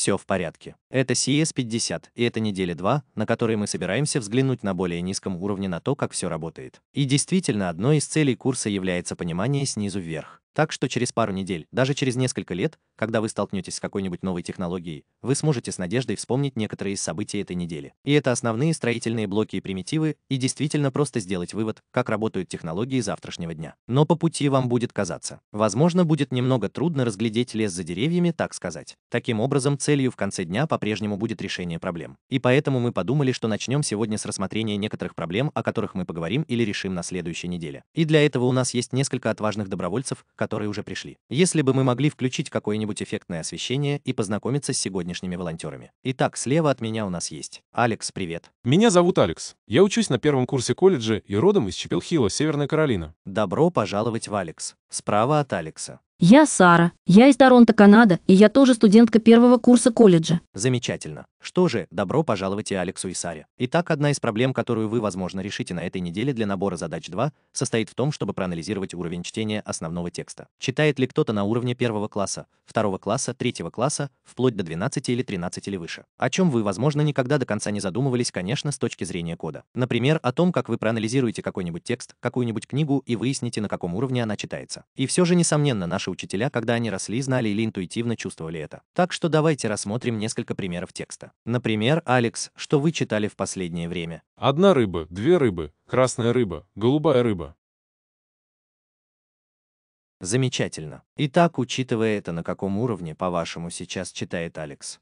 все в порядке. Это CS50, и это неделя 2, на которой мы собираемся взглянуть на более низком уровне на то, как все работает. И действительно, одной из целей курса является понимание снизу вверх. Так что через пару недель, даже через несколько лет, когда вы столкнетесь с какой-нибудь новой технологией, вы сможете с надеждой вспомнить некоторые из событий этой недели. И это основные строительные блоки и примитивы, и действительно просто сделать вывод, как работают технологии завтрашнего дня. Но по пути вам будет казаться. Возможно, будет немного трудно разглядеть лес за деревьями, так сказать. Таким образом, целью в конце дня по-прежнему будет решение проблем. И поэтому мы подумали, что начнем сегодня с рассмотрения некоторых проблем, о которых мы поговорим или решим на следующей неделе. И для этого у нас есть несколько отважных добровольцев, которые которые уже пришли. Если бы мы могли включить какое-нибудь эффектное освещение и познакомиться с сегодняшними волонтерами. Итак, слева от меня у нас есть. Алекс, привет. Меня зовут Алекс. Я учусь на первом курсе колледжа и родом из Чепелхила, Северная Каролина. Добро пожаловать в Алекс. Справа от Алекса. Я Сара, я из Торонто, Канада, и я тоже студентка первого курса колледжа. Замечательно. Что же, добро пожаловать и Алексу, и Саре. Итак, одна из проблем, которую вы, возможно, решите на этой неделе для набора задач 2, состоит в том, чтобы проанализировать уровень чтения основного текста. Читает ли кто-то на уровне первого класса, второго класса, третьего класса, вплоть до 12 или 13 или выше. О чем вы, возможно, никогда до конца не задумывались, конечно, с точки зрения кода. Например, о том, как вы проанализируете какой-нибудь текст, какую-нибудь книгу и выясните, на каком уровне она читается. И все же, несомненно, наши учителя, когда они росли, знали или интуитивно чувствовали это. Так что давайте рассмотрим несколько примеров текста. Например, Алекс, что вы читали в последнее время? Одна рыба, две рыбы, красная рыба, голубая рыба. Замечательно. Итак, учитывая это, на каком уровне, по-вашему, сейчас читает Алекс?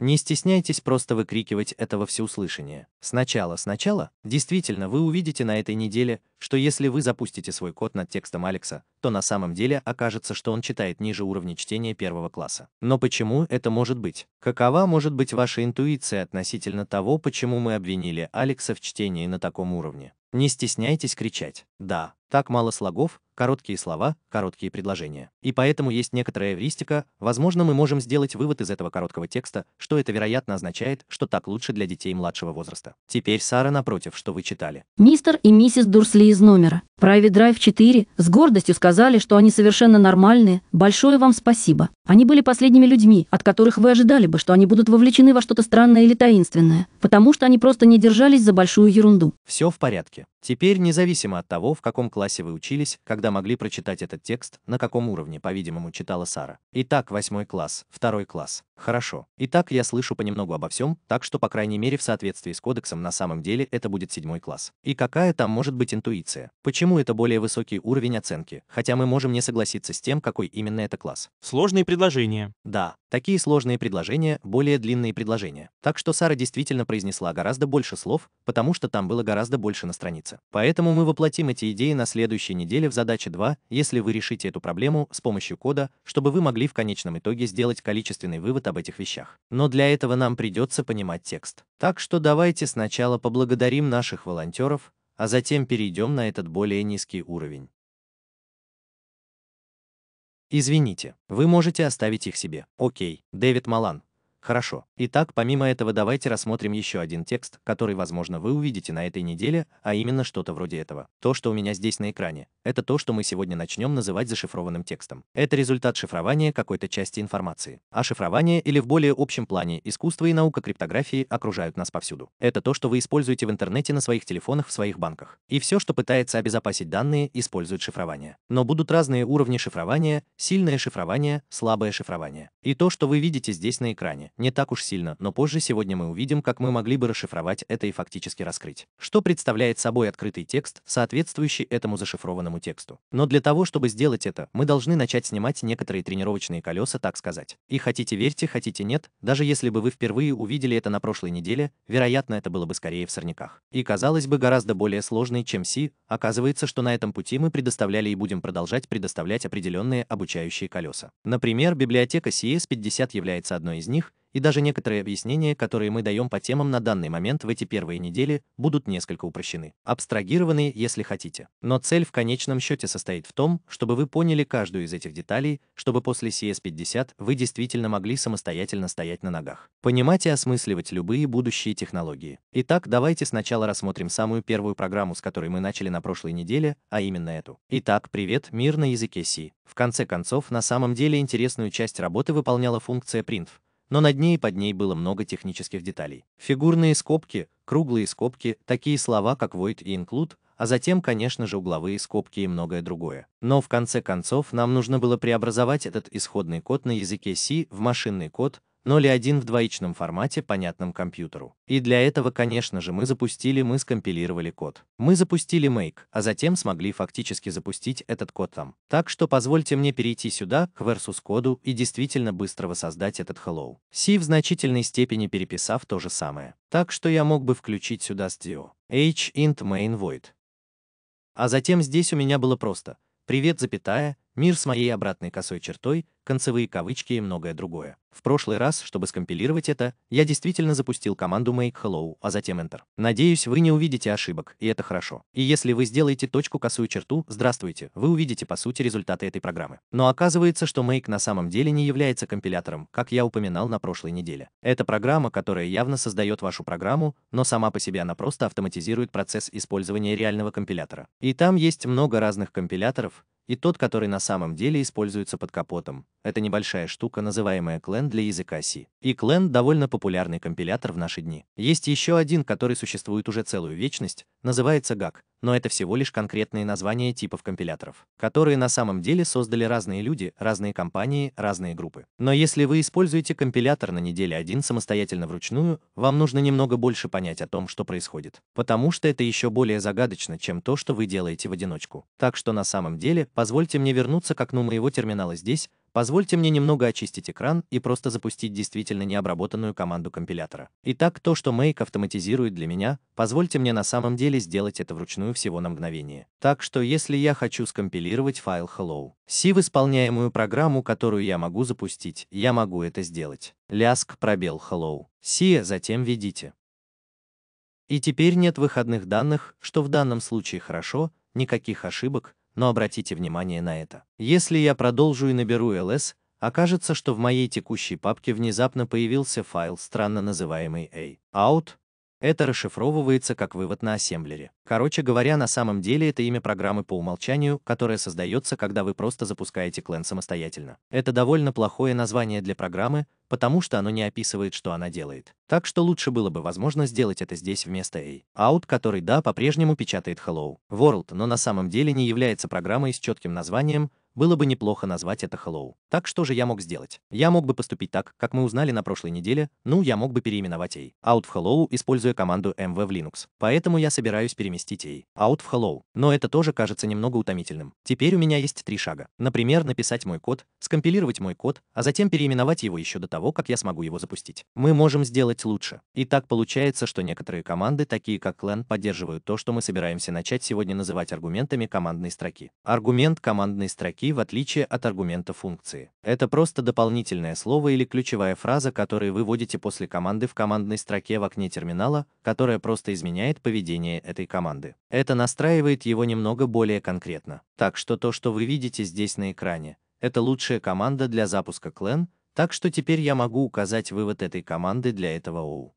Не стесняйтесь просто выкрикивать этого всеуслышания. Сначала, сначала, действительно, вы увидите на этой неделе, что если вы запустите свой код над текстом Алекса, то на самом деле окажется, что он читает ниже уровня чтения первого класса. Но почему это может быть? Какова может быть ваша интуиция относительно того, почему мы обвинили Алекса в чтении на таком уровне? Не стесняйтесь кричать «Да, так мало слогов, короткие слова, короткие предложения. И поэтому есть некоторая эвристика, возможно, мы можем сделать вывод из этого короткого текста, что это, вероятно, означает, что так лучше для детей младшего возраста. Теперь Сара напротив, что вы читали. Мистер и миссис Дурсли из номера. Private Drive 4 с гордостью сказали, что они совершенно нормальные. Большое вам спасибо. Они были последними людьми, от которых вы ожидали бы, что они будут вовлечены во что-то странное или таинственное, потому что они просто не держались за большую ерунду. Все в порядке. Теперь, независимо от того, в каком классе вы учились, когда могли прочитать этот текст, на каком уровне, по-видимому, читала Сара. Итак, восьмой класс, второй класс. Хорошо. Итак, я слышу понемногу обо всем, так что, по крайней мере, в соответствии с кодексом, на самом деле это будет седьмой класс. И какая там может быть интуиция? Почему это более высокий уровень оценки? Хотя мы можем не согласиться с тем, какой именно это класс. Сложные предложения. Да, такие сложные предложения, более длинные предложения. Так что Сара действительно произнесла гораздо больше слов, потому что там было гораздо больше на странице. Поэтому мы воплотим эти идеи на следующей неделе в задаче 2, если вы решите эту проблему с помощью кода, чтобы вы могли в конечном итоге сделать количественный вывод об этих вещах. Но для этого нам придется понимать текст. Так что давайте сначала поблагодарим наших волонтеров, а затем перейдем на этот более низкий уровень. Извините, вы можете оставить их себе. Окей, Дэвид Малан, Хорошо. Итак, помимо этого давайте рассмотрим еще один текст, который, возможно, вы увидите на этой неделе, а именно что-то вроде этого. То, что у меня здесь на экране, это то, что мы сегодня начнем называть зашифрованным текстом. Это результат шифрования какой-то части информации. А шифрование или в более общем плане искусство и наука криптографии окружают нас повсюду. Это то, что вы используете в интернете на своих телефонах, в своих банках. И все, что пытается обезопасить данные, использует шифрование. Но будут разные уровни шифрования, сильное шифрование, слабое шифрование. И то, что вы видите здесь на экране, не так уж сильно, но позже сегодня мы увидим, как мы могли бы расшифровать это и фактически раскрыть, что представляет собой открытый текст, соответствующий этому зашифрованному тексту. Но для того, чтобы сделать это, мы должны начать снимать некоторые тренировочные колеса, так сказать. И хотите верьте, хотите нет, даже если бы вы впервые увидели это на прошлой неделе, вероятно, это было бы скорее в сорняках. И казалось бы гораздо более сложный, чем C, оказывается, что на этом пути мы предоставляли и будем продолжать предоставлять определенные обучающие колеса. Например, библиотека CS50 является одной из них, и даже некоторые объяснения, которые мы даем по темам на данный момент в эти первые недели, будут несколько упрощены, абстрагированы, если хотите. Но цель в конечном счете состоит в том, чтобы вы поняли каждую из этих деталей, чтобы после CS50 вы действительно могли самостоятельно стоять на ногах. Понимать и осмысливать любые будущие технологии. Итак, давайте сначала рассмотрим самую первую программу, с которой мы начали на прошлой неделе, а именно эту. Итак, привет, мир на языке C. В конце концов, на самом деле интересную часть работы выполняла функция printf, но над ней и под ней было много технических деталей. Фигурные скобки, круглые скобки, такие слова, как void и include, а затем, конечно же, угловые скобки и многое другое. Но в конце концов нам нужно было преобразовать этот исходный код на языке C в машинный код, 0.1 в двоичном формате, понятном компьютеру. И для этого, конечно же, мы запустили, мы скомпилировали код. Мы запустили make, а затем смогли фактически запустить этот код там. Так что позвольте мне перейти сюда, к versus коду, и действительно быстро воссоздать этот hello. C в значительной степени переписав то же самое. Так что я мог бы включить сюда stdio. h int main void. А затем здесь у меня было просто «Привет, запятая, Мир с моей обратной косой чертой, концевые кавычки и многое другое. В прошлый раз, чтобы скомпилировать это, я действительно запустил команду make hello, а затем enter. Надеюсь, вы не увидите ошибок, и это хорошо. И если вы сделаете точку косую черту, здравствуйте, вы увидите по сути результаты этой программы. Но оказывается, что make на самом деле не является компилятором, как я упоминал на прошлой неделе. Это программа, которая явно создает вашу программу, но сама по себе она просто автоматизирует процесс использования реального компилятора. И там есть много разных компиляторов, и тот, который на самом деле используется под капотом, это небольшая штука, называемая клен для языка C. И клен довольно популярный компилятор в наши дни. Есть еще один, который существует уже целую вечность, называется GAC, но это всего лишь конкретные названия типов компиляторов, которые на самом деле создали разные люди, разные компании, разные группы. Но если вы используете компилятор на неделе один самостоятельно вручную, вам нужно немного больше понять о том, что происходит, потому что это еще более загадочно, чем то, что вы делаете в одиночку. Так что на самом деле, позвольте мне вернуться к окну моего терминала здесь, Позвольте мне немного очистить экран и просто запустить действительно необработанную команду компилятора. Итак, то, что Make автоматизирует для меня, позвольте мне на самом деле сделать это вручную всего на мгновение. Так что если я хочу скомпилировать файл hello, си в исполняемую программу, которую я могу запустить, я могу это сделать. Ляск пробел hello. Си, затем введите. И теперь нет выходных данных, что в данном случае хорошо, никаких ошибок, но обратите внимание на это. Если я продолжу и наберу ls, окажется, что в моей текущей папке внезапно появился файл, странно называемый a out, это расшифровывается как вывод на ассемблере. Короче говоря, на самом деле это имя программы по умолчанию, которая создается, когда вы просто запускаете клен самостоятельно. Это довольно плохое название для программы, потому что оно не описывает, что она делает. Так что лучше было бы возможно сделать это здесь вместо A. Out, который да, по-прежнему печатает Hello World, но на самом деле не является программой с четким названием, было бы неплохо назвать это Hello. Так что же я мог сделать? Я мог бы поступить так, как мы узнали на прошлой неделе, ну, я мог бы переименовать A out в Hello, используя команду mv в Linux. Поэтому я собираюсь переместить A out в Hello. Но это тоже кажется немного утомительным. Теперь у меня есть три шага. Например, написать мой код, скомпилировать мой код, а затем переименовать его еще до того, как я смогу его запустить. Мы можем сделать лучше. И так получается, что некоторые команды, такие как clan, поддерживают то, что мы собираемся начать сегодня называть аргументами командной строки. Аргумент командной строки строки в отличие от аргумента функции. Это просто дополнительное слово или ключевая фраза, которую вы вводите после команды в командной строке в окне терминала, которая просто изменяет поведение этой команды. Это настраивает его немного более конкретно. Так что то, что вы видите здесь на экране, это лучшая команда для запуска клен, так что теперь я могу указать вывод этой команды для этого OU.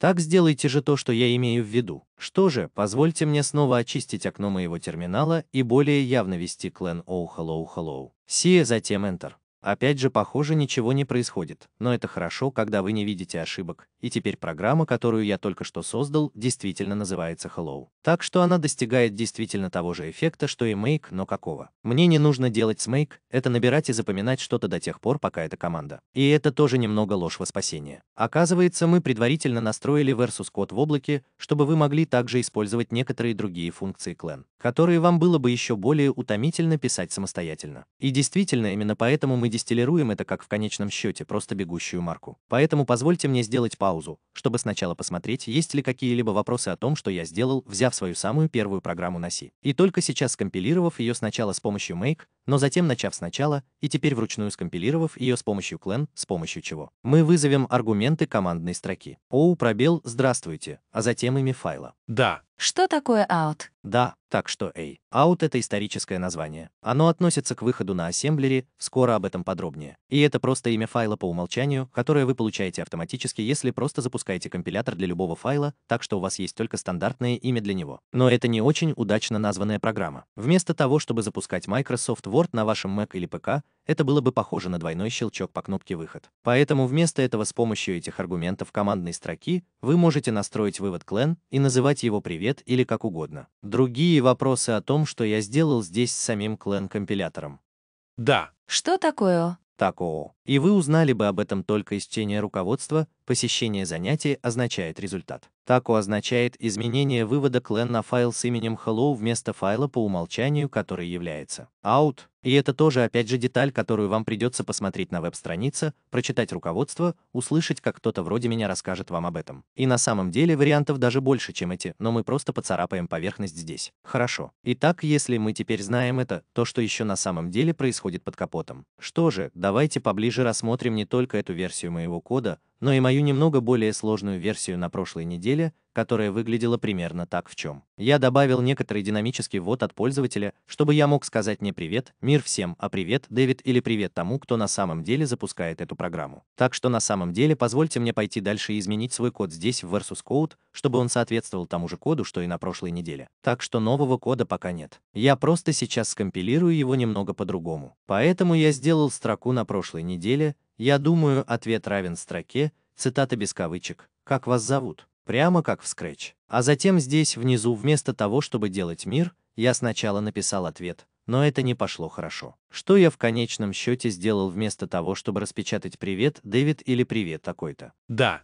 Так сделайте же то, что я имею в виду. Что же, позвольте мне снова очистить окно моего терминала и более явно вести клен Оу Hello Hello. Сия затем Enter. Опять же, похоже, ничего не происходит, но это хорошо, когда вы не видите ошибок, и теперь программа, которую я только что создал, действительно называется Hello. Так что она достигает действительно того же эффекта, что и Make, но какого. Мне не нужно делать с Make, это набирать и запоминать что-то до тех пор, пока это команда. И это тоже немного ложь во спасение. Оказывается, мы предварительно настроили versus код в облаке, чтобы вы могли также использовать некоторые другие функции Clan, которые вам было бы еще более утомительно писать самостоятельно. И действительно, именно поэтому мы дистиллируем это как в конечном счете просто бегущую марку. Поэтому позвольте мне сделать паузу, чтобы сначала посмотреть, есть ли какие-либо вопросы о том, что я сделал, взяв свою самую первую программу на C. И только сейчас скомпилировав ее сначала с помощью Make, но затем начав сначала и теперь вручную скомпилировав ее с помощью clan, с помощью чего мы вызовем аргументы командной строки. Оу, пробел, здравствуйте, а затем имя файла. Да. Что такое out? Да, так что a Out — это историческое название. Оно относится к выходу на ассемблере, скоро об этом подробнее. И это просто имя файла по умолчанию, которое вы получаете автоматически, если просто запускаете компилятор для любого файла, так что у вас есть только стандартное имя для него. Но это не очень удачно названная программа. Вместо того, чтобы запускать Microsoft Word, порт на вашем Mac или ПК, это было бы похоже на двойной щелчок по кнопке «Выход». Поэтому вместо этого с помощью этих аргументов командной строки вы можете настроить вывод clan и называть его «Привет» или как угодно. Другие вопросы о том, что я сделал здесь с самим clan-компилятором. Да. Что такое? Такое. И вы узнали бы об этом только из чтения руководства, посещение занятий означает результат. Тако означает изменение вывода клен на файл с именем hello вместо файла по умолчанию, который является out. И это тоже опять же деталь, которую вам придется посмотреть на веб-странице, прочитать руководство, услышать, как кто-то вроде меня расскажет вам об этом. И на самом деле вариантов даже больше, чем эти, но мы просто поцарапаем поверхность здесь. Хорошо. Итак, если мы теперь знаем это, то что еще на самом деле происходит под капотом? Что же, давайте поближе также рассмотрим не только эту версию моего кода, но и мою немного более сложную версию на прошлой неделе, которая выглядела примерно так в чем. Я добавил некоторый динамический ввод от пользователя, чтобы я мог сказать не привет, мир всем, а привет, Дэвид, или привет тому, кто на самом деле запускает эту программу. Так что на самом деле позвольте мне пойти дальше и изменить свой код здесь в versus code, чтобы он соответствовал тому же коду, что и на прошлой неделе. Так что нового кода пока нет. Я просто сейчас скомпилирую его немного по-другому. Поэтому я сделал строку на прошлой неделе, я думаю, ответ равен строке, цитата без кавычек, «Как вас зовут?» прямо как в Scratch. А затем здесь внизу вместо того, чтобы делать мир, я сначала написал ответ, но это не пошло хорошо. Что я в конечном счете сделал вместо того, чтобы распечатать «Привет, Дэвид» или «Привет такой-то»? Да,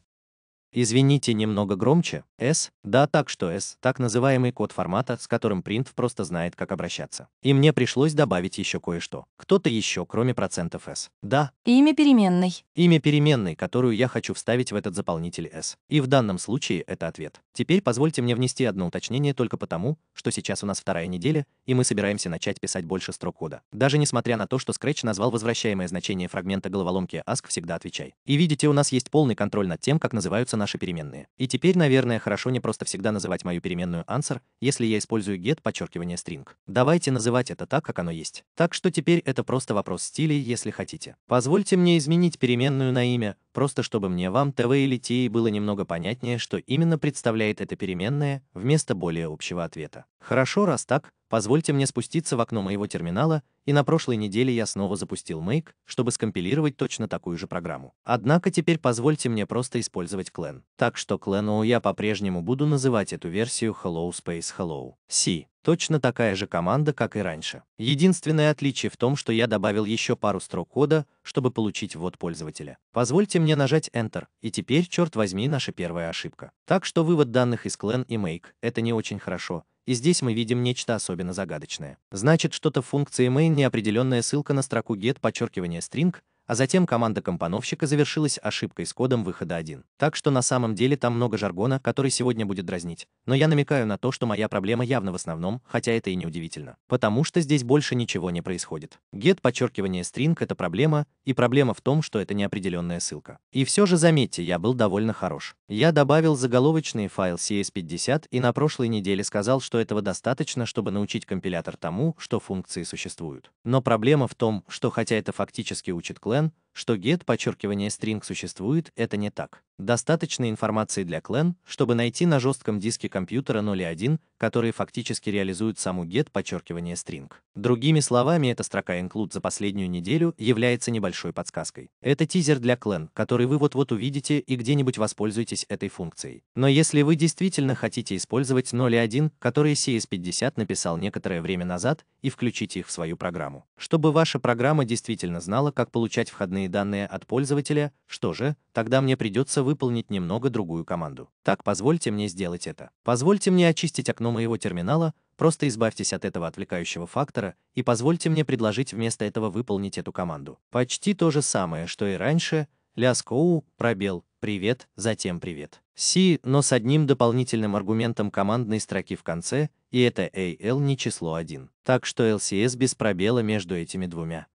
Извините, немного громче. S, да, так что S, так называемый код формата, с которым print просто знает, как обращаться. И мне пришлось добавить еще кое-что. Кто-то еще, кроме процентов S. Да. Имя переменной. Имя переменной, которую я хочу вставить в этот заполнитель S. И в данном случае это ответ. Теперь позвольте мне внести одно уточнение только потому, что сейчас у нас вторая неделя, и мы собираемся начать писать больше строк кода. Даже несмотря на то, что Scratch назвал возвращаемое значение фрагмента головоломки ask всегда отвечай. И видите, у нас есть полный контроль над тем, как называются называются наши переменные. И теперь, наверное, хорошо не просто всегда называть мою переменную answer, если я использую get подчеркивание string. Давайте называть это так, как оно есть. Так что теперь это просто вопрос стилей, если хотите. Позвольте мне изменить переменную на имя просто чтобы мне вам ТВ или ТИ было немного понятнее, что именно представляет эта переменная, вместо более общего ответа. Хорошо, раз так, позвольте мне спуститься в окно моего терминала, и на прошлой неделе я снова запустил Make, чтобы скомпилировать точно такую же программу. Однако теперь позвольте мне просто использовать Clan. Так что Clan.o я по-прежнему буду называть эту версию Hello Space Hello. C. Точно такая же команда, как и раньше. Единственное отличие в том, что я добавил еще пару строк кода, чтобы получить ввод пользователя. Позвольте мне нажать Enter, и теперь, черт возьми, наша первая ошибка. Так что вывод данных из Clan и Make — это не очень хорошо, и здесь мы видим нечто особенно загадочное. Значит, что-то в функции main неопределенная ссылка на строку get подчеркивание string — а затем команда компоновщика завершилась ошибкой с кодом выхода 1. Так что на самом деле там много жаргона, который сегодня будет дразнить. Но я намекаю на то, что моя проблема явно в основном, хотя это и не удивительно. Потому что здесь больше ничего не происходит. Get подчеркивание string — это проблема, и проблема в том, что это неопределенная ссылка. И все же заметьте, я был довольно хорош. Я добавил заголовочный файл CS50 и на прошлой неделе сказал, что этого достаточно, чтобы научить компилятор тому, что функции существуют. Но проблема в том, что хотя это фактически учит класс, en что get подчеркивание string существует, это не так. Достаточно информации для clan, чтобы найти на жестком диске компьютера 0.1, и которые фактически реализуют саму get подчеркивание string. Другими словами, эта строка include за последнюю неделю является небольшой подсказкой. Это тизер для clan, который вы вот-вот увидите и где-нибудь воспользуетесь этой функцией. Но если вы действительно хотите использовать 0.1, и которые CS50 написал некоторое время назад, и включить их в свою программу, чтобы ваша программа действительно знала, как получать входные личные данные от пользователя, что же, тогда мне придется выполнить немного другую команду. Так, позвольте мне сделать это. Позвольте мне очистить окно моего терминала, просто избавьтесь от этого отвлекающего фактора и позвольте мне предложить вместо этого выполнить эту команду. Почти то же самое, что и раньше, ляскоу, пробел, привет, затем привет. Си, но с одним дополнительным аргументом командной строки в конце, и это AL не число 1. Так что LCS без пробела между этими двумя.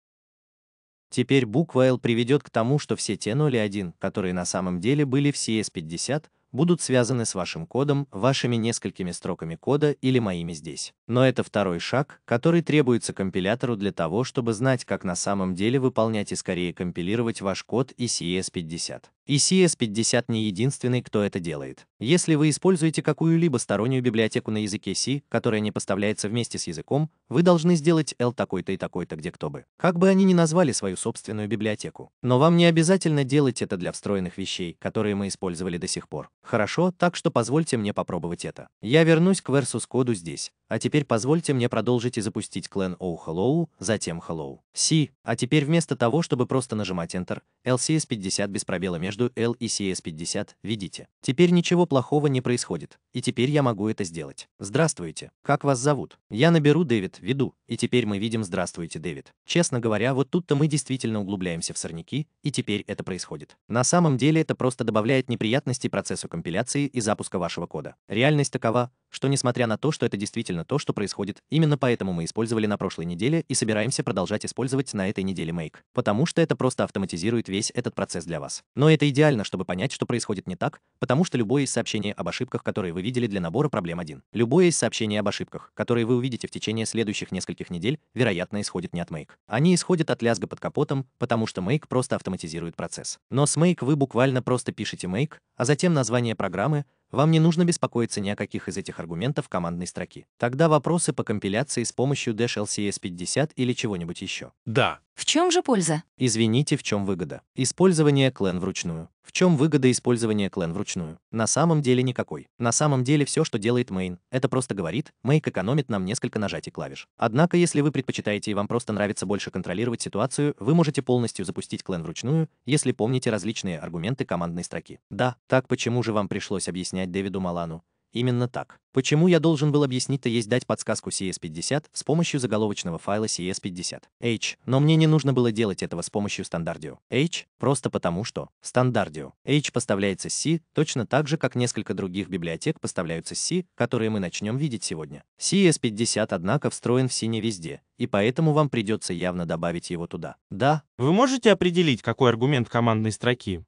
Теперь буква L приведет к тому, что все те 0 и 1, которые на самом деле были в CS50, будут связаны с вашим кодом, вашими несколькими строками кода или моими здесь. Но это второй шаг, который требуется компилятору для того, чтобы знать, как на самом деле выполнять и скорее компилировать ваш код и CS50. И CS50 не единственный, кто это делает. Если вы используете какую-либо стороннюю библиотеку на языке C, которая не поставляется вместе с языком, вы должны сделать L такой-то и такой-то где кто бы. Как бы они ни назвали свою собственную библиотеку. Но вам не обязательно делать это для встроенных вещей, которые мы использовали до сих пор. Хорошо, так что позвольте мне попробовать это. Я вернусь к versus коду здесь. А теперь позвольте мне продолжить и запустить clan oh hello, затем hello. C. А теперь вместо того, чтобы просто нажимать Enter, LCS50 без пробела между между L и CS50, видите. Теперь ничего плохого не происходит, и теперь я могу это сделать. Здравствуйте, как вас зовут? Я наберу Дэвид, веду, и теперь мы видим «Здравствуйте, Дэвид». Честно говоря, вот тут-то мы действительно углубляемся в сорняки, и теперь это происходит. На самом деле это просто добавляет неприятности процессу компиляции и запуска вашего кода. Реальность такова, что несмотря на то, что это действительно то, что происходит, именно поэтому мы использовали на прошлой неделе и собираемся продолжать использовать на этой неделе Make, потому что это просто автоматизирует весь этот процесс для вас. Но это идеально, чтобы понять, что происходит не так, потому что любое из сообщений об ошибках, которые вы видели для набора проблем 1, любое из сообщений об ошибках, которые вы увидите в течение следующих нескольких недель, вероятно, исходит не от Make. Они исходят от лязга под капотом, потому что Make просто автоматизирует процесс. Но с Make вы буквально просто пишете Make, а затем название программы, вам не нужно беспокоиться ни о каких из этих аргументов командной строки. Тогда вопросы по компиляции с помощью Dash LCS50 или чего-нибудь еще. Да, в чем же польза? Извините, в чем выгода? Использование клен вручную. В чем выгода использования клен вручную? На самом деле никакой. На самом деле все, что делает main, это просто говорит, make экономит нам несколько нажатий клавиш. Однако, если вы предпочитаете и вам просто нравится больше контролировать ситуацию, вы можете полностью запустить клен вручную, если помните различные аргументы командной строки. Да, так почему же вам пришлось объяснять Дэвиду Малану, Именно так. Почему я должен был объяснить-то есть дать подсказку CS50 с помощью заголовочного файла CS50? H. Но мне не нужно было делать этого с помощью стандардио. H. Просто потому что стандардио. H поставляется с C точно так же, как несколько других библиотек поставляются с C, которые мы начнем видеть сегодня. CS50, однако, встроен в C не везде, и поэтому вам придется явно добавить его туда. Да. Вы можете определить, какой аргумент командной строки?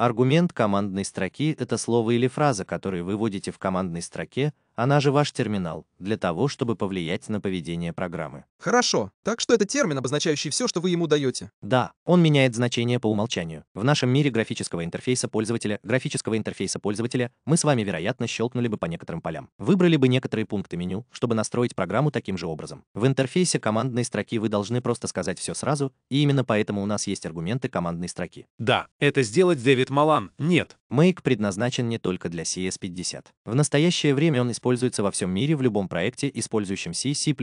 Аргумент командной строки – это слово или фраза, которые вы вводите в командной строке, она же ваш терминал, для того, чтобы повлиять на поведение программы. Хорошо. Так что это термин, обозначающий все, что вы ему даете? Да, он меняет значение по умолчанию. В нашем мире графического интерфейса пользователя, графического интерфейса пользователя, мы с вами, вероятно, щелкнули бы по некоторым полям. Выбрали бы некоторые пункты меню, чтобы настроить программу таким же образом. В интерфейсе командной строки вы должны просто сказать все сразу, и именно поэтому у нас есть аргументы командной строки. Да, это сделать Дэвид Малан. Нет. Make предназначен не только для CS50. В настоящее время он используется используется во всем мире в любом проекте, использующем C, C++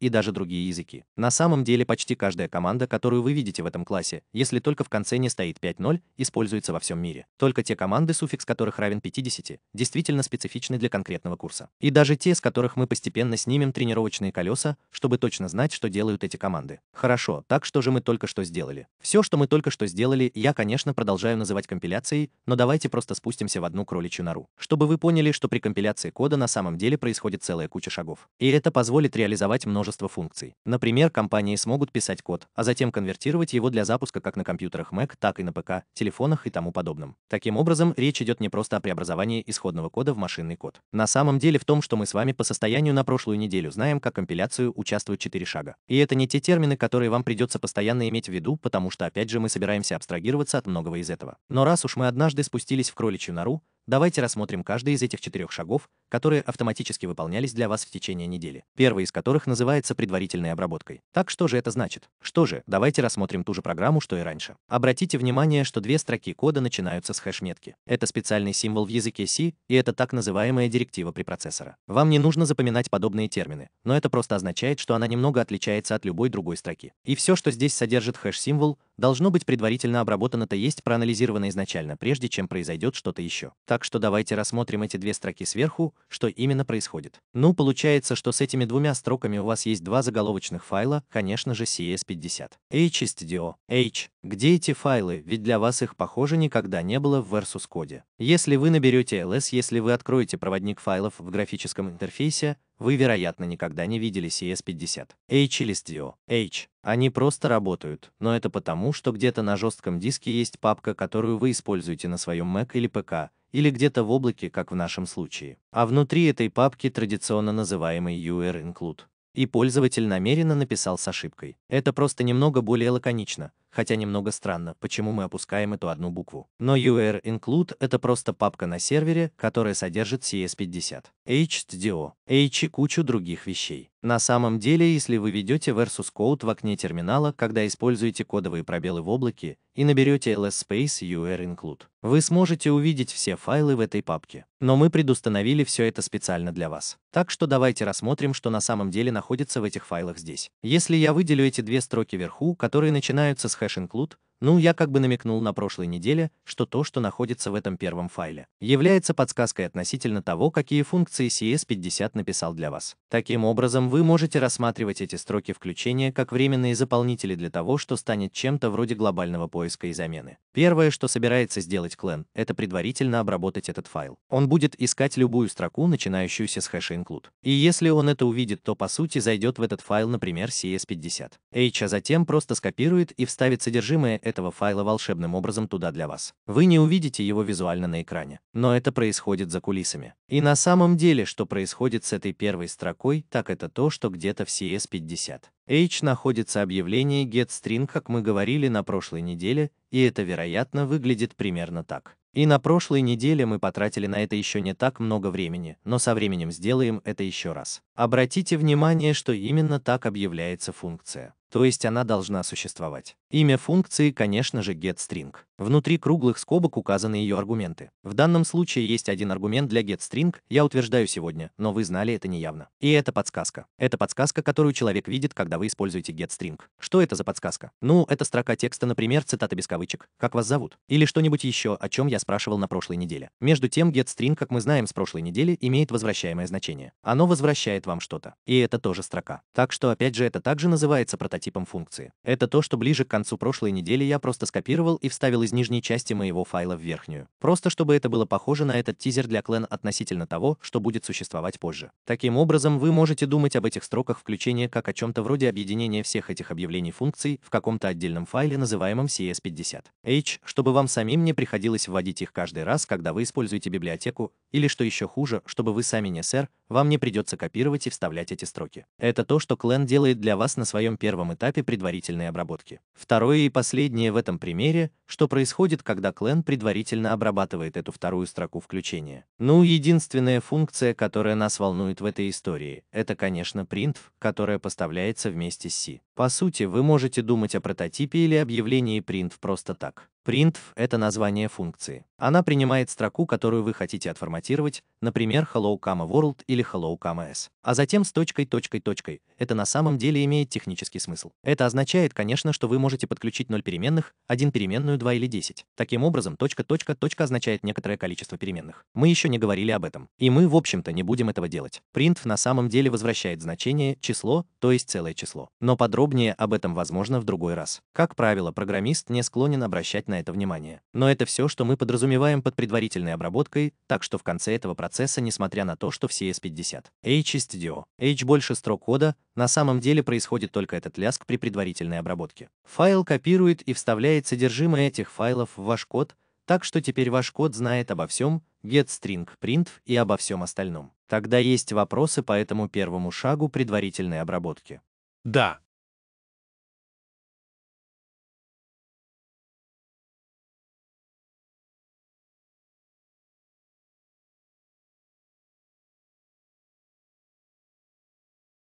и даже другие языки. На самом деле почти каждая команда, которую вы видите в этом классе, если только в конце не стоит 5.0, используется во всем мире. Только те команды, суффикс которых равен 50, действительно специфичны для конкретного курса. И даже те, с которых мы постепенно снимем тренировочные колеса, чтобы точно знать, что делают эти команды. Хорошо, так что же мы только что сделали? Все, что мы только что сделали, я, конечно, продолжаю называть компиляцией, но давайте просто спустимся в одну кроличью нору. Чтобы вы поняли, что при компиляции кода на самом самом деле происходит целая куча шагов. И это позволит реализовать множество функций. Например, компании смогут писать код, а затем конвертировать его для запуска как на компьютерах Mac, так и на ПК, телефонах и тому подобном. Таким образом, речь идет не просто о преобразовании исходного кода в машинный код. На самом деле в том, что мы с вами по состоянию на прошлую неделю знаем, как компиляцию участвуют четыре шага. И это не те термины, которые вам придется постоянно иметь в виду, потому что опять же мы собираемся абстрагироваться от многого из этого. Но раз уж мы однажды спустились в кроличью нору, Давайте рассмотрим каждый из этих четырех шагов, которые автоматически выполнялись для вас в течение недели, первый из которых называется предварительной обработкой. Так что же это значит? Что же, давайте рассмотрим ту же программу, что и раньше. Обратите внимание, что две строки кода начинаются с хэш-метки. Это специальный символ в языке C, и это так называемая директива препроцессора. Вам не нужно запоминать подобные термины, но это просто означает, что она немного отличается от любой другой строки. И все, что здесь содержит хэш-символ, должно быть предварительно обработано, то есть проанализировано изначально, прежде чем произойдет что-то еще. Так что давайте рассмотрим эти две строки сверху, что именно происходит. Ну, получается, что с этими двумя строками у вас есть два заголовочных файла, конечно же, CS50. HSTDO. H где эти файлы, ведь для вас их, похоже, никогда не было в Versus коде. Если вы наберете ls, если вы откроете проводник файлов в графическом интерфейсе, вы, вероятно, никогда не видели CS50. H или STIO. H. Они просто работают, но это потому, что где-то на жестком диске есть папка, которую вы используете на своем Mac или ПК, или где-то в облаке, как в нашем случае. А внутри этой папки традиционно называемый UR include. И пользователь намеренно написал с ошибкой. Это просто немного более лаконично, хотя немного странно, почему мы опускаем эту одну букву. Но UR Include — это просто папка на сервере, которая содержит CS50, HDO, H и кучу других вещей. На самом деле, если вы ведете versus code в окне терминала, когда используете кодовые пробелы в облаке и наберете ls space ur include, вы сможете увидеть все файлы в этой папке. Но мы предустановили все это специально для вас. Так что давайте рассмотрим, что на самом деле находится в этих файлах здесь. Если я выделю эти две строки вверху, которые начинаются с хэш include ну, я как бы намекнул на прошлой неделе, что то, что находится в этом первом файле, является подсказкой относительно того, какие функции CS50 написал для вас. Таким образом, вы можете рассматривать эти строки включения как временные заполнители для того, что станет чем-то вроде глобального поиска и замены. Первое, что собирается сделать Клен, это предварительно обработать этот файл. Он будет искать любую строку, начинающуюся с хэша include. И если он это увидит, то по сути зайдет в этот файл, например, CS50. H, а затем просто скопирует и вставит содержимое этого файла волшебным образом туда для вас. Вы не увидите его визуально на экране, но это происходит за кулисами. И на самом деле, что происходит с этой первой строкой, так это то, что где-то в CS50. H находится объявление getString, как мы говорили на прошлой неделе, и это, вероятно, выглядит примерно так. И на прошлой неделе мы потратили на это еще не так много времени, но со временем сделаем это еще раз. Обратите внимание, что именно так объявляется функция, то есть она должна существовать. Имя функции, конечно же, getString. Внутри круглых скобок указаны ее аргументы. В данном случае есть один аргумент для getString, я утверждаю сегодня, но вы знали это неявно. И это подсказка. Это подсказка, которую человек видит, когда вы используете getString. Что это за подсказка? Ну, это строка текста, например, цитата без кавычек, как вас зовут, или что-нибудь еще, о чем я спрашивал на прошлой неделе. Между тем, getString, как мы знаем с прошлой недели, имеет возвращаемое значение. Оно возвращает объясняет вам что-то. И это тоже строка. Так что опять же это также называется прототипом функции. Это то, что ближе к концу прошлой недели я просто скопировал и вставил из нижней части моего файла в верхнюю. Просто чтобы это было похоже на этот тизер для клен относительно того, что будет существовать позже. Таким образом, вы можете думать об этих строках включения как о чем-то вроде объединения всех этих объявлений функций в каком-то отдельном файле, называемом CS50. H, чтобы вам самим не приходилось вводить их каждый раз, когда вы используете библиотеку, или что еще хуже, чтобы вы сами не сэр, вам не придется копировать и вставлять эти строки. Это то, что Клен делает для вас на своем первом этапе предварительной обработки. Второе и последнее в этом примере, что происходит, когда Клен предварительно обрабатывает эту вторую строку включения. Ну, единственная функция, которая нас волнует в этой истории, это, конечно, printf, которая поставляется вместе с C. По сути, вы можете думать о прототипе или объявлении print просто так. Printf — это название функции. Она принимает строку, которую вы хотите отформатировать, например, hello comma world или hello comma s, а затем с точкой, точкой, точкой. Это на самом деле имеет технический смысл. Это означает, конечно, что вы можете подключить 0 переменных, 1 переменную, 2 или 10. Таким образом, точка, точка, точка означает некоторое количество переменных. Мы еще не говорили об этом. И мы, в общем-то, не будем этого делать. Print на самом деле возвращает значение число, то есть целое число. Но подробнее об этом возможно в другой раз. Как правило, программист не склонен обращать на это внимание. Но это все, что мы подразумеваем подразумеваем под предварительной обработкой, так что в конце этого процесса, несмотря на то, что все S50, H HSTDO, H больше строк кода, на самом деле происходит только этот ляск при предварительной обработке. Файл копирует и вставляет содержимое этих файлов в ваш код, так что теперь ваш код знает обо всем, getString, print и обо всем остальном. Тогда есть вопросы по этому первому шагу предварительной обработки. Да,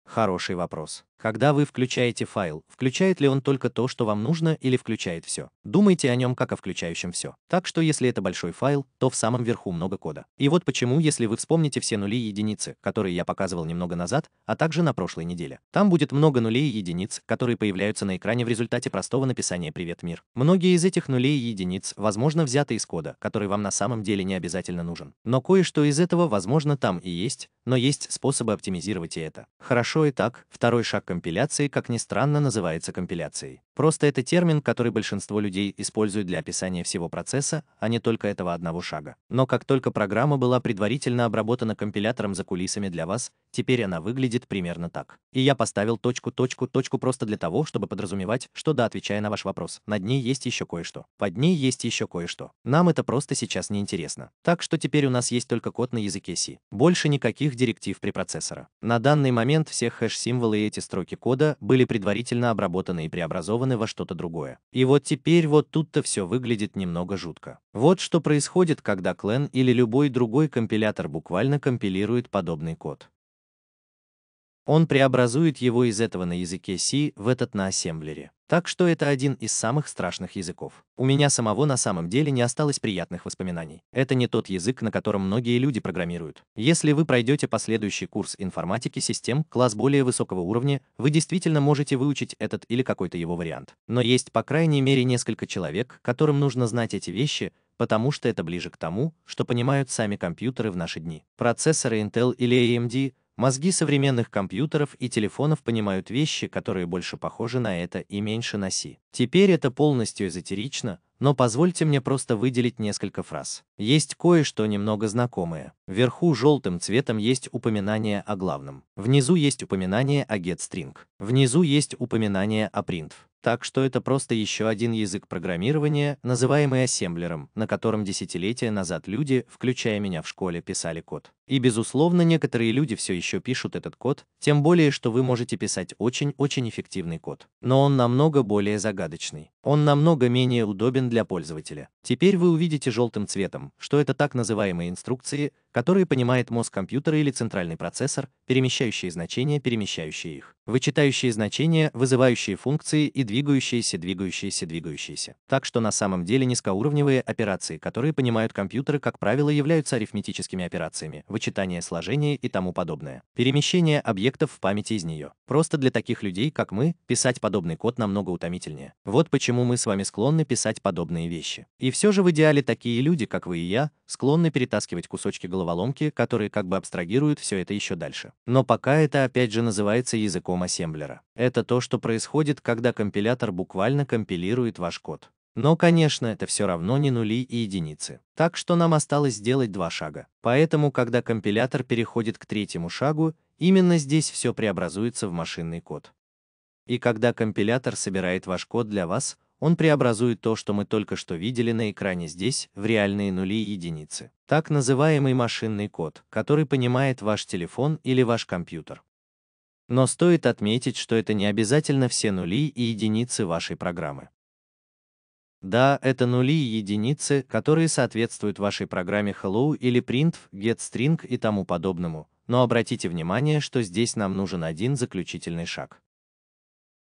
Хороший вопрос. Когда вы включаете файл, включает ли он только то, что вам нужно, или включает все? Думайте о нем как о включающем все. Так что если это большой файл, то в самом верху много кода. И вот почему, если вы вспомните все нули и единицы, которые я показывал немного назад, а также на прошлой неделе, там будет много нулей и единиц, которые появляются на экране в результате простого написания «Привет, мир». Многие из этих нулей и единиц, возможно, взяты из кода, который вам на самом деле не обязательно нужен. Но кое-что из этого, возможно, там и есть, но есть способы оптимизировать и это. Хорошо и так, второй шаг компиляции, как ни странно, называется компиляцией. Просто это термин, который большинство людей используют для описания всего процесса, а не только этого одного шага. Но как только программа была предварительно обработана компилятором за кулисами для вас, теперь она выглядит примерно так. И я поставил точку, точку, точку просто для того, чтобы подразумевать, что да, отвечая на ваш вопрос, над ней есть еще кое-что. Под ней есть еще кое-что. Нам это просто сейчас не интересно. Так что теперь у нас есть только код на языке C. Больше никаких директив препроцессора. На данный момент все хэш-символы и эти строки строки кода были предварительно обработаны и преобразованы во что-то другое. И вот теперь вот тут-то все выглядит немного жутко. Вот что происходит, когда Clan или любой другой компилятор буквально компилирует подобный код. Он преобразует его из этого на языке C в этот на ассемблере. Так что это один из самых страшных языков. У меня самого на самом деле не осталось приятных воспоминаний. Это не тот язык, на котором многие люди программируют. Если вы пройдете последующий курс информатики систем, класс более высокого уровня, вы действительно можете выучить этот или какой-то его вариант. Но есть по крайней мере несколько человек, которым нужно знать эти вещи, потому что это ближе к тому, что понимают сами компьютеры в наши дни. Процессоры Intel или AMD Мозги современных компьютеров и телефонов понимают вещи, которые больше похожи на это и меньше на си. Теперь это полностью эзотерично, но позвольте мне просто выделить несколько фраз. Есть кое-что немного знакомое. Вверху желтым цветом есть упоминание о главном. Внизу есть упоминание о getString. Внизу есть упоминание о printf. Так что это просто еще один язык программирования, называемый ассемблером, на котором десятилетия назад люди, включая меня в школе, писали код. И безусловно, некоторые люди все еще пишут этот код, тем более, что вы можете писать очень-очень эффективный код. Но он намного более загадочный. Он намного менее удобен для пользователя. Теперь вы увидите желтым цветом, что это так называемые инструкции, которые понимает мозг компьютера или центральный процессор, перемещающие значения, перемещающие их, вычитающие значения, вызывающие функции и двигающиеся, двигающиеся, двигающиеся. Так что на самом деле низкоуровневые операции, которые понимают компьютеры, как правило, являются арифметическими операциями, вычитание, сложение и тому подобное. Перемещение объектов в памяти из нее. Просто для таких людей, как мы, писать подобный код намного утомительнее. Вот почему мы с вами склонны писать подобные вещи. И все же в идеале такие люди, как вы и я, склонны перетаскивать кусочки головы головоломки, которые как бы абстрагируют все это еще дальше. Но пока это опять же называется языком ассемблера. Это то, что происходит, когда компилятор буквально компилирует ваш код. Но, конечно, это все равно не нули и единицы. Так что нам осталось сделать два шага. Поэтому, когда компилятор переходит к третьему шагу, именно здесь все преобразуется в машинный код. И когда компилятор собирает ваш код для вас, он преобразует то, что мы только что видели на экране здесь, в реальные нули и единицы. Так называемый машинный код, который понимает ваш телефон или ваш компьютер. Но стоит отметить, что это не обязательно все нули и единицы вашей программы. Да, это нули и единицы, которые соответствуют вашей программе Hello или Print, GetString и тому подобному, но обратите внимание, что здесь нам нужен один заключительный шаг.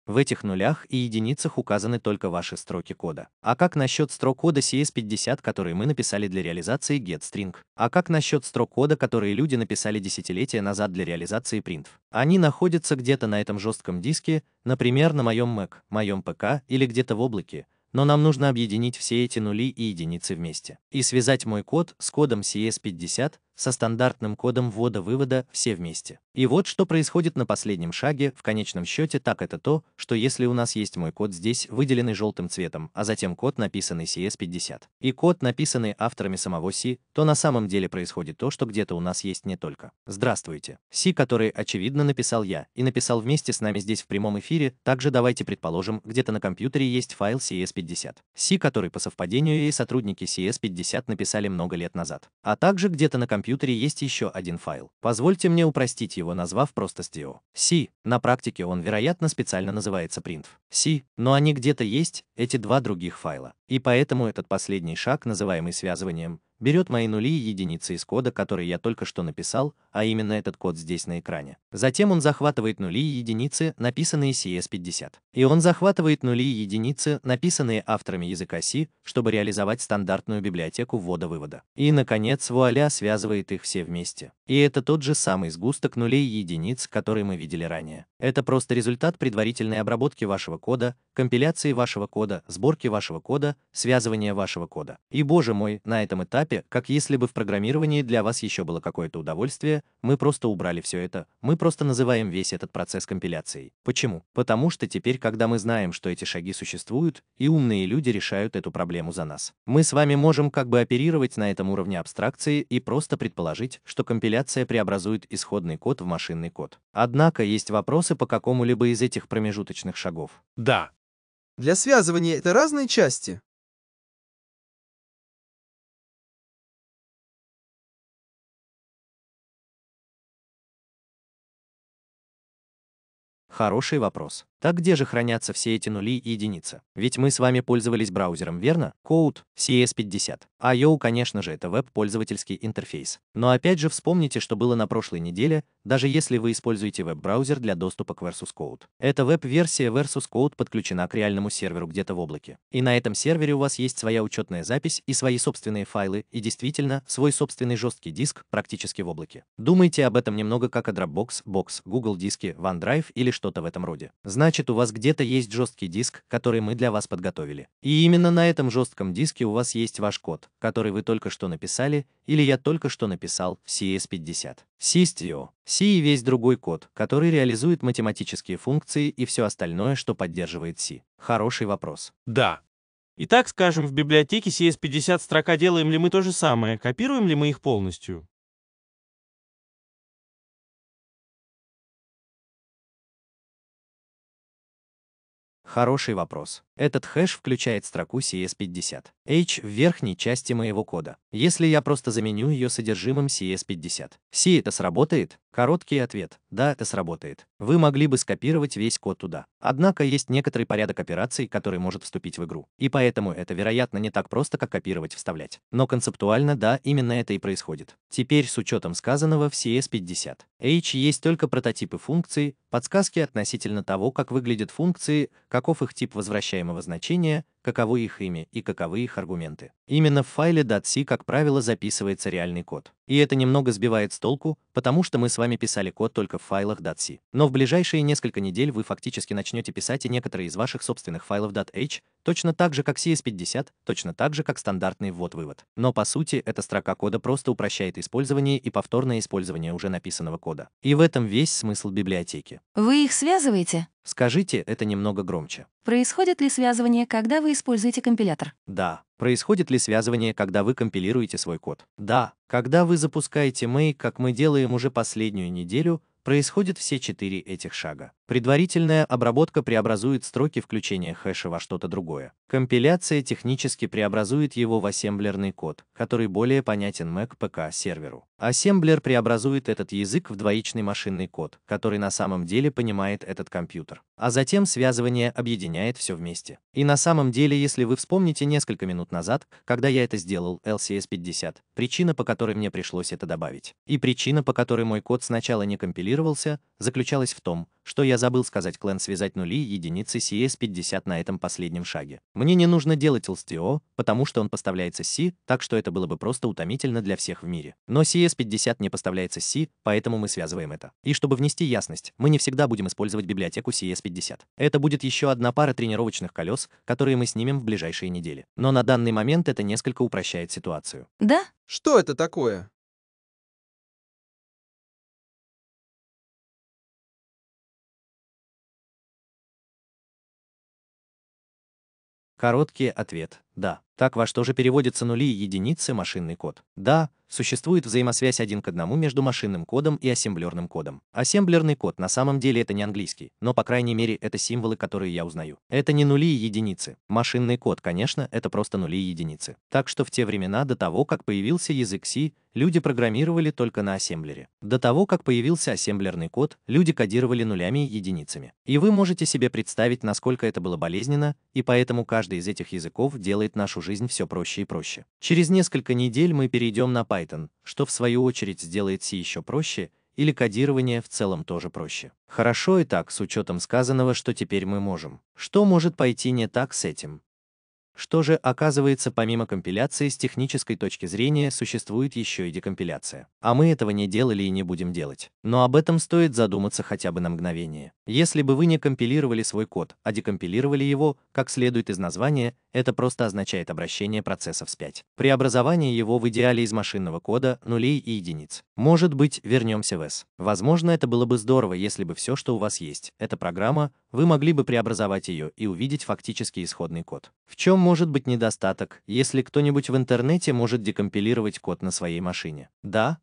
В этих нулях и единицах указаны только ваши строки кода. А как насчет строк кода CS50, которые мы написали для реализации getString? А как насчет строк кода, которые люди написали десятилетия назад для реализации printf? Они находятся где-то на этом жестком диске, например, на моем Mac, моем ПК или где-то в облаке, но нам нужно объединить все эти нули и единицы вместе. И связать мой код с кодом CS50, со стандартным кодом ввода-вывода все вместе. И вот что происходит на последнем шаге, в конечном счете, так это то, что если у нас есть мой код здесь, выделенный желтым цветом, а затем код, написанный CS50, и код, написанный авторами самого C, то на самом деле происходит то, что где-то у нас есть не только. Здравствуйте. C, который, очевидно, написал я, и написал вместе с нами здесь в прямом эфире, также давайте предположим, где-то на компьютере есть файл CS50. C, который по совпадению и сотрудники CS50 написали много лет назад. А также где-то на компьютере компьютере есть еще один файл. Позвольте мне упростить его, назвав просто STO. C. На практике он, вероятно, специально называется printf. C. Но они где-то есть, эти два других файла. И поэтому этот последний шаг, называемый связыванием, берет мои нули и единицы из кода, который я только что написал, а именно этот код здесь на экране. Затем он захватывает нули и единицы, написанные CS50. И он захватывает нули и единицы, написанные авторами языка C, чтобы реализовать стандартную библиотеку ввода-вывода. И, наконец, вуаля связывает их все вместе. И это тот же самый сгусток нулей и единиц, который мы видели ранее. Это просто результат предварительной обработки вашего кода, компиляции вашего кода, сборки вашего кода, связывания вашего кода. И, боже мой, на этом этапе этапе, как если бы в программировании для вас еще было какое-то удовольствие, мы просто убрали все это, мы просто называем весь этот процесс компиляцией. Почему? Потому что теперь, когда мы знаем, что эти шаги существуют, и умные люди решают эту проблему за нас, мы с вами можем как бы оперировать на этом уровне абстракции и просто предположить, что компиляция преобразует исходный код в машинный код. Однако есть вопросы по какому-либо из этих промежуточных шагов. Да. Для связывания это разные части. Хороший вопрос. Так где же хранятся все эти нули и единицы? Ведь мы с вами пользовались браузером, верно? Code CS50. I.O., конечно же, это веб-пользовательский интерфейс. Но опять же вспомните, что было на прошлой неделе, даже если вы используете веб-браузер для доступа к Versus Code. Эта веб-версия Versus Code подключена к реальному серверу где-то в облаке. И на этом сервере у вас есть своя учетная запись и свои собственные файлы, и действительно, свой собственный жесткий диск практически в облаке. Думайте об этом немного как о Dropbox, Box, Google диски, OneDrive или что-то в этом роде. Значит, у вас где-то есть жесткий диск, который мы для вас подготовили. И именно на этом жестком диске у вас есть ваш код который вы только что написали, или я только что написал в CS50. CSTO. C и весь другой код, который реализует математические функции и все остальное, что поддерживает C. Хороший вопрос. Да. Итак, скажем, в библиотеке CS50 строка делаем ли мы то же самое, копируем ли мы их полностью? Хороший вопрос. Этот хэш включает строку CS50. H в верхней части моего кода. Если я просто заменю ее содержимым CS50. C это сработает? Короткий ответ. Да, это сработает. Вы могли бы скопировать весь код туда. Однако есть некоторый порядок операций, который может вступить в игру. И поэтому это, вероятно, не так просто, как копировать-вставлять. Но концептуально, да, именно это и происходит. Теперь с учетом сказанного в CS50. H есть только прототипы функций, подсказки относительно того, как выглядят функции, каков их тип возвращаемый ожидаемого значения Каковы их имя и каковы их аргументы. Именно в файле .c, как правило, записывается реальный код. И это немного сбивает с толку, потому что мы с вами писали код только в файлах .c. Но в ближайшие несколько недель вы фактически начнете писать и некоторые из ваших собственных файлов .h, точно так же, как CS50, точно так же, как стандартный ввод-вывод. Но по сути, эта строка кода просто упрощает использование и повторное использование уже написанного кода. И в этом весь смысл библиотеки. Вы их связываете? Скажите это немного громче. Происходит ли связывание, когда вы используете компилятор? Да. Происходит ли связывание, когда вы компилируете свой код? Да. Когда вы запускаете Make, как мы делаем уже последнюю неделю, происходят все четыре этих шага. Предварительная обработка преобразует строки включения хэша во что-то другое. Компиляция технически преобразует его в ассемблерный код, который более понятен Mac ПК серверу. Ассемблер преобразует этот язык в двоичный машинный код, который на самом деле понимает этот компьютер. А затем связывание объединяет все вместе. И на самом деле, если вы вспомните несколько минут назад, когда я это сделал, LCS50, причина, по которой мне пришлось это добавить, и причина, по которой мой код сначала не компилировался, заключалась в том, что я забыл сказать, клан связать нули и единицы CS50 на этом последнем шаге. Мне не нужно делать LSTO, потому что он поставляется C, так что это было бы просто утомительно для всех в мире. Но CS50 не поставляется C, поэтому мы связываем это. И чтобы внести ясность, мы не всегда будем использовать библиотеку CS50. Это будет еще одна пара тренировочных колес, которые мы снимем в ближайшие недели. Но на данный момент это несколько упрощает ситуацию. Да? Что это такое? Короткий ответ – да. Так во что же переводятся нули и единицы машинный код? Да, существует взаимосвязь один к одному между машинным кодом и ассемблерным кодом. Ассемблерный код на самом деле это не английский, но по крайней мере это символы, которые я узнаю. Это не нули и единицы. Машинный код, конечно, это просто нули и единицы. Так что в те времена до того, как появился язык C, люди программировали только на ассемблере. До того, как появился ассемблерный код, люди кодировали нулями и единицами. И вы можете себе представить, насколько это было болезненно, и поэтому каждый из этих языков делает нашу жизнь жизнь все проще и проще. Через несколько недель мы перейдем на Python, что в свою очередь сделает C еще проще, или кодирование в целом тоже проще. Хорошо и так, с учетом сказанного, что теперь мы можем. Что может пойти не так с этим? Что же, оказывается, помимо компиляции с технической точки зрения существует еще и декомпиляция. А мы этого не делали и не будем делать. Но об этом стоит задуматься хотя бы на мгновение. Если бы вы не компилировали свой код, а декомпилировали его, как следует из названия, это просто означает обращение процесса вспять. Преобразование его в идеале из машинного кода нулей и единиц. Может быть, вернемся в S. Возможно, это было бы здорово, если бы все, что у вас есть, это программа, вы могли бы преобразовать ее и увидеть фактически исходный код. В чем может быть недостаток, если кто-нибудь в интернете может декомпилировать код на своей машине. Да?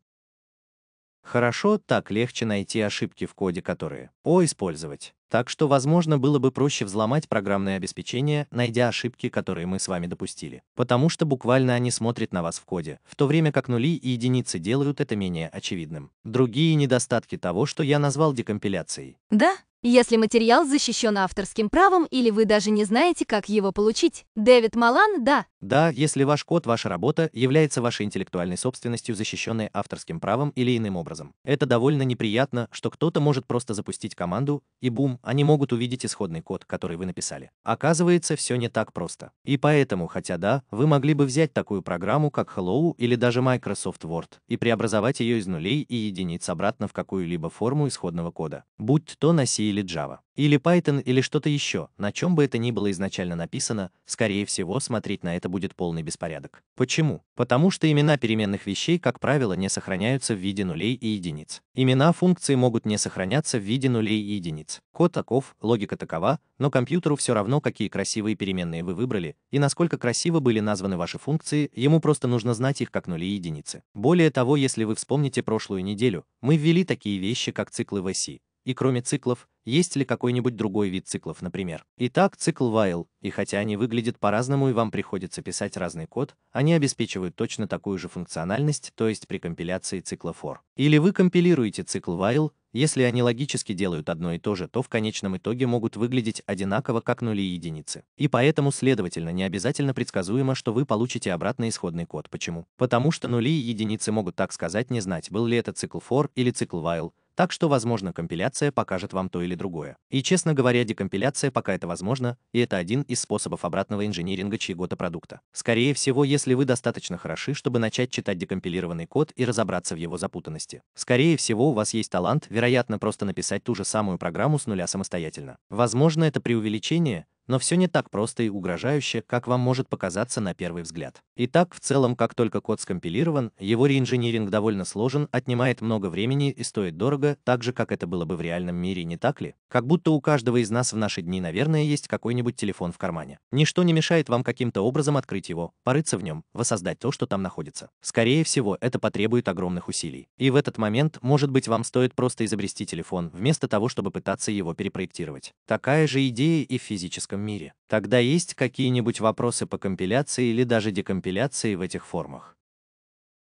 Хорошо, так легче найти ошибки в коде, которые «о» использовать. Так что, возможно, было бы проще взломать программное обеспечение, найдя ошибки, которые мы с вами допустили. Потому что буквально они смотрят на вас в коде, в то время как нули и единицы делают это менее очевидным. Другие недостатки того, что я назвал декомпиляцией. Да, если материал защищен авторским правом или вы даже не знаете, как его получить. Дэвид Малан, да. Да, если ваш код, ваша работа является вашей интеллектуальной собственностью, защищенной авторским правом или иным образом. Это довольно неприятно, что кто-то может просто запустить команду, и бум, они могут увидеть исходный код, который вы написали. Оказывается, все не так просто. И поэтому, хотя да, вы могли бы взять такую программу, как Hello или даже Microsoft Word, и преобразовать ее из нулей и единиц обратно в какую-либо форму исходного кода, будь то на C или Java или Python, или что-то еще, на чем бы это ни было изначально написано, скорее всего, смотреть на это будет полный беспорядок. Почему? Потому что имена переменных вещей, как правило, не сохраняются в виде нулей и единиц. Имена функции могут не сохраняться в виде нулей и единиц. Код таков, логика такова, но компьютеру все равно, какие красивые переменные вы выбрали, и насколько красиво были названы ваши функции, ему просто нужно знать их как нули и единицы. Более того, если вы вспомните прошлую неделю, мы ввели такие вещи, как циклы в оси, и кроме циклов, есть ли какой-нибудь другой вид циклов, например? Итак, цикл while, и хотя они выглядят по-разному и вам приходится писать разный код, они обеспечивают точно такую же функциональность, то есть при компиляции цикла for. Или вы компилируете цикл while, если они логически делают одно и то же, то в конечном итоге могут выглядеть одинаково, как нули и единицы. И поэтому, следовательно, не обязательно предсказуемо, что вы получите обратный исходный код. Почему? Потому что нули и единицы могут так сказать, не знать, был ли это цикл for или цикл while, так что, возможно, компиляция покажет вам то или другое. И, честно говоря, декомпиляция пока это возможно, и это один из способов обратного инжиниринга чьего-то продукта. Скорее всего, если вы достаточно хороши, чтобы начать читать декомпилированный код и разобраться в его запутанности. Скорее всего, у вас есть талант, вероятно, просто написать ту же самую программу с нуля самостоятельно. Возможно, это преувеличение, но все не так просто и угрожающе, как вам может показаться на первый взгляд. Итак, в целом, как только код скомпилирован, его реинжиниринг довольно сложен, отнимает много времени и стоит дорого, так же, как это было бы в реальном мире, не так ли? Как будто у каждого из нас в наши дни, наверное, есть какой-нибудь телефон в кармане. Ничто не мешает вам каким-то образом открыть его, порыться в нем, воссоздать то, что там находится. Скорее всего, это потребует огромных усилий. И в этот момент, может быть, вам стоит просто изобрести телефон, вместо того, чтобы пытаться его перепроектировать. Такая же идея и в физическом физическом мире, тогда есть какие-нибудь вопросы по компиляции или даже декомпиляции в этих формах.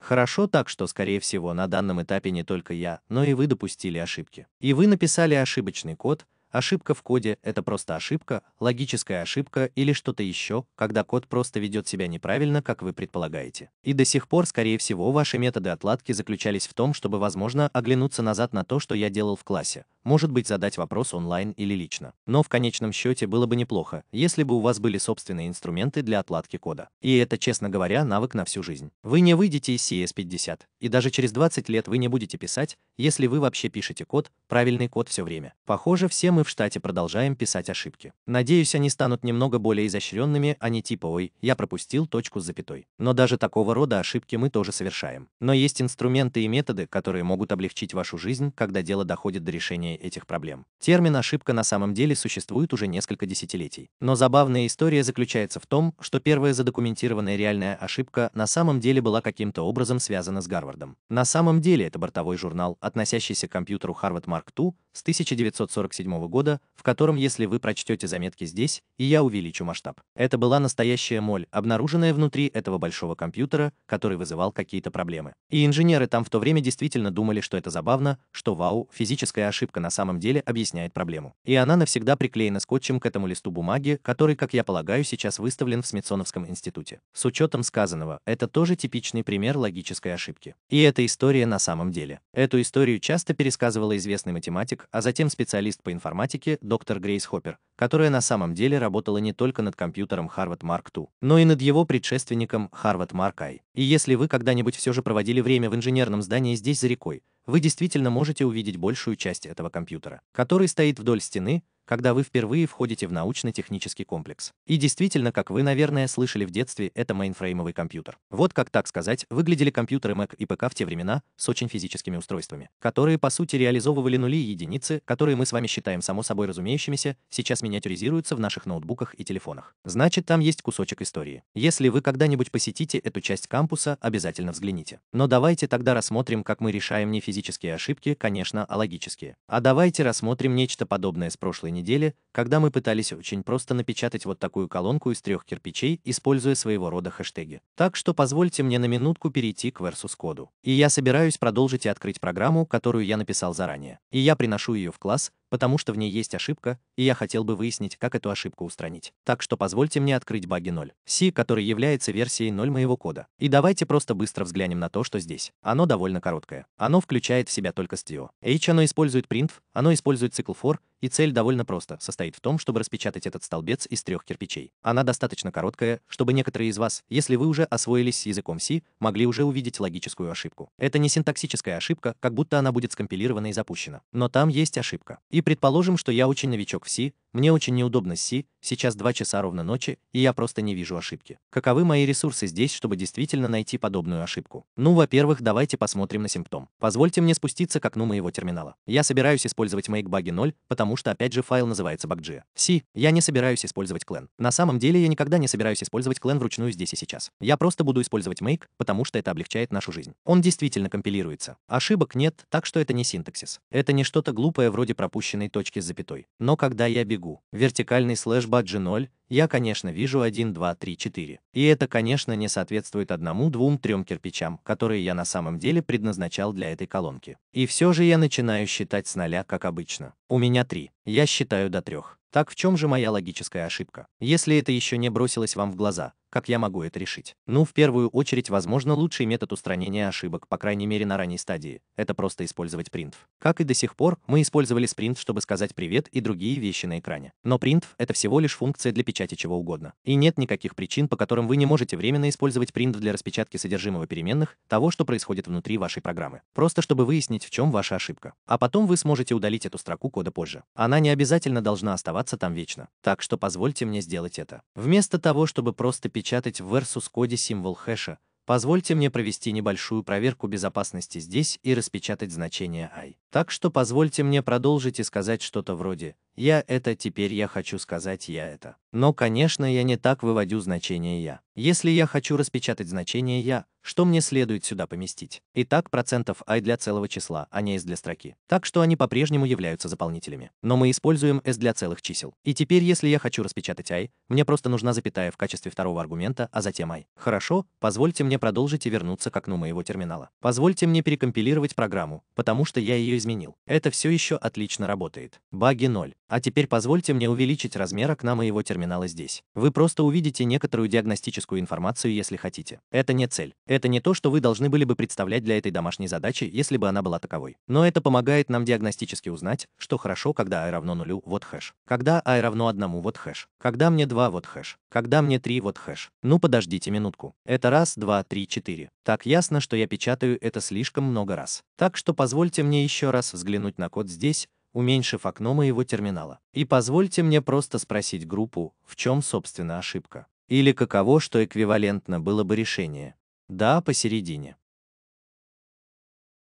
Хорошо так, что, скорее всего, на данном этапе не только я, но и вы допустили ошибки. И вы написали ошибочный код, Ошибка в коде — это просто ошибка, логическая ошибка или что-то еще, когда код просто ведет себя неправильно, как вы предполагаете. И до сих пор, скорее всего, ваши методы отладки заключались в том, чтобы, возможно, оглянуться назад на то, что я делал в классе, может быть, задать вопрос онлайн или лично. Но в конечном счете было бы неплохо, если бы у вас были собственные инструменты для отладки кода. И это, честно говоря, навык на всю жизнь. Вы не выйдете из CS50, и даже через 20 лет вы не будете писать, если вы вообще пишете код, правильный код все время. Похоже, все мы в штате продолжаем писать ошибки. Надеюсь, они станут немного более изощренными, а не типа «Ой, я пропустил точку с запятой». Но даже такого рода ошибки мы тоже совершаем. Но есть инструменты и методы, которые могут облегчить вашу жизнь, когда дело доходит до решения этих проблем. Термин «ошибка» на самом деле существует уже несколько десятилетий. Но забавная история заключается в том, что первая задокументированная реальная ошибка на самом деле была каким-то образом связана с Гарвардом. На самом деле это бортовой журнал, относящийся к компьютеру Harvard Mark II с 1947 2021 года, в котором, если вы прочтете заметки здесь, и я увеличу масштаб. Это была настоящая моль, обнаруженная внутри этого большого компьютера, который вызывал какие-то проблемы. И инженеры там в то время действительно думали, что это забавно, что вау, физическая ошибка на самом деле объясняет проблему. И она навсегда приклеена скотчем к этому листу бумаги, который, как я полагаю, сейчас выставлен в Смитсоновском институте. С учетом сказанного, это тоже типичный пример логической ошибки. И эта история на самом деле. Эту историю часто пересказывала известный математик, а затем специалист по информации информатики доктор Грейс Хоппер, которая на самом деле работала не только над компьютером Harvard Mark II, но и над его предшественником Harvard Mark I. И если вы когда-нибудь все же проводили время в инженерном здании здесь за рекой, вы действительно можете увидеть большую часть этого компьютера, который стоит вдоль стены, когда вы впервые входите в научно-технический комплекс. И действительно, как вы, наверное, слышали в детстве, это мейнфреймовый компьютер. Вот как так сказать, выглядели компьютеры Mac и ПК в те времена с очень физическими устройствами, которые по сути реализовывали нули и единицы, которые мы с вами считаем само собой разумеющимися, сейчас миниатюризируются в наших ноутбуках и телефонах. Значит, там есть кусочек истории. Если вы когда-нибудь посетите эту часть кампуса, обязательно взгляните. Но давайте тогда рассмотрим, как мы решаем не физические ошибки, конечно, а логические. А давайте рассмотрим нечто подобное с прошлой недели, когда мы пытались очень просто напечатать вот такую колонку из трех кирпичей, используя своего рода хэштеги. Так что позвольте мне на минутку перейти к Versus-коду. И я собираюсь продолжить и открыть программу, которую я написал заранее. И я приношу ее в класс, потому что в ней есть ошибка, и я хотел бы выяснить, как эту ошибку устранить. Так что позвольте мне открыть баги 0. C, который является версией 0 моего кода. И давайте просто быстро взглянем на то, что здесь. Оно довольно короткое. Оно включает в себя только stdio. H оно использует print, оно использует цикл for, и цель довольно просто состоит в том, чтобы распечатать этот столбец из трех кирпичей. Она достаточно короткая, чтобы некоторые из вас, если вы уже освоились с языком C, могли уже увидеть логическую ошибку. Это не синтаксическая ошибка, как будто она будет скомпилирована и запущена. Но там есть ошибка. И предположим, что я очень новичок в Си, мне очень неудобно с Си, сейчас 2 часа ровно ночи, и я просто не вижу ошибки. Каковы мои ресурсы здесь, чтобы действительно найти подобную ошибку? Ну, во-первых, давайте посмотрим на симптом. Позвольте мне спуститься к окну моего терминала. Я собираюсь использовать MakeBuggy 0, потому что опять же файл называется Багджи. Си, я не собираюсь использовать клен. На самом деле я никогда не собираюсь использовать клен вручную здесь и сейчас. Я просто буду использовать Make, потому что это облегчает нашу жизнь. Он действительно компилируется. Ошибок нет, так что это не синтаксис. Это не что-то глупое вроде пропущенного пропущенной точки с запятой. Но когда я бегу, вертикальный слэш баджи 0, я, конечно, вижу 1, 2, 3, 4. И это, конечно, не соответствует одному, двум, трем кирпичам, которые я на самом деле предназначал для этой колонки. И все же я начинаю считать с нуля, как обычно. У меня три. Я считаю до трех. Так в чем же моя логическая ошибка? Если это еще не бросилось вам в глаза, как я могу это решить? Ну, в первую очередь, возможно, лучший метод устранения ошибок, по крайней мере на ранней стадии, это просто использовать принтв. Как и до сих пор, мы использовали спринт, чтобы сказать привет и другие вещи на экране. Но принтв — это всего лишь функция для печати печати чего угодно. И нет никаких причин, по которым вы не можете временно использовать принт для распечатки содержимого переменных, того, что происходит внутри вашей программы. Просто чтобы выяснить, в чем ваша ошибка. А потом вы сможете удалить эту строку кода позже. Она не обязательно должна оставаться там вечно. Так что позвольте мне сделать это. Вместо того, чтобы просто печатать в versus коде символ хэша, Позвольте мне провести небольшую проверку безопасности здесь и распечатать значение I. Так что позвольте мне продолжить и сказать что-то вроде «я это», теперь я хочу сказать «я это». Но, конечно, я не так выводю значение «я». Если я хочу распечатать значение «я», что мне следует сюда поместить? Итак, процентов i для целого числа, а не s для строки. Так что они по-прежнему являются заполнителями. Но мы используем s для целых чисел. И теперь, если я хочу распечатать i, мне просто нужна запятая в качестве второго аргумента, а затем i. Хорошо, позвольте мне продолжить и вернуться к окну моего терминала. Позвольте мне перекомпилировать программу, потому что я ее изменил. Это все еще отлично работает. Баги 0. А теперь позвольте мне увеличить размер окна моего терминала здесь. Вы просто увидите некоторую диагностическую статистическую информацию, если хотите. Это не цель. Это не то, что вы должны были бы представлять для этой домашней задачи, если бы она была таковой. Но это помогает нам диагностически узнать, что хорошо, когда i а равно нулю, вот хэш. Когда i а равно одному, вот хэш. Когда мне 2, вот хэш. Когда мне 3, вот хэш. Ну подождите минутку. Это раз, два, три, четыре. Так ясно, что я печатаю это слишком много раз. Так что позвольте мне еще раз взглянуть на код здесь, уменьшив окно моего терминала. И позвольте мне просто спросить группу, в чем, собственно, ошибка. Или каково, что эквивалентно было бы решение. Да, посередине.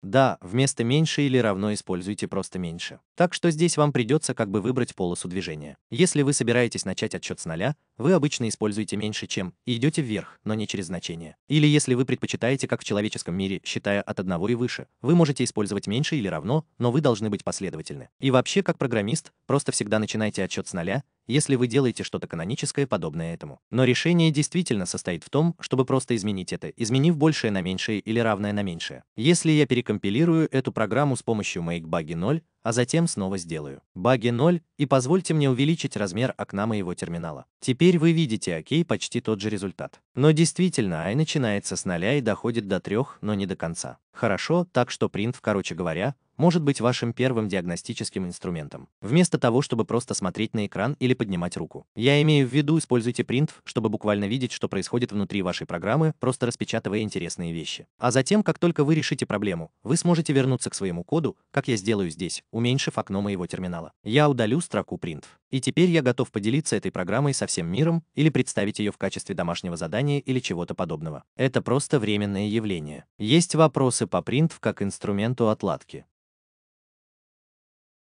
Да, вместо меньше или равно используйте просто меньше. Так что здесь вам придется как бы выбрать полосу движения. Если вы собираетесь начать отсчет с нуля, вы обычно используете меньше, чем, и идете вверх, но не через значение. Или если вы предпочитаете, как в человеческом мире, считая от одного и выше, вы можете использовать меньше или равно, но вы должны быть последовательны. И вообще, как программист, просто всегда начинайте отсчет с нуля, если вы делаете что-то каноническое, подобное этому. Но решение действительно состоит в том, чтобы просто изменить это, изменив большее на меньшее или равное на меньшее. Если я перекомпилирую эту программу с помощью makebuggy 0, а затем снова сделаю. Баги 0 и позвольте мне увеличить размер окна моего терминала. Теперь вы видите окей почти тот же результат. Но действительно, ай начинается с нуля и доходит до трех, но не до конца. Хорошо, так что printf, короче говоря, может быть вашим первым диагностическим инструментом, вместо того, чтобы просто смотреть на экран или поднимать руку. Я имею в виду, используйте принт, чтобы буквально видеть, что происходит внутри вашей программы, просто распечатывая интересные вещи. А затем, как только вы решите проблему, вы сможете вернуться к своему коду, как я сделаю здесь, уменьшив окно моего терминала. Я удалю строку print. И теперь я готов поделиться этой программой со всем миром или представить ее в качестве домашнего задания или чего-то подобного. Это просто временное явление. Есть вопросы по print как инструменту отладки.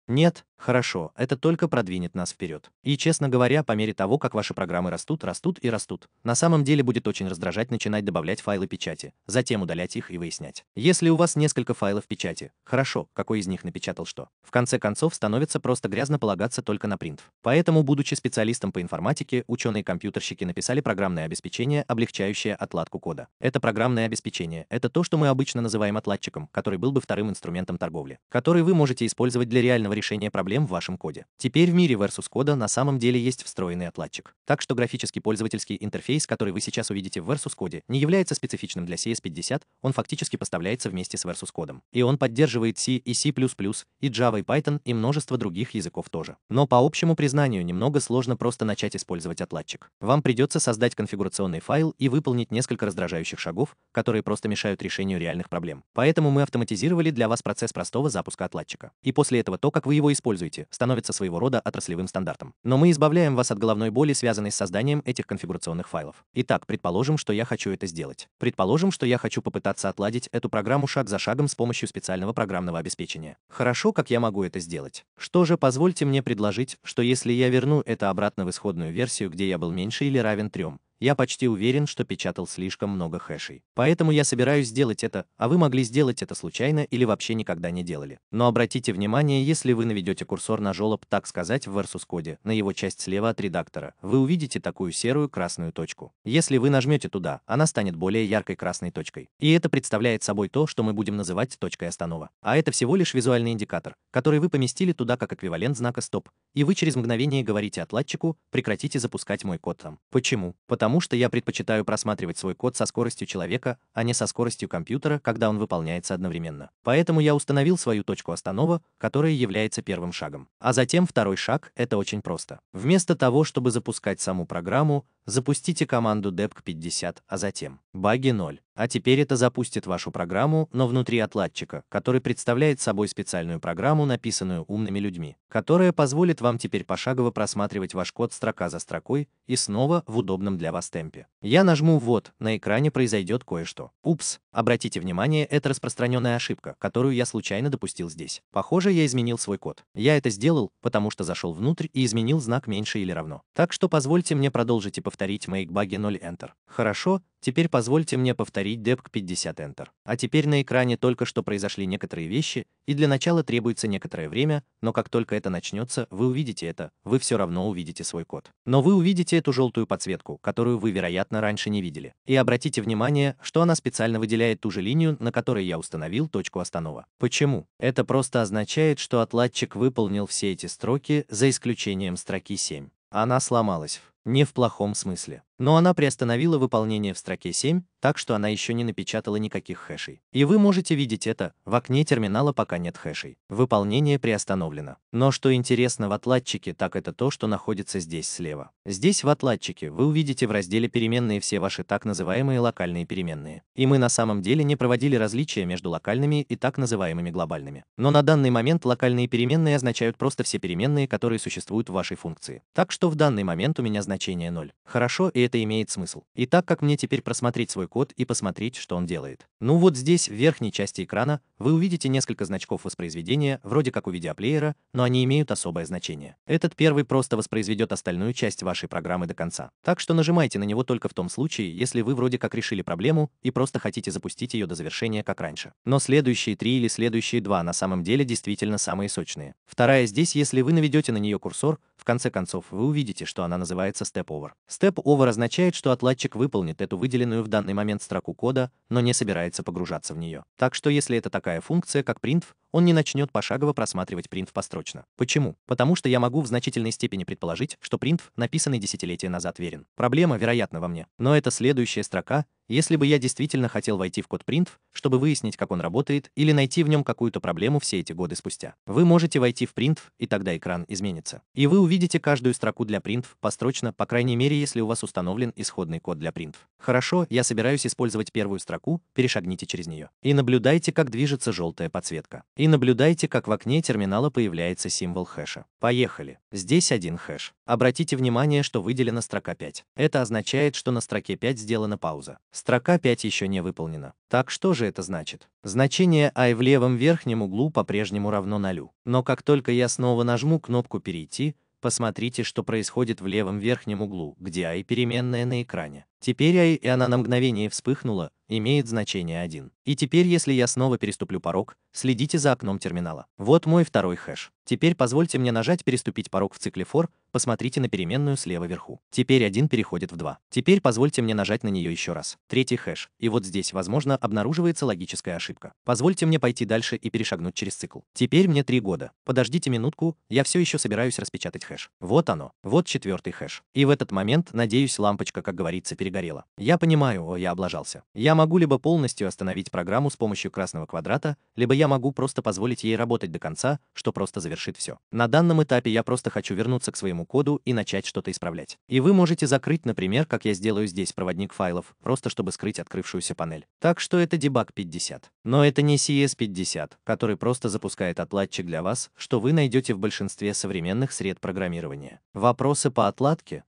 Нет, хорошо, это только продвинет нас вперед. И, честно говоря, по мере того, как ваши программы растут, растут и растут, на самом деле будет очень раздражать начинать добавлять файлы печати, затем удалять их и выяснять. Если у вас несколько файлов печати, хорошо, какой из них напечатал что. В конце концов, становится просто грязно полагаться только на принт. Поэтому, будучи специалистом по информатике, ученые-компьютерщики написали программное обеспечение, облегчающее отладку кода. Это программное обеспечение, это то, что мы обычно называем отладчиком, который был бы вторым инструментом торговли, который вы можете использовать для реального быстрого решения проблем в вашем коде. Теперь в мире versus кода на самом деле есть встроенный отладчик. Так что графический пользовательский интерфейс, который вы сейчас увидите в versus коде, не является специфичным для CS50, он фактически поставляется вместе с versus кодом. И он поддерживает C и C++, и Java, и Python, и множество других языков тоже. Но по общему признанию немного сложно просто начать использовать отладчик. Вам придется создать конфигурационный файл и выполнить несколько раздражающих шагов, которые просто мешают решению реальных проблем. Поэтому мы автоматизировали для вас процесс простого запуска отладчика. И после этого то, как как вы его используете, становится своего рода отраслевым стандартом. Но мы избавляем вас от головной боли, связанной с созданием этих конфигурационных файлов. Итак, предположим, что я хочу это сделать. Предположим, что я хочу попытаться отладить эту программу шаг за шагом с помощью специального программного обеспечения. Хорошо, как я могу это сделать? Что же, позвольте мне предложить, что если я верну это обратно в исходную версию, где я был меньше или равен трем? Я почти уверен, что печатал слишком много хэшей. Поэтому я собираюсь сделать это, а вы могли сделать это случайно или вообще никогда не делали. Но обратите внимание, если вы наведете курсор на жолоб, так сказать, в versus коде, на его часть слева от редактора, вы увидите такую серую красную точку. Если вы нажмете туда, она станет более яркой красной точкой. И это представляет собой то, что мы будем называть точкой останова. А это всего лишь визуальный индикатор, который вы поместили туда как эквивалент знака «стоп», и вы через мгновение говорите отладчику «прекратите запускать мой код там». Почему? Потому потому что я предпочитаю просматривать свой код со скоростью человека, а не со скоростью компьютера, когда он выполняется одновременно. Поэтому я установил свою точку останова, которая является первым шагом. А затем второй шаг — это очень просто. Вместо того, чтобы запускать саму программу, запустите команду depk50, а затем баги 0. А теперь это запустит вашу программу, но внутри отладчика, который представляет собой специальную программу, написанную умными людьми, которая позволит вам теперь пошагово просматривать ваш код строка за строкой и снова в удобном для вас темпе. Я нажму «Вот», на экране произойдет кое-что. Упс, Обратите внимание, это распространенная ошибка, которую я случайно допустил здесь. Похоже, я изменил свой код. Я это сделал, потому что зашел внутрь и изменил знак меньше или равно. Так что позвольте мне продолжить и повторить make баги 0 enter. Хорошо, Теперь позвольте мне повторить DEPC 50 Enter. А теперь на экране только что произошли некоторые вещи, и для начала требуется некоторое время, но как только это начнется, вы увидите это, вы все равно увидите свой код. Но вы увидите эту желтую подсветку, которую вы, вероятно, раньше не видели. И обратите внимание, что она специально выделяет определяет ту же линию, на которой я установил точку останова. Почему? Это просто означает, что отладчик выполнил все эти строки за исключением строки 7. Она сломалась в не в плохом смысле. Но она приостановила выполнение в строке 7, так что она еще не напечатала никаких хэшей. И вы можете видеть это, в окне терминала пока нет хэшей. Выполнение приостановлено. Но что интересно в отладчике, так это то, что находится здесь слева. Здесь в отладчике вы увидите в разделе переменные все ваши так называемые локальные переменные. И мы на самом деле не проводили различия между локальными и так называемыми глобальными. Но на данный момент локальные переменные означают просто все переменные, которые существуют в вашей функции. Так что в данный момент у меня значение значение 0. Хорошо, и это имеет смысл. И так как мне теперь просмотреть свой код и посмотреть, что он делает. Ну вот здесь, в верхней части экрана, вы увидите несколько значков воспроизведения, вроде как у видеоплеера, но они имеют особое значение. Этот первый просто воспроизведет остальную часть вашей программы до конца. Так что нажимайте на него только в том случае, если вы вроде как решили проблему и просто хотите запустить ее до завершения, как раньше. Но следующие три или следующие два на самом деле действительно самые сочные. Вторая здесь, если вы наведете на нее курсор, в конце концов вы увидите, что она называется называется step-over. Step-over означает, что отладчик выполнит эту выделенную в данный момент строку кода, но не собирается погружаться в нее. Так что если это такая функция, как printf, он не начнет пошагово просматривать printf построчно. Почему? Потому что я могу в значительной степени предположить, что printf, написанный десятилетия назад, верен. Проблема, вероятно, во мне. Но это следующая строка, если бы я действительно хотел войти в код printf, чтобы выяснить, как он работает, или найти в нем какую-то проблему все эти годы спустя, вы можете войти в printf, и тогда экран изменится. И вы увидите каждую строку для printf построчно, по крайней мере, если у вас установлен исходный код для printf. Хорошо, я собираюсь использовать первую строку, перешагните через нее. И наблюдайте, как движется желтая подсветка. И наблюдайте, как в окне терминала появляется символ хэша. Поехали. Здесь один хэш. Обратите внимание, что выделена строка 5. Это означает, что на строке 5 сделана пауза. Строка 5 еще не выполнена. Так что же это значит? Значение i в левом верхнем углу по-прежнему равно 0. Но как только я снова нажму кнопку «Перейти», посмотрите, что происходит в левом верхнем углу, где i переменная на экране. Теперь я и она на мгновение вспыхнула, имеет значение один. И теперь, если я снова переступлю порог, следите за окном терминала. Вот мой второй хэш. Теперь позвольте мне нажать «Переступить порог» в цикле for, посмотрите на переменную слева вверху. Теперь один переходит в 2. Теперь позвольте мне нажать на нее еще раз. Третий хэш. И вот здесь, возможно, обнаруживается логическая ошибка. Позвольте мне пойти дальше и перешагнуть через цикл. Теперь мне 3 года. Подождите минутку, я все еще собираюсь распечатать хэш. Вот оно. Вот четвертый хэш. И в этот момент, надеюсь, лампочка, как говорится, перегорела перегорело. Я понимаю, о, я облажался. Я могу либо полностью остановить программу с помощью красного квадрата, либо я могу просто позволить ей работать до конца, что просто завершит все. На данном этапе я просто хочу вернуться к своему коду и начать что-то исправлять. И вы можете закрыть, например, как я сделаю здесь проводник файлов, просто чтобы скрыть открывшуюся панель. Так что это дебаг 50. Но это не CS50, который просто запускает отладчик для вас, что вы найдете в большинстве современных сред программирования. Вопросы по отладке?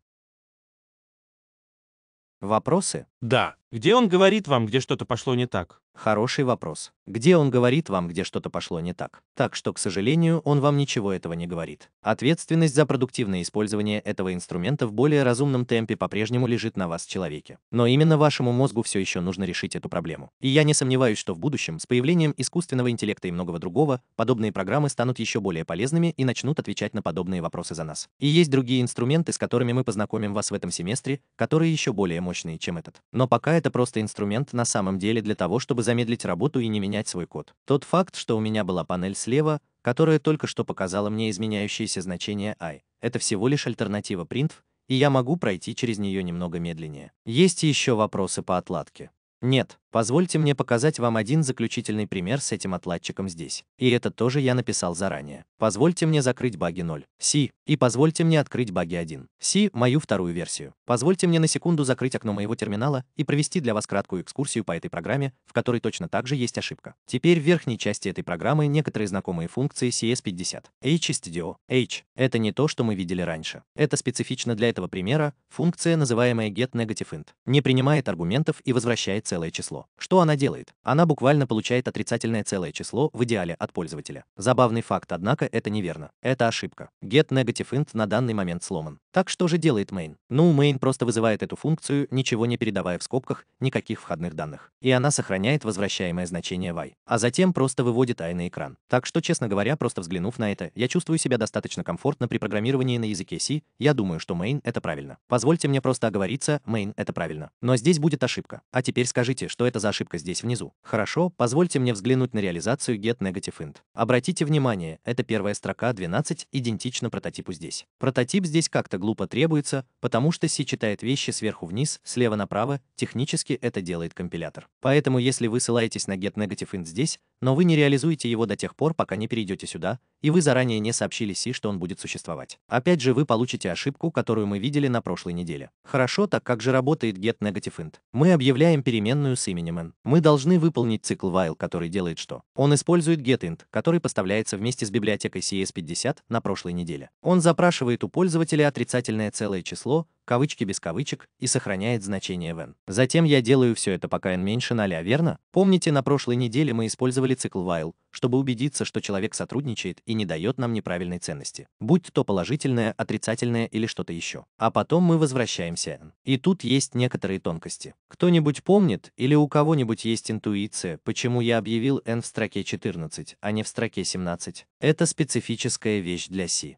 Вопросы? Да. Где он говорит вам, где что-то пошло не так? Хороший вопрос. Где он говорит вам, где что-то пошло не так? Так что, к сожалению, он вам ничего этого не говорит. Ответственность за продуктивное использование этого инструмента в более разумном темпе по-прежнему лежит на вас, человеке. Но именно вашему мозгу все еще нужно решить эту проблему. И я не сомневаюсь, что в будущем, с появлением искусственного интеллекта и многого другого, подобные программы станут еще более полезными и начнут отвечать на подобные вопросы за нас. И есть другие инструменты, с которыми мы познакомим вас в этом семестре, которые еще более мощные, чем этот. Но пока это это просто инструмент на самом деле для того, чтобы замедлить работу и не менять свой код. Тот факт, что у меня была панель слева, которая только что показала мне изменяющееся значение i, это всего лишь альтернатива printf, и я могу пройти через нее немного медленнее. Есть еще вопросы по отладке? Нет. Позвольте мне показать вам один заключительный пример с этим отладчиком здесь. И это тоже я написал заранее. Позвольте мне закрыть баги 0, C, и позвольте мне открыть баги 1, C, мою вторую версию. Позвольте мне на секунду закрыть окно моего терминала и провести для вас краткую экскурсию по этой программе, в которой точно так же есть ошибка. Теперь в верхней части этой программы некоторые знакомые функции CS50. Hstudio. H – это не то, что мы видели раньше. Это специфично для этого примера, функция, называемая getNegativeInt, не принимает аргументов и возвращает целое число. Что она делает? Она буквально получает отрицательное целое число в идеале от пользователя. Забавный факт, однако, это неверно. Это ошибка. Get negative int на данный момент сломан. Так что же делает main? Ну, main просто вызывает эту функцию, ничего не передавая в скобках, никаких входных данных. И она сохраняет возвращаемое значение y, а затем просто выводит i на экран. Так что, честно говоря, просто взглянув на это, я чувствую себя достаточно комфортно при программировании на языке C. Я думаю, что main это правильно. Позвольте мне просто оговориться, main это правильно. Но здесь будет ошибка. А теперь скажите, что это это за ошибка здесь внизу. Хорошо, позвольте мне взглянуть на реализацию getNegativeInt. Обратите внимание, это первая строка 12 идентична прототипу здесь. Прототип здесь как-то глупо требуется, потому что C читает вещи сверху вниз, слева направо, технически это делает компилятор. Поэтому если вы ссылаетесь на getNegativeInt здесь, но вы не реализуете его до тех пор, пока не перейдете сюда, и вы заранее не сообщили Си, что он будет существовать. Опять же, вы получите ошибку, которую мы видели на прошлой неделе. Хорошо, так как же работает get negative int? Мы объявляем переменную с именем n. Мы должны выполнить цикл while, который делает что? Он использует getInt, который поставляется вместе с библиотекой CS50 на прошлой неделе. Он запрашивает у пользователя отрицательное целое число, кавычки без кавычек, и сохраняет значение n. Затем я делаю все это, пока n меньше 0, верно? Помните, на прошлой неделе мы использовали цикл while, чтобы убедиться, что человек сотрудничает и не дает нам неправильной ценности, будь то положительное, отрицательное или что-то еще. А потом мы возвращаемся n. И тут есть некоторые тонкости. Кто-нибудь помнит или у кого-нибудь есть интуиция, почему я объявил n в строке 14, а не в строке 17? Это специфическая вещь для C.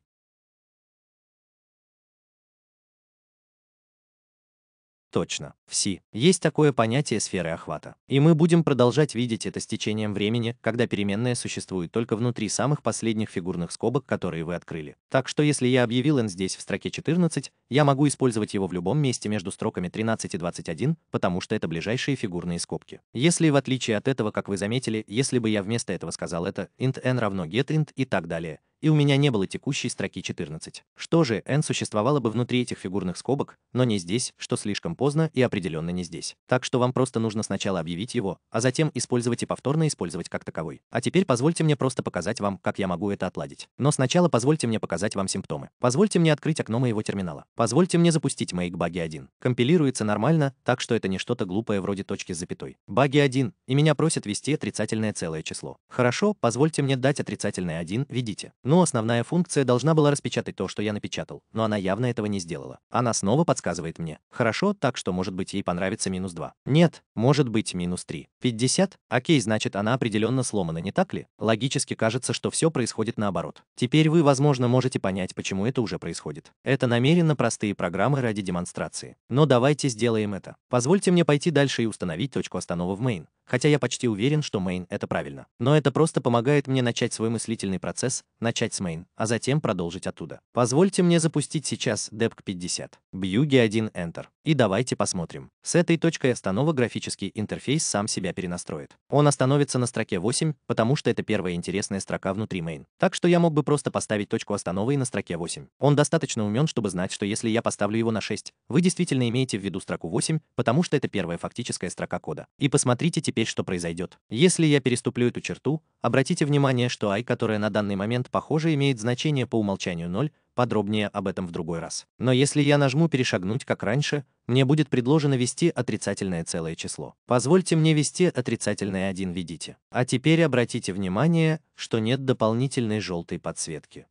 Точно, в есть такое понятие сферы охвата. И мы будем продолжать видеть это с течением времени, когда переменная существует только внутри самых последних фигурных скобок, которые вы открыли. Так что если я объявил n здесь в строке 14, я могу использовать его в любом месте между строками 13 и 21, потому что это ближайшие фигурные скобки. Если в отличие от этого, как вы заметили, если бы я вместо этого сказал это int n равно get int и так далее, и у меня не было текущей строки 14. Что же, n существовало бы внутри этих фигурных скобок, но не здесь, что слишком поздно и определенно не здесь. Так что вам просто нужно сначала объявить его, а затем использовать и повторно использовать как таковой. А теперь позвольте мне просто показать вам, как я могу это отладить. Но сначала позвольте мне показать вам симптомы. Позвольте мне открыть окно моего терминала. Позвольте мне запустить MakeBuggy 1. Компилируется нормально, так что это не что-то глупое вроде точки с запятой. Баги 1, и меня просят ввести отрицательное целое число. Хорошо, позвольте мне дать отрицательное 1, введите. Ну, основная функция должна была распечатать то, что я напечатал, но она явно этого не сделала. Она снова подсказывает мне. Хорошо, так что, может быть, ей понравится минус 2. Нет, может быть, минус 3. 50? Окей, значит, она определенно сломана, не так ли? Логически кажется, что все происходит наоборот. Теперь вы, возможно, можете понять, почему это уже происходит. Это намеренно простые программы ради демонстрации. Но давайте сделаем это. Позвольте мне пойти дальше и установить точку останова в main хотя я почти уверен, что main — это правильно. Но это просто помогает мне начать свой мыслительный процесс, начать с main, а затем продолжить оттуда. Позвольте мне запустить сейчас depc 50. Бьюги G1 Enter. И давайте посмотрим. С этой точкой останова графический интерфейс сам себя перенастроит. Он остановится на строке 8, потому что это первая интересная строка внутри main. Так что я мог бы просто поставить точку остановы и на строке 8. Он достаточно умен, чтобы знать, что если я поставлю его на 6, вы действительно имеете в виду строку 8, потому что это первая фактическая строка кода. И посмотрите теперь, что произойдет. Если я переступлю эту черту, обратите внимание, что i, которая на данный момент, похоже, имеет значение по умолчанию 0, подробнее об этом в другой раз. Но если я нажму «Перешагнуть», как раньше, мне будет предложено ввести отрицательное целое число. Позвольте мне ввести отрицательное 1 Видите? А теперь обратите внимание, что нет дополнительной желтой подсветки.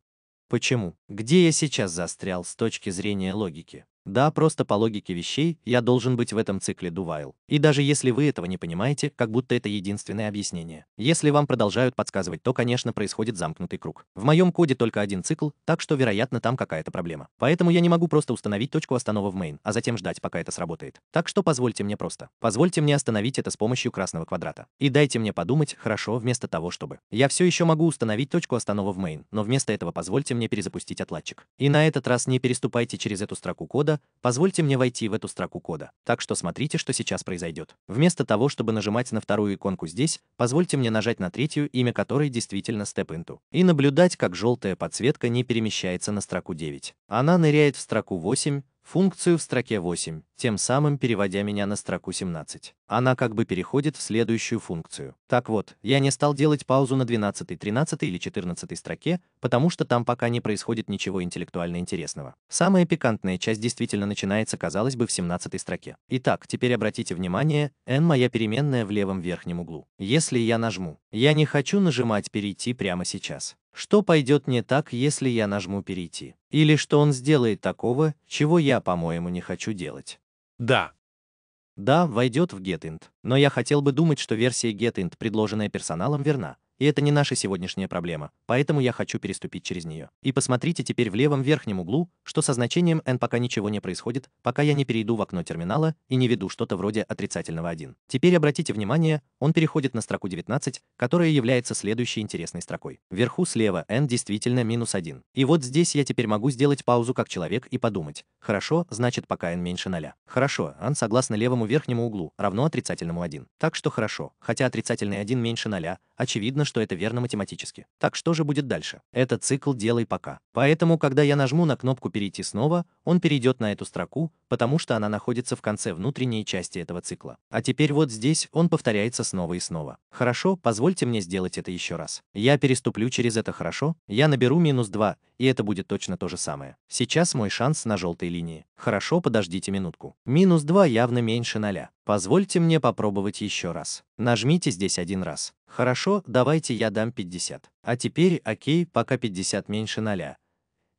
Почему? Где я сейчас застрял с точки зрения логики? Да, просто по логике вещей я должен быть в этом цикле Дувайл. И даже если вы этого не понимаете, как будто это единственное объяснение. Если вам продолжают подсказывать, то, конечно, происходит замкнутый круг. В моем коде только один цикл, так что, вероятно, там какая-то проблема. Поэтому я не могу просто установить точку останова в main, а затем ждать, пока это сработает. Так что позвольте мне просто. Позвольте мне остановить это с помощью красного квадрата. И дайте мне подумать, хорошо, вместо того, чтобы. Я все еще могу установить точку останова в main, но вместо этого позвольте мне перезапустить отладчик. И на этот раз не переступайте через эту строку кода, позвольте мне войти в эту строку кода. Так что смотрите, что сейчас произойдет. Вместо того, чтобы нажимать на вторую иконку здесь, позвольте мне нажать на третью, имя которой действительно step into, и наблюдать, как желтая подсветка не перемещается на строку 9. Она ныряет в строку 8, функцию в строке 8, тем самым переводя меня на строку 17 она как бы переходит в следующую функцию. Так вот, я не стал делать паузу на 12, 13 или 14 строке, потому что там пока не происходит ничего интеллектуально интересного. Самая пикантная часть действительно начинается, казалось бы, в 17 строке. Итак, теперь обратите внимание, n моя переменная в левом верхнем углу. Если я нажму, я не хочу нажимать «перейти» прямо сейчас. Что пойдет не так, если я нажму «перейти»? Или что он сделает такого, чего я, по-моему, не хочу делать? Да, да, войдет в GetInt, но я хотел бы думать, что версия GetInt, предложенная персоналом, верна. И это не наша сегодняшняя проблема, поэтому я хочу переступить через нее. И посмотрите теперь в левом верхнем углу, что со значением n пока ничего не происходит, пока я не перейду в окно терминала и не веду что-то вроде отрицательного 1. Теперь обратите внимание, он переходит на строку 19, которая является следующей интересной строкой. Вверху слева n действительно минус 1. И вот здесь я теперь могу сделать паузу как человек и подумать. Хорошо, значит пока n меньше 0. Хорошо, n согласно левому верхнему углу равно отрицательному 1. Так что хорошо, хотя отрицательный 1 меньше 0, очевидно, что это верно математически. Так что же будет дальше? Это цикл «делай пока». Поэтому, когда я нажму на кнопку «перейти снова», он перейдет на эту строку, потому что она находится в конце внутренней части этого цикла. А теперь вот здесь он повторяется снова и снова. Хорошо, позвольте мне сделать это еще раз. Я переступлю через это «хорошо», я наберу минус 2 и это будет точно то же самое. Сейчас мой шанс на желтой линии. Хорошо, подождите минутку. Минус 2 явно меньше 0. Позвольте мне попробовать еще раз. Нажмите здесь один раз. Хорошо, давайте я дам 50. А теперь окей, пока 50 меньше 0.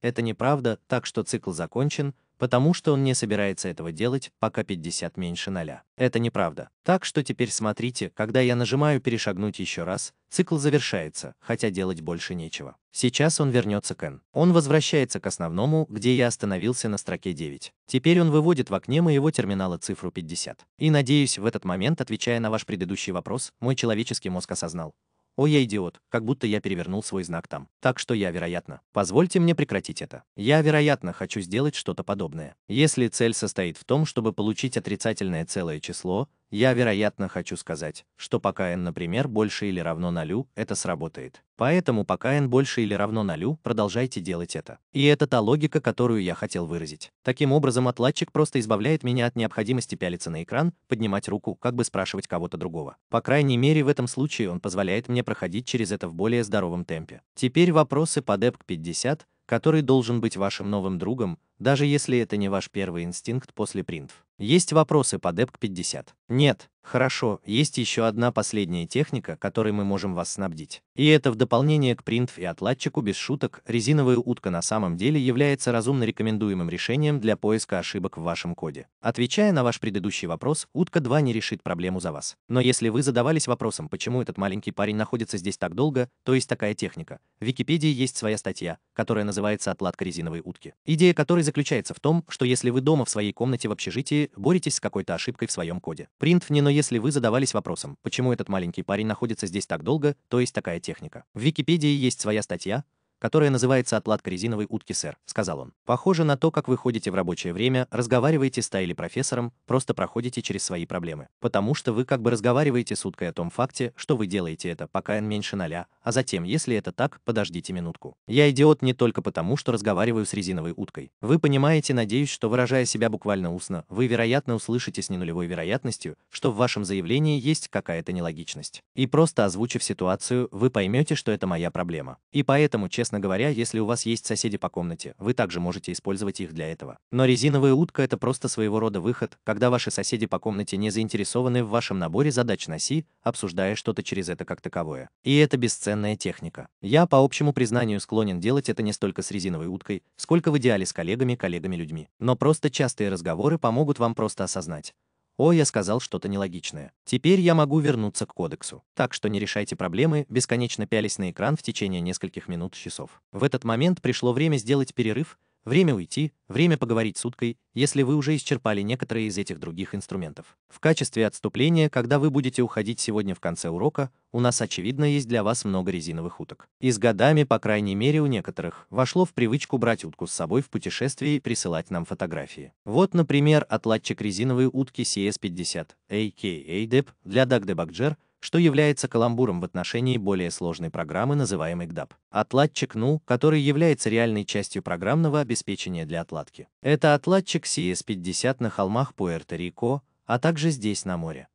Это неправда, так что цикл закончен, потому что он не собирается этого делать, пока 50 меньше 0. Это неправда. Так что теперь смотрите, когда я нажимаю «Перешагнуть еще раз», цикл завершается, хотя делать больше нечего. Сейчас он вернется к N. Он возвращается к основному, где я остановился на строке 9. Теперь он выводит в окне моего терминала цифру 50. И надеюсь, в этот момент, отвечая на ваш предыдущий вопрос, мой человеческий мозг осознал, Ой, я идиот, как будто я перевернул свой знак там. Так что я, вероятно, позвольте мне прекратить это. Я, вероятно, хочу сделать что-то подобное. Если цель состоит в том, чтобы получить отрицательное целое число, я, вероятно, хочу сказать, что пока n, например, больше или равно 0, это сработает. Поэтому пока n больше или равно 0, продолжайте делать это. И это та логика, которую я хотел выразить. Таким образом, отладчик просто избавляет меня от необходимости пялиться на экран, поднимать руку, как бы спрашивать кого-то другого. По крайней мере, в этом случае он позволяет мне проходить через это в более здоровом темпе. Теперь вопросы по DEPC 50, который должен быть вашим новым другом, даже если это не ваш первый инстинкт после принтов. Есть вопросы по DEPC 50? Нет. Хорошо, есть еще одна последняя техника, которой мы можем вас снабдить. И это в дополнение к принтф и отладчику без шуток, резиновая утка на самом деле является разумно рекомендуемым решением для поиска ошибок в вашем коде. Отвечая на ваш предыдущий вопрос, утка 2 не решит проблему за вас. Но если вы задавались вопросом, почему этот маленький парень находится здесь так долго, то есть такая техника. В Википедии есть своя статья, которая называется «Отладка резиновой утки», идея которой заключается в том, что если вы дома в своей комнате в общежитии боретесь с какой-то ошибкой в своем коде. принт не, но если вы задавались вопросом, почему этот маленький парень находится здесь так долго, то есть такая техника. В Википедии есть своя статья, которая называется «Отладка резиновой утки, сэр», — сказал он. «Похоже на то, как вы ходите в рабочее время, разговариваете с Та или профессором, просто проходите через свои проблемы. Потому что вы как бы разговариваете с уткой о том факте, что вы делаете это, пока n меньше ноля, а затем, если это так, подождите минутку. Я идиот не только потому, что разговариваю с резиновой уткой. Вы понимаете, надеюсь, что выражая себя буквально устно, вы, вероятно, услышите с ненулевой вероятностью, что в вашем заявлении есть какая-то нелогичность. И просто озвучив ситуацию, вы поймете, что это моя проблема. И поэтому, честно Честно говоря, если у вас есть соседи по комнате, вы также можете использовать их для этого. Но резиновая утка – это просто своего рода выход, когда ваши соседи по комнате не заинтересованы в вашем наборе задач на Си, обсуждая что-то через это как таковое. И это бесценная техника. Я, по общему признанию, склонен делать это не столько с резиновой уткой, сколько в идеале с коллегами, коллегами-людьми. Но просто частые разговоры помогут вам просто осознать, о, я сказал что-то нелогичное. Теперь я могу вернуться к кодексу. Так что не решайте проблемы, бесконечно пялись на экран в течение нескольких минут часов. В этот момент пришло время сделать перерыв, Время уйти, время поговорить с уткой, если вы уже исчерпали некоторые из этих других инструментов. В качестве отступления, когда вы будете уходить сегодня в конце урока, у нас, очевидно, есть для вас много резиновых уток. И с годами, по крайней мере у некоторых, вошло в привычку брать утку с собой в путешествии и присылать нам фотографии. Вот, например, отладчик резиновой утки CS50, a.k.a. DEP, для Дагдебакджер, что является каламбуром в отношении более сложной программы, называемой GDAP. Отладчик NU, «Ну», который является реальной частью программного обеспечения для отладки. Это отладчик CS50 на холмах Пуэрто-Рико, а также здесь на море.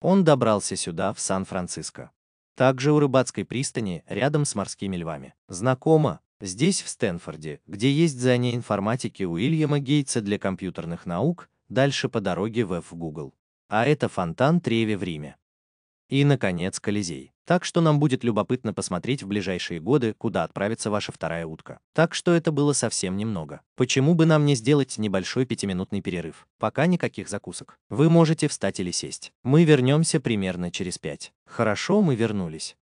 Он добрался сюда, в Сан-Франциско. Также у рыбацкой пристани, рядом с морскими львами. Знакомо, здесь, в Стэнфорде, где есть здание информатики Уильяма Гейтса для компьютерных наук, дальше по дороге в F Google. А это фонтан Треви в Риме. И, наконец, Колизей. Так что нам будет любопытно посмотреть в ближайшие годы, куда отправится ваша вторая утка. Так что это было совсем немного. Почему бы нам не сделать небольшой пятиминутный перерыв? Пока никаких закусок. Вы можете встать или сесть. Мы вернемся примерно через пять. Хорошо, мы вернулись.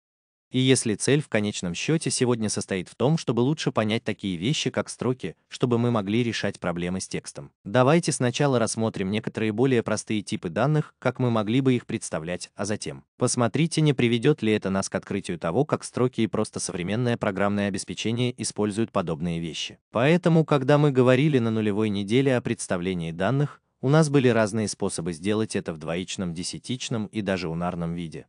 И если цель в конечном счете сегодня состоит в том, чтобы лучше понять такие вещи, как строки, чтобы мы могли решать проблемы с текстом. Давайте сначала рассмотрим некоторые более простые типы данных, как мы могли бы их представлять, а затем посмотрите, не приведет ли это нас к открытию того, как строки и просто современное программное обеспечение используют подобные вещи. Поэтому, когда мы говорили на нулевой неделе о представлении данных, у нас были разные способы сделать это в двоичном, десятичном и даже унарном виде.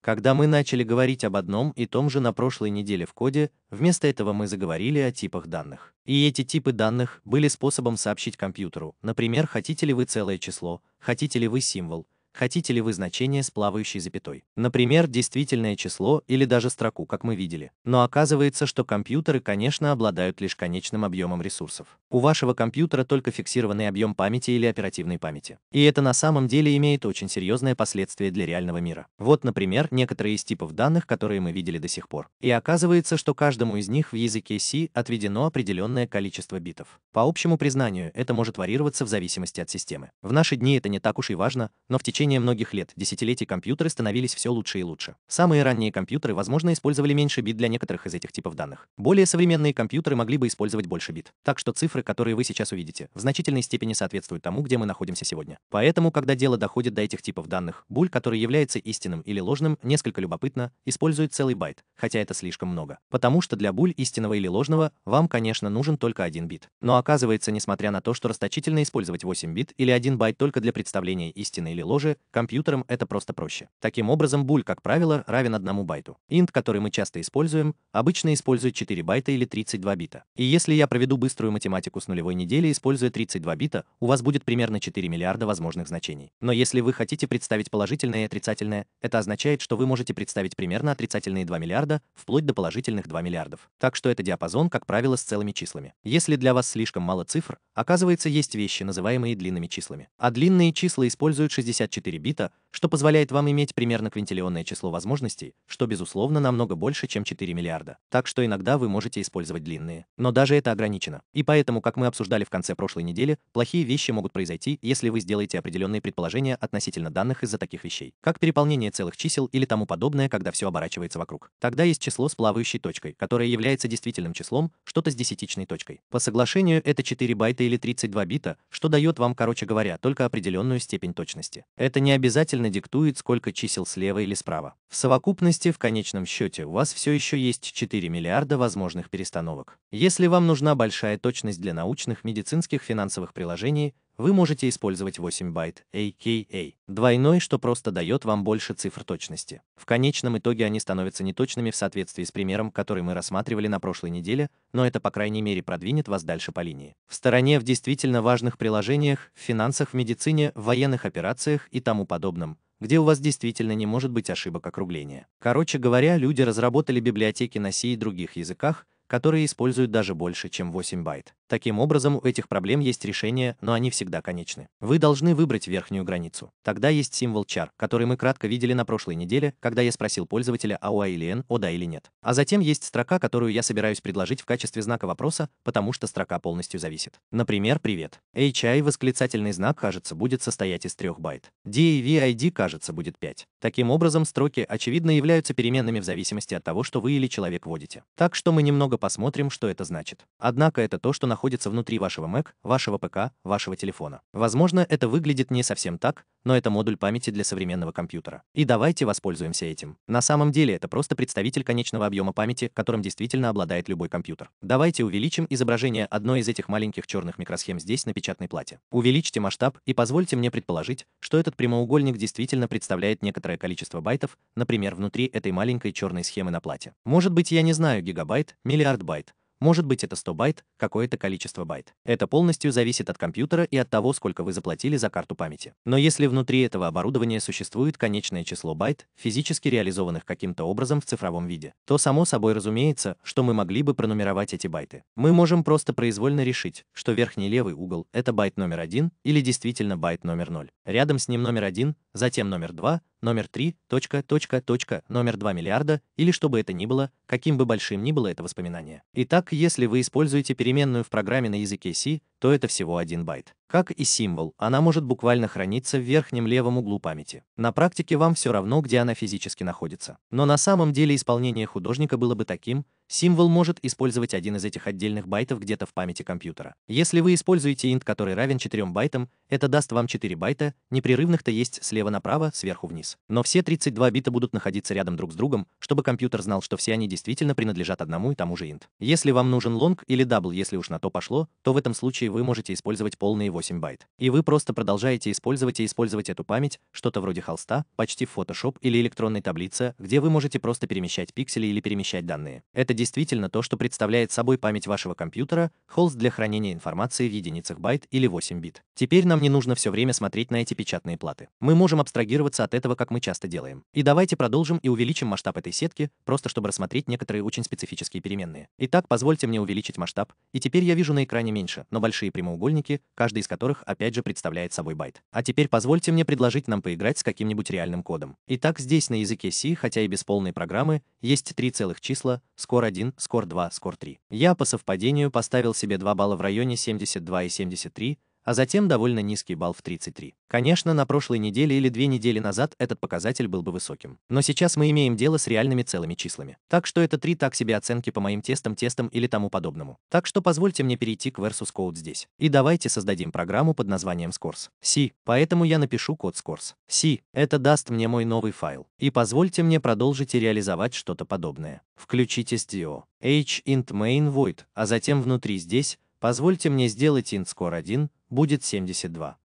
Когда мы начали говорить об одном и том же на прошлой неделе в коде, вместо этого мы заговорили о типах данных. И эти типы данных были способом сообщить компьютеру, например, хотите ли вы целое число, хотите ли вы символ, хотите ли вы значение с плавающей запятой. Например, действительное число или даже строку, как мы видели. Но оказывается, что компьютеры, конечно, обладают лишь конечным объемом ресурсов. У вашего компьютера только фиксированный объем памяти или оперативной памяти. И это на самом деле имеет очень серьезное последствие для реального мира. Вот, например, некоторые из типов данных, которые мы видели до сих пор. И оказывается, что каждому из них в языке C отведено определенное количество битов. По общему признанию, это может варьироваться в зависимости от системы. В наши дни это не так уж и важно, но в течение многих лет, десятилетий компьютеры становились все лучше и лучше. Самые ранние компьютеры, возможно, использовали меньше бит для некоторых из этих типов данных. Более современные компьютеры могли бы использовать больше бит. Так что цифры цифры, которые вы сейчас увидите, в значительной степени соответствуют тому, где мы находимся сегодня. Поэтому, когда дело доходит до этих типов данных, буль, который является истинным или ложным, несколько любопытно, использует целый байт, хотя это слишком много. Потому что для буль истинного или ложного вам, конечно, нужен только один бит. Но оказывается, несмотря на то, что расточительно использовать 8 бит или 1 байт только для представления истины или ложи, компьютерам это просто проще. Таким образом, буль, как правило, равен одному байту. Инт, который мы часто используем, обычно использует 4 байта или 32 бита. И если я проведу быструю математику математику с нулевой недели, используя 32 бита, у вас будет примерно 4 миллиарда возможных значений. Но если вы хотите представить положительное и отрицательное, это означает, что вы можете представить примерно отрицательные 2 миллиарда, вплоть до положительных 2 миллиардов. Так что это диапазон, как правило, с целыми числами. Если для вас слишком мало цифр, оказывается, есть вещи, называемые длинными числами. А длинные числа используют 64 бита, что позволяет вам иметь примерно квинтиллионное число возможностей, что, безусловно, намного больше, чем 4 миллиарда. Так что иногда вы можете использовать длинные. Но даже это ограничено. И поэтому Поэтому, как мы обсуждали в конце прошлой недели, плохие вещи могут произойти, если вы сделаете определенные предположения относительно данных из-за таких вещей, как переполнение целых чисел или тому подобное, когда все оборачивается вокруг. Тогда есть число с плавающей точкой, которое является действительным числом, что-то с десятичной точкой. По соглашению это 4 байта или 32 бита, что дает вам, короче говоря, только определенную степень точности. Это не обязательно диктует, сколько чисел слева или справа. В совокупности, в конечном счете, у вас все еще есть 4 миллиарда возможных перестановок. Если вам нужна большая точность для для научных медицинских финансовых приложений вы можете использовать 8 байт, aka, двойной, что просто дает вам больше цифр точности. В конечном итоге они становятся неточными в соответствии с примером, который мы рассматривали на прошлой неделе, но это, по крайней мере, продвинет вас дальше по линии. В стороне в действительно важных приложениях, в финансах, в медицине, в военных операциях и тому подобном, где у вас действительно не может быть ошибок округления. Короче говоря, люди разработали библиотеки на C и других языках, которые используют даже больше, чем 8 байт. Таким образом, у этих проблем есть решение, но они всегда конечны. Вы должны выбрать верхнюю границу. Тогда есть символ char, который мы кратко видели на прошлой неделе, когда я спросил пользователя АУА а или N, о да или нет. А затем есть строка, которую я собираюсь предложить в качестве знака вопроса, потому что строка полностью зависит. Например, «Привет». HI восклицательный знак, кажется, будет состоять из трех байт. DAVID, кажется, будет 5. Таким образом, строки, очевидно, являются переменными в зависимости от того, что вы или человек вводите. Так что мы немного посмотрим, что это значит. Однако это то, что находится находится внутри вашего Mac, вашего ПК, вашего телефона. Возможно, это выглядит не совсем так, но это модуль памяти для современного компьютера. И давайте воспользуемся этим. На самом деле это просто представитель конечного объема памяти, которым действительно обладает любой компьютер. Давайте увеличим изображение одной из этих маленьких черных микросхем здесь на печатной плате. Увеличьте масштаб и позвольте мне предположить, что этот прямоугольник действительно представляет некоторое количество байтов, например, внутри этой маленькой черной схемы на плате. Может быть, я не знаю гигабайт, миллиард байт, может быть это 100 байт, какое-то количество байт. Это полностью зависит от компьютера и от того, сколько вы заплатили за карту памяти. Но если внутри этого оборудования существует конечное число байт, физически реализованных каким-то образом в цифровом виде, то само собой разумеется, что мы могли бы пронумеровать эти байты. Мы можем просто произвольно решить, что верхний левый угол — это байт номер один или действительно байт номер 0. Рядом с ним номер один, затем номер 2, номер 3, точка, точка, точка, номер 2 миллиарда, или что бы это ни было, каким бы большим ни было это воспоминание. Итак, если вы используете переменную в программе на языке C, то это всего один байт. Как и символ, она может буквально храниться в верхнем левом углу памяти. На практике вам все равно, где она физически находится. Но на самом деле исполнение художника было бы таким, Символ может использовать один из этих отдельных байтов где-то в памяти компьютера. Если вы используете int, который равен 4 байтам, это даст вам 4 байта, непрерывных-то есть слева направо, сверху вниз. Но все 32 бита будут находиться рядом друг с другом, чтобы компьютер знал, что все они действительно принадлежат одному и тому же int. Если вам нужен long или double, если уж на то пошло, то в этом случае вы можете использовать полные 8 байт. И вы просто продолжаете использовать и использовать эту память, что-то вроде холста, почти в Photoshop или электронной таблице, где вы можете просто перемещать пиксели или перемещать данные. Это действительно то, что представляет собой память вашего компьютера, холст для хранения информации в единицах байт или 8 бит. Теперь нам не нужно все время смотреть на эти печатные платы. Мы можем абстрагироваться от этого, как мы часто делаем. И давайте продолжим и увеличим масштаб этой сетки, просто чтобы рассмотреть некоторые очень специфические переменные. Итак, позвольте мне увеличить масштаб, и теперь я вижу на экране меньше, но большие прямоугольники, каждый из которых опять же представляет собой байт. А теперь позвольте мне предложить нам поиграть с каким-нибудь реальным кодом. Итак, здесь на языке C, хотя и без полной программы, есть три целых числа, скоро 1, скор 2, скор 3. Я по совпадению поставил себе 2 балла в районе 72 и 73, а затем довольно низкий балл в 33. Конечно, на прошлой неделе или две недели назад этот показатель был бы высоким. Но сейчас мы имеем дело с реальными целыми числами. Так что это три так себе оценки по моим тестам, тестам или тому подобному. Так что позвольте мне перейти к versus code здесь. И давайте создадим программу под названием scores. C. Поэтому я напишу код scores. C. Это даст мне мой новый файл. И позвольте мне продолжить и реализовать что-что-то подобное. Включите stdio h int main void, а затем внутри здесь Позвольте мне сделать int score 1 будет 72.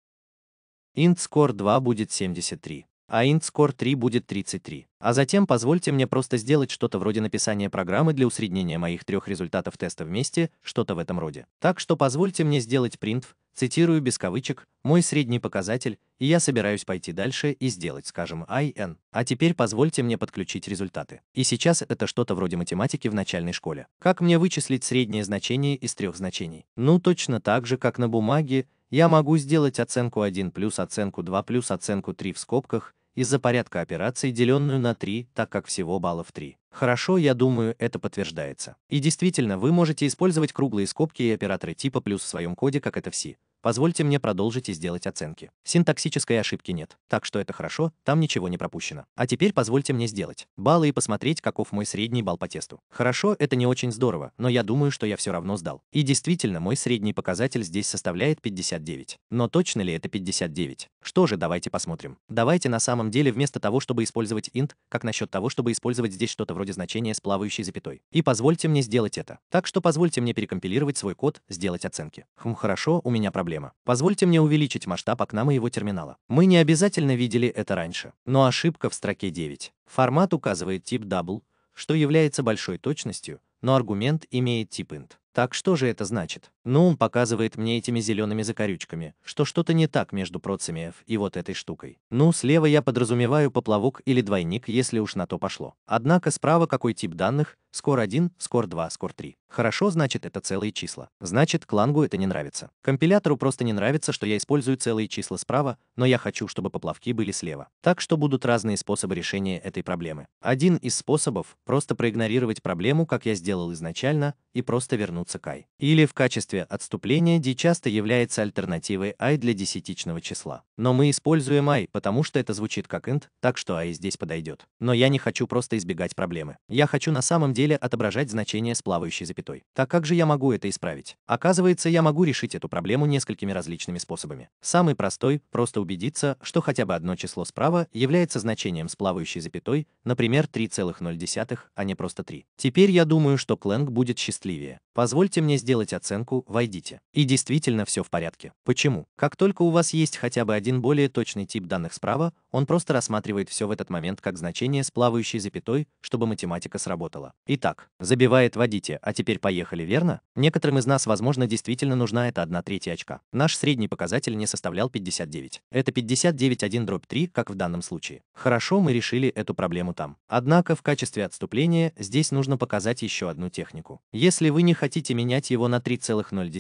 int score 2 будет 73 а int score 3 будет 33. А затем позвольте мне просто сделать что-то вроде написания программы для усреднения моих трех результатов теста вместе, что-то в этом роде. Так что позвольте мне сделать print, цитирую без кавычек, мой средний показатель, и я собираюсь пойти дальше и сделать, скажем, IN. А теперь позвольте мне подключить результаты. И сейчас это что-то вроде математики в начальной школе. Как мне вычислить среднее значение из трех значений? Ну точно так же, как на бумаге, я могу сделать оценку 1 плюс оценку 2 плюс оценку 3 в скобках, из-за порядка операций, деленную на 3, так как всего баллов 3. Хорошо, я думаю, это подтверждается. И действительно, вы можете использовать круглые скобки и операторы типа плюс в своем коде, как это все. Позвольте мне продолжить и сделать оценки. Синтаксической ошибки нет, так что это хорошо, там ничего не пропущено. А теперь позвольте мне сделать баллы и посмотреть, каков мой средний балл по тесту. Хорошо, это не очень здорово, но я думаю, что я все равно сдал. И действительно, мой средний показатель здесь составляет 59. Но точно ли это 59? Что же, давайте посмотрим. Давайте на самом деле вместо того, чтобы использовать int, как насчет того, чтобы использовать здесь что-то вроде значения с плавающей запятой. И позвольте мне сделать это. Так что позвольте мне перекомпилировать свой код, сделать оценки. Хм, хорошо, у меня проблема проблема. Позвольте мне увеличить масштаб окна моего терминала. Мы не обязательно видели это раньше, но ошибка в строке 9. Формат указывает тип double, что является большой точностью, но аргумент имеет тип int. Так что же это значит? Но он показывает мне этими зелеными закорючками, что что-то не так между процемиев и вот этой штукой. Ну, слева я подразумеваю поплавок или двойник, если уж на то пошло. Однако справа какой тип данных, Скор 1, скор 2, скор 3. Хорошо, значит, это целые числа. Значит, клангу это не нравится. Компилятору просто не нравится, что я использую целые числа справа, но я хочу, чтобы поплавки были слева. Так что будут разные способы решения этой проблемы. Один из способов — просто проигнорировать проблему, как я сделал изначально, и просто вернуться к i. Или в качестве качестве отступления d часто является альтернативой i для десятичного числа. Но мы используем i, потому что это звучит как int, так что i здесь подойдет. Но я не хочу просто избегать проблемы. Я хочу на самом деле отображать значение с плавающей запятой. Так как же я могу это исправить? Оказывается, я могу решить эту проблему несколькими различными способами. Самый простой – просто убедиться, что хотя бы одно число справа является значением с плавающей запятой, например, 3,0, а не просто 3. Теперь я думаю, что Кленг будет счастливее. Позвольте мне сделать оценку, войдите. И действительно все в порядке. Почему? Как только у вас есть хотя бы один более точный тип данных справа, он просто рассматривает все в этот момент как значение с плавающей запятой, чтобы математика сработала. Итак, забивает «водите», а теперь поехали, верно? Некоторым из нас, возможно, действительно нужна эта 1 третья очка. Наш средний показатель не составлял 59. Это 59 1 дробь 3, как в данном случае. Хорошо, мы решили эту проблему там. Однако в качестве отступления здесь нужно показать еще одну технику. Если вы не хотите хотите менять его на 3,0,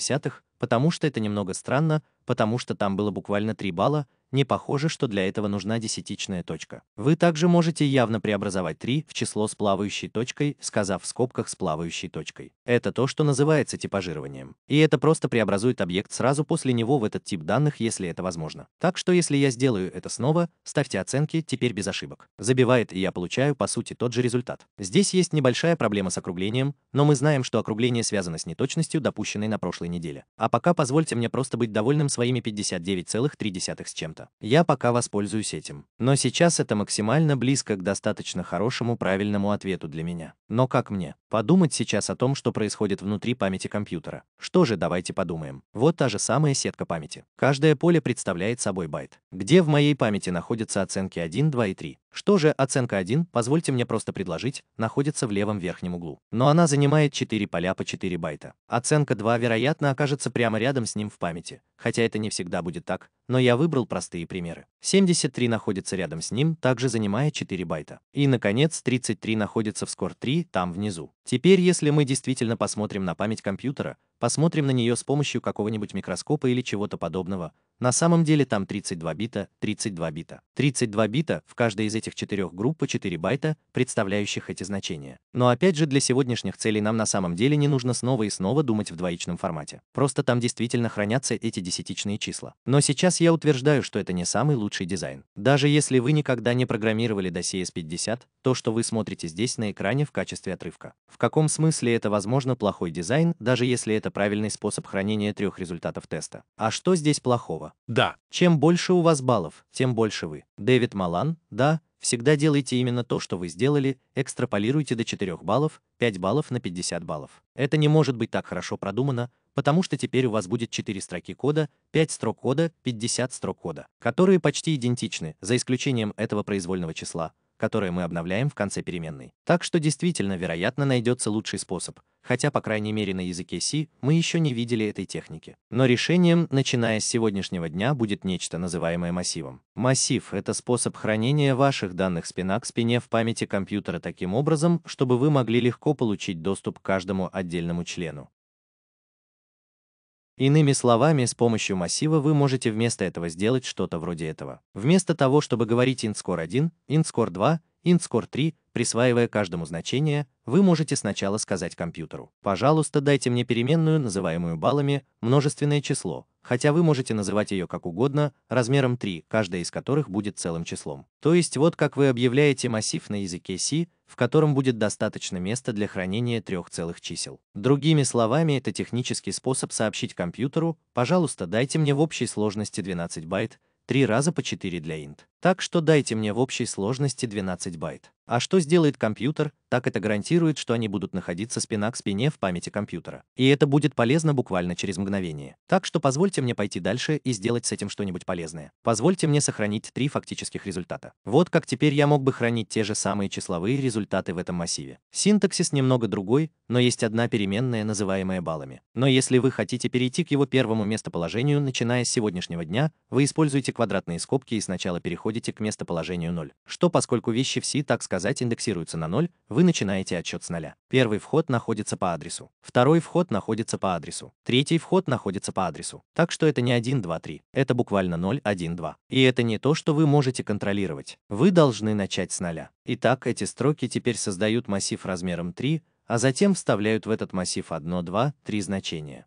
потому что это немного странно, потому что там было буквально 3 балла, не похоже, что для этого нужна десятичная точка. Вы также можете явно преобразовать 3 в число с плавающей точкой, сказав в скобках с плавающей точкой. Это то, что называется типажированием. И это просто преобразует объект сразу после него в этот тип данных, если это возможно. Так что если я сделаю это снова, ставьте оценки, теперь без ошибок. Забивает, и я получаю, по сути, тот же результат. Здесь есть небольшая проблема с округлением, но мы знаем, что округление связано с неточностью, допущенной на прошлой неделе. А пока позвольте мне просто быть довольным своими 59,3 с чем-то. Я пока воспользуюсь этим. Но сейчас это максимально близко к достаточно хорошему правильному ответу для меня. Но как мне? подумать сейчас о том, что происходит внутри памяти компьютера. Что же, давайте подумаем. Вот та же самая сетка памяти. Каждое поле представляет собой байт, где в моей памяти находятся оценки 1, 2 и 3. Что же оценка 1, позвольте мне просто предложить, находится в левом верхнем углу. Но она занимает 4 поля по 4 байта. Оценка 2, вероятно, окажется прямо рядом с ним в памяти хотя это не всегда будет так, но я выбрал простые примеры. 73 находится рядом с ним, также занимая 4 байта. И, наконец, 33 находится в Score 3, там внизу. Теперь, если мы действительно посмотрим на память компьютера, Посмотрим на нее с помощью какого-нибудь микроскопа или чего-то подобного. На самом деле там 32 бита, 32 бита. 32 бита в каждой из этих четырех групп по 4 байта, представляющих эти значения. Но опять же, для сегодняшних целей нам на самом деле не нужно снова и снова думать в двоичном формате. Просто там действительно хранятся эти десятичные числа. Но сейчас я утверждаю, что это не самый лучший дизайн. Даже если вы никогда не программировали до CS50, то, что вы смотрите здесь на экране в качестве отрывка. В каком смысле это, возможно, плохой дизайн, даже если это это правильный способ хранения трех результатов теста. А что здесь плохого? Да. Чем больше у вас баллов, тем больше вы. Дэвид Малан, да, всегда делайте именно то, что вы сделали, экстраполируйте до 4 баллов, 5 баллов на 50 баллов. Это не может быть так хорошо продумано, потому что теперь у вас будет 4 строки кода, 5 строк кода, 50 строк кода, которые почти идентичны, за исключением этого произвольного числа, которое мы обновляем в конце переменной. Так что действительно, вероятно, найдется лучший способ, хотя, по крайней мере, на языке C мы еще не видели этой техники. Но решением, начиная с сегодняшнего дня, будет нечто, называемое массивом. Массив — это способ хранения ваших данных спина к спине в памяти компьютера таким образом, чтобы вы могли легко получить доступ к каждому отдельному члену. Иными словами, с помощью массива вы можете вместо этого сделать что-то вроде этого. Вместо того, чтобы говорить int score 1, int score 2 IntScore 3, присваивая каждому значение, вы можете сначала сказать компьютеру «Пожалуйста, дайте мне переменную, называемую баллами, множественное число», хотя вы можете называть ее как угодно, размером 3, каждая из которых будет целым числом. То есть вот как вы объявляете массив на языке C, в котором будет достаточно места для хранения трех целых чисел. Другими словами, это технический способ сообщить компьютеру «Пожалуйста, дайте мне в общей сложности 12 байт, три раза по 4 для int». Так что дайте мне в общей сложности 12 байт. А что сделает компьютер, так это гарантирует, что они будут находиться спина к спине в памяти компьютера. И это будет полезно буквально через мгновение. Так что позвольте мне пойти дальше и сделать с этим что-нибудь полезное. Позвольте мне сохранить три фактических результата. Вот как теперь я мог бы хранить те же самые числовые результаты в этом массиве. Синтаксис немного другой, но есть одна переменная, называемая баллами. Но если вы хотите перейти к его первому местоположению, начиная с сегодняшнего дня, вы используете квадратные скобки и сначала переходите переходите к местоположению 0, что поскольку вещи в все, так сказать, индексируются на 0, вы начинаете отчет с 0. Первый вход находится по адресу, второй вход находится по адресу, третий вход находится по адресу. Так что это не 1, 2, 3, это буквально 0, 1, 2. И это не то, что вы можете контролировать. Вы должны начать с 0. Итак, эти строки теперь создают массив размером 3, а затем вставляют в этот массив 1, 2, 3 значения.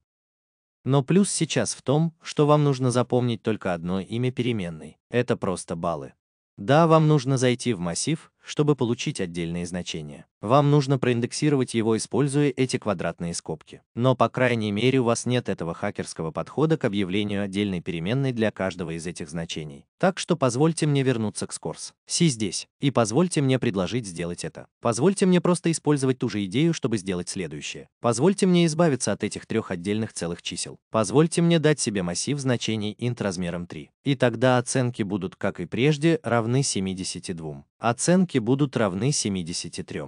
Но плюс сейчас в том, что вам нужно запомнить только одно имя переменной. Это просто баллы. Да, вам нужно зайти в массив, чтобы получить отдельные значения. Вам нужно проиндексировать его, используя эти квадратные скобки. Но, по крайней мере, у вас нет этого хакерского подхода к объявлению отдельной переменной для каждого из этих значений. Так что позвольте мне вернуться к Scores. Си здесь. И позвольте мне предложить сделать это. Позвольте мне просто использовать ту же идею, чтобы сделать следующее. Позвольте мне избавиться от этих трех отдельных целых чисел. Позвольте мне дать себе массив значений int размером 3. И тогда оценки будут, как и прежде, равны 72. Оценки оценки будут равны 73.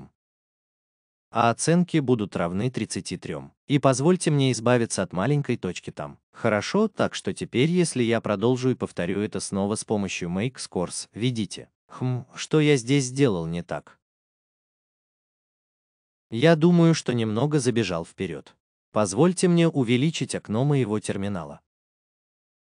А оценки будут равны 33. И позвольте мне избавиться от маленькой точки там. Хорошо, так что теперь, если я продолжу и повторю это снова с помощью make scores, видите. Хм, что я здесь сделал не так? Я думаю, что немного забежал вперед. Позвольте мне увеличить окно моего терминала.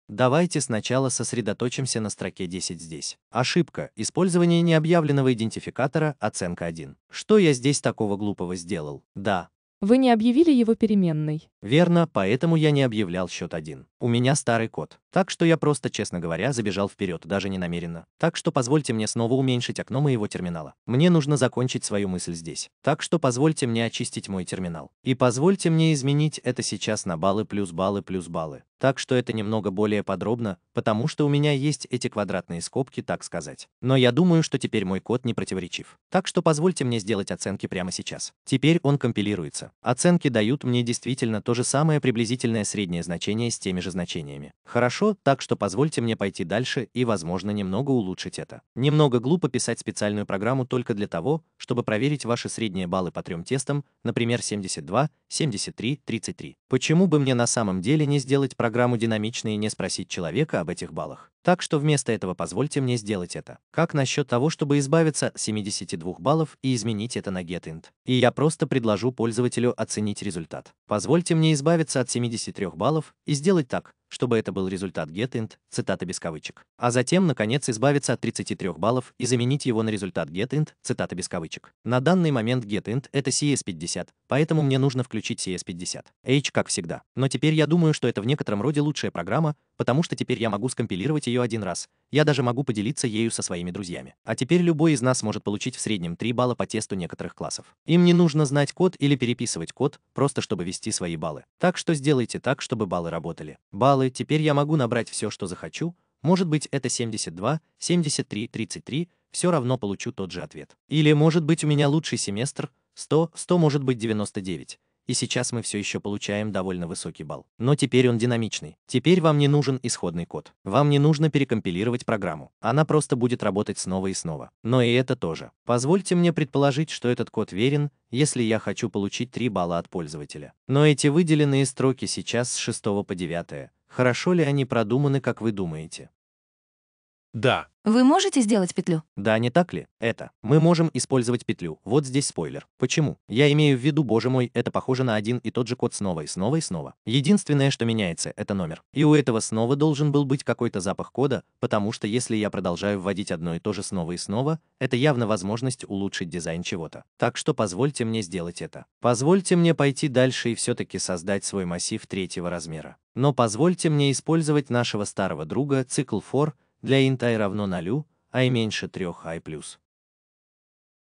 Давайте сначала сосредоточимся на строке 10 здесь. Ошибка. Использование необъявленного идентификатора, оценка 1. Что я здесь такого глупого сделал? Да. Вы не объявили его переменной. Верно, поэтому я не объявлял счет один. У меня старый код. Так что я просто, честно говоря, забежал вперед, даже не намеренно. Так что позвольте мне снова уменьшить окно моего терминала. Мне нужно закончить свою мысль здесь. Так что позвольте мне очистить мой терминал. И позвольте мне изменить это сейчас на баллы плюс баллы плюс баллы. Так что это немного более подробно, потому что у меня есть эти квадратные скобки, так сказать. Но я думаю, что теперь мой код не противоречив. Так что позвольте мне сделать оценки прямо сейчас. Теперь он компилируется. Оценки дают мне действительно то же самое приблизительное среднее значение с теми же значениями. Хорошо, так что позвольте мне пойти дальше и, возможно, немного улучшить это. Немного глупо писать специальную программу только для того, чтобы проверить ваши средние баллы по трем тестам, например, 72, 73-33. Почему бы мне на самом деле не сделать программу динамичной и не спросить человека об этих баллах? Так что вместо этого позвольте мне сделать это. Как насчет того, чтобы избавиться от 72 баллов и изменить это на getInt? И я просто предложу пользователю оценить результат. Позвольте мне избавиться от 73 баллов и сделать так, чтобы это был результат getInt, цитата без кавычек. А затем, наконец, избавиться от 33 баллов и заменить его на результат getInt, цитата без кавычек. На данный момент getInt — это CS50, поэтому мне нужно включить CS50. H, как всегда. Но теперь я думаю, что это в некотором роде лучшая программа, потому что теперь я могу скомпилировать ее один раз. Я даже могу поделиться ею со своими друзьями. А теперь любой из нас может получить в среднем 3 балла по тесту некоторых классов. Им не нужно знать код или переписывать код, просто чтобы вести свои баллы. Так что сделайте так, чтобы баллы работали. Баллы, теперь я могу набрать все, что захочу. Может быть, это 72, 73, 33, все равно получу тот же ответ. Или, может быть, у меня лучший семестр, 100, 100 может быть 99 и сейчас мы все еще получаем довольно высокий балл. Но теперь он динамичный. Теперь вам не нужен исходный код. Вам не нужно перекомпилировать программу. Она просто будет работать снова и снова. Но и это тоже. Позвольте мне предположить, что этот код верен, если я хочу получить 3 балла от пользователя. Но эти выделенные строки сейчас с 6 по 9 Хорошо ли они продуманы, как вы думаете? Да. Вы можете сделать петлю? Да, не так ли? Это. Мы можем использовать петлю. Вот здесь спойлер. Почему? Я имею в виду, боже мой, это похоже на один и тот же код снова и снова и снова. Единственное, что меняется, это номер. И у этого снова должен был быть какой-то запах кода, потому что если я продолжаю вводить одно и то же снова и снова, это явно возможность улучшить дизайн чего-то. Так что позвольте мне сделать это. Позвольте мне пойти дальше и все-таки создать свой массив третьего размера. Но позвольте мне использовать нашего старого друга, цикл for, для int i равно 0, i а меньше 3i+. плюс.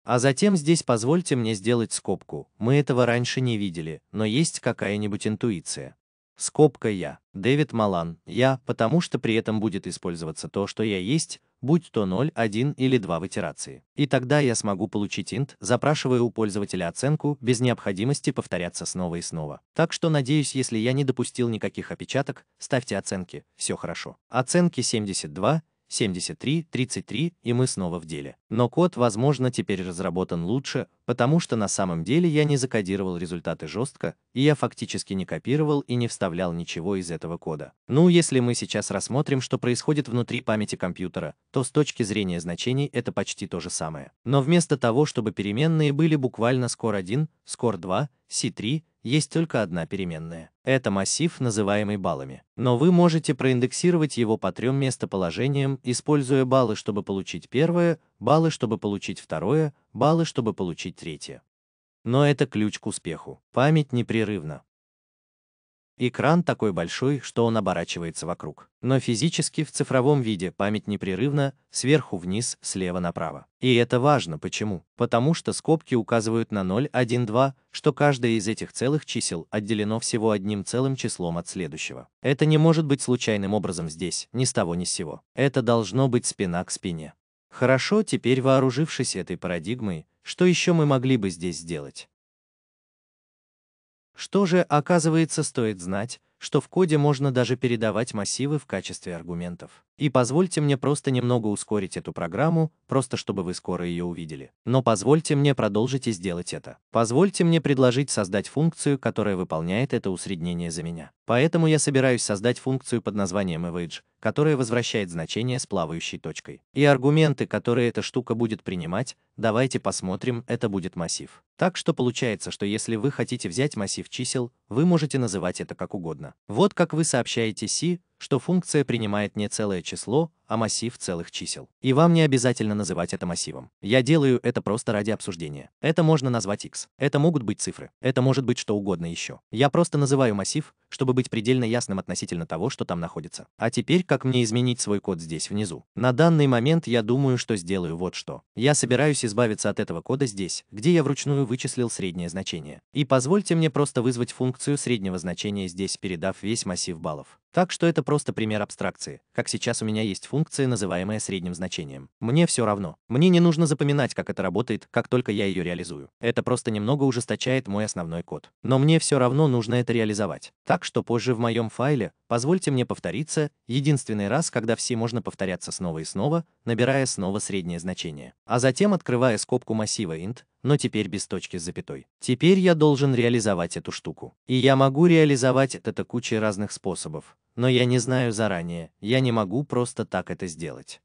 А затем здесь позвольте мне сделать скобку, мы этого раньше не видели, но есть какая-нибудь интуиция. Скобка я, Дэвид Малан, я, потому что при этом будет использоваться то, что я есть, будь то 0, 1 или 2 в итерации. И тогда я смогу получить int, запрашивая у пользователя оценку, без необходимости повторяться снова и снова. Так что надеюсь, если я не допустил никаких опечаток, ставьте оценки, все хорошо. Оценки 72, 73, 33, и мы снова в деле. Но код, возможно, теперь разработан лучше, потому что на самом деле я не закодировал результаты жестко, и я фактически не копировал и не вставлял ничего из этого кода. Ну, если мы сейчас рассмотрим, что происходит внутри памяти компьютера, то с точки зрения значений это почти то же самое. Но вместо того, чтобы переменные были буквально score 1, score 2, C3, есть только одна переменная. Это массив, называемый баллами. Но вы можете проиндексировать его по трем местоположениям, используя баллы, чтобы получить первое, баллы, чтобы получить второе, баллы, чтобы получить третье. Но это ключ к успеху. Память непрерывна. Экран такой большой, что он оборачивается вокруг. Но физически в цифровом виде память непрерывно сверху вниз, слева направо. И это важно, почему? Потому что скобки указывают на 0, 1, 2, что каждое из этих целых чисел отделено всего одним целым числом от следующего. Это не может быть случайным образом здесь, ни с того ни с сего. Это должно быть спина к спине. Хорошо, теперь вооружившись этой парадигмой, что еще мы могли бы здесь сделать? Что же, оказывается, стоит знать, что в коде можно даже передавать массивы в качестве аргументов. И позвольте мне просто немного ускорить эту программу, просто чтобы вы скоро ее увидели. Но позвольте мне продолжить и сделать это. Позвольте мне предложить создать функцию, которая выполняет это усреднение за меня. Поэтому я собираюсь создать функцию под названием average, которое возвращает значение с плавающей точкой. И аргументы, которые эта штука будет принимать, давайте посмотрим, это будет массив. Так что получается, что если вы хотите взять массив чисел, вы можете называть это как угодно. Вот как вы сообщаете C, что функция принимает не целое число, а массив целых чисел. И вам не обязательно называть это массивом. Я делаю это просто ради обсуждения. Это можно назвать x. Это могут быть цифры. Это может быть что угодно еще. Я просто называю массив, чтобы быть предельно ясным относительно того, что там находится. А теперь, как мне изменить свой код здесь внизу? На данный момент я думаю, что сделаю вот что. Я собираюсь избавиться от этого кода здесь, где я вручную вычислил среднее значение. И позвольте мне просто вызвать функцию среднего значения здесь, передав весь массив баллов. Так что это просто пример абстракции, как сейчас у меня есть функция, называемая средним значением. Мне все равно. Мне не нужно запоминать, как это работает, как только я ее реализую. Это просто немного ужесточает мой основной код. Но мне все равно нужно это реализовать. Так что позже в моем файле, позвольте мне повториться, единственный раз, когда все можно повторяться снова и снова, набирая снова среднее значение. А затем открывая скобку массива int, но теперь без точки с запятой. Теперь я должен реализовать эту штуку. И я могу реализовать это кучей разных способов но я не знаю заранее, я не могу просто так это сделать.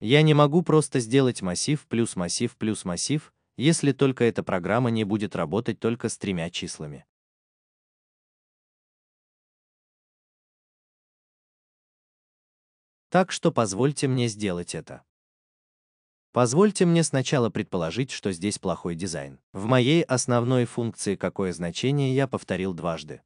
Я не могу просто сделать массив плюс массив плюс массив, если только эта программа не будет работать только с тремя числами. Так что позвольте мне сделать это. Позвольте мне сначала предположить, что здесь плохой дизайн. В моей основной функции какое значение я повторил дважды.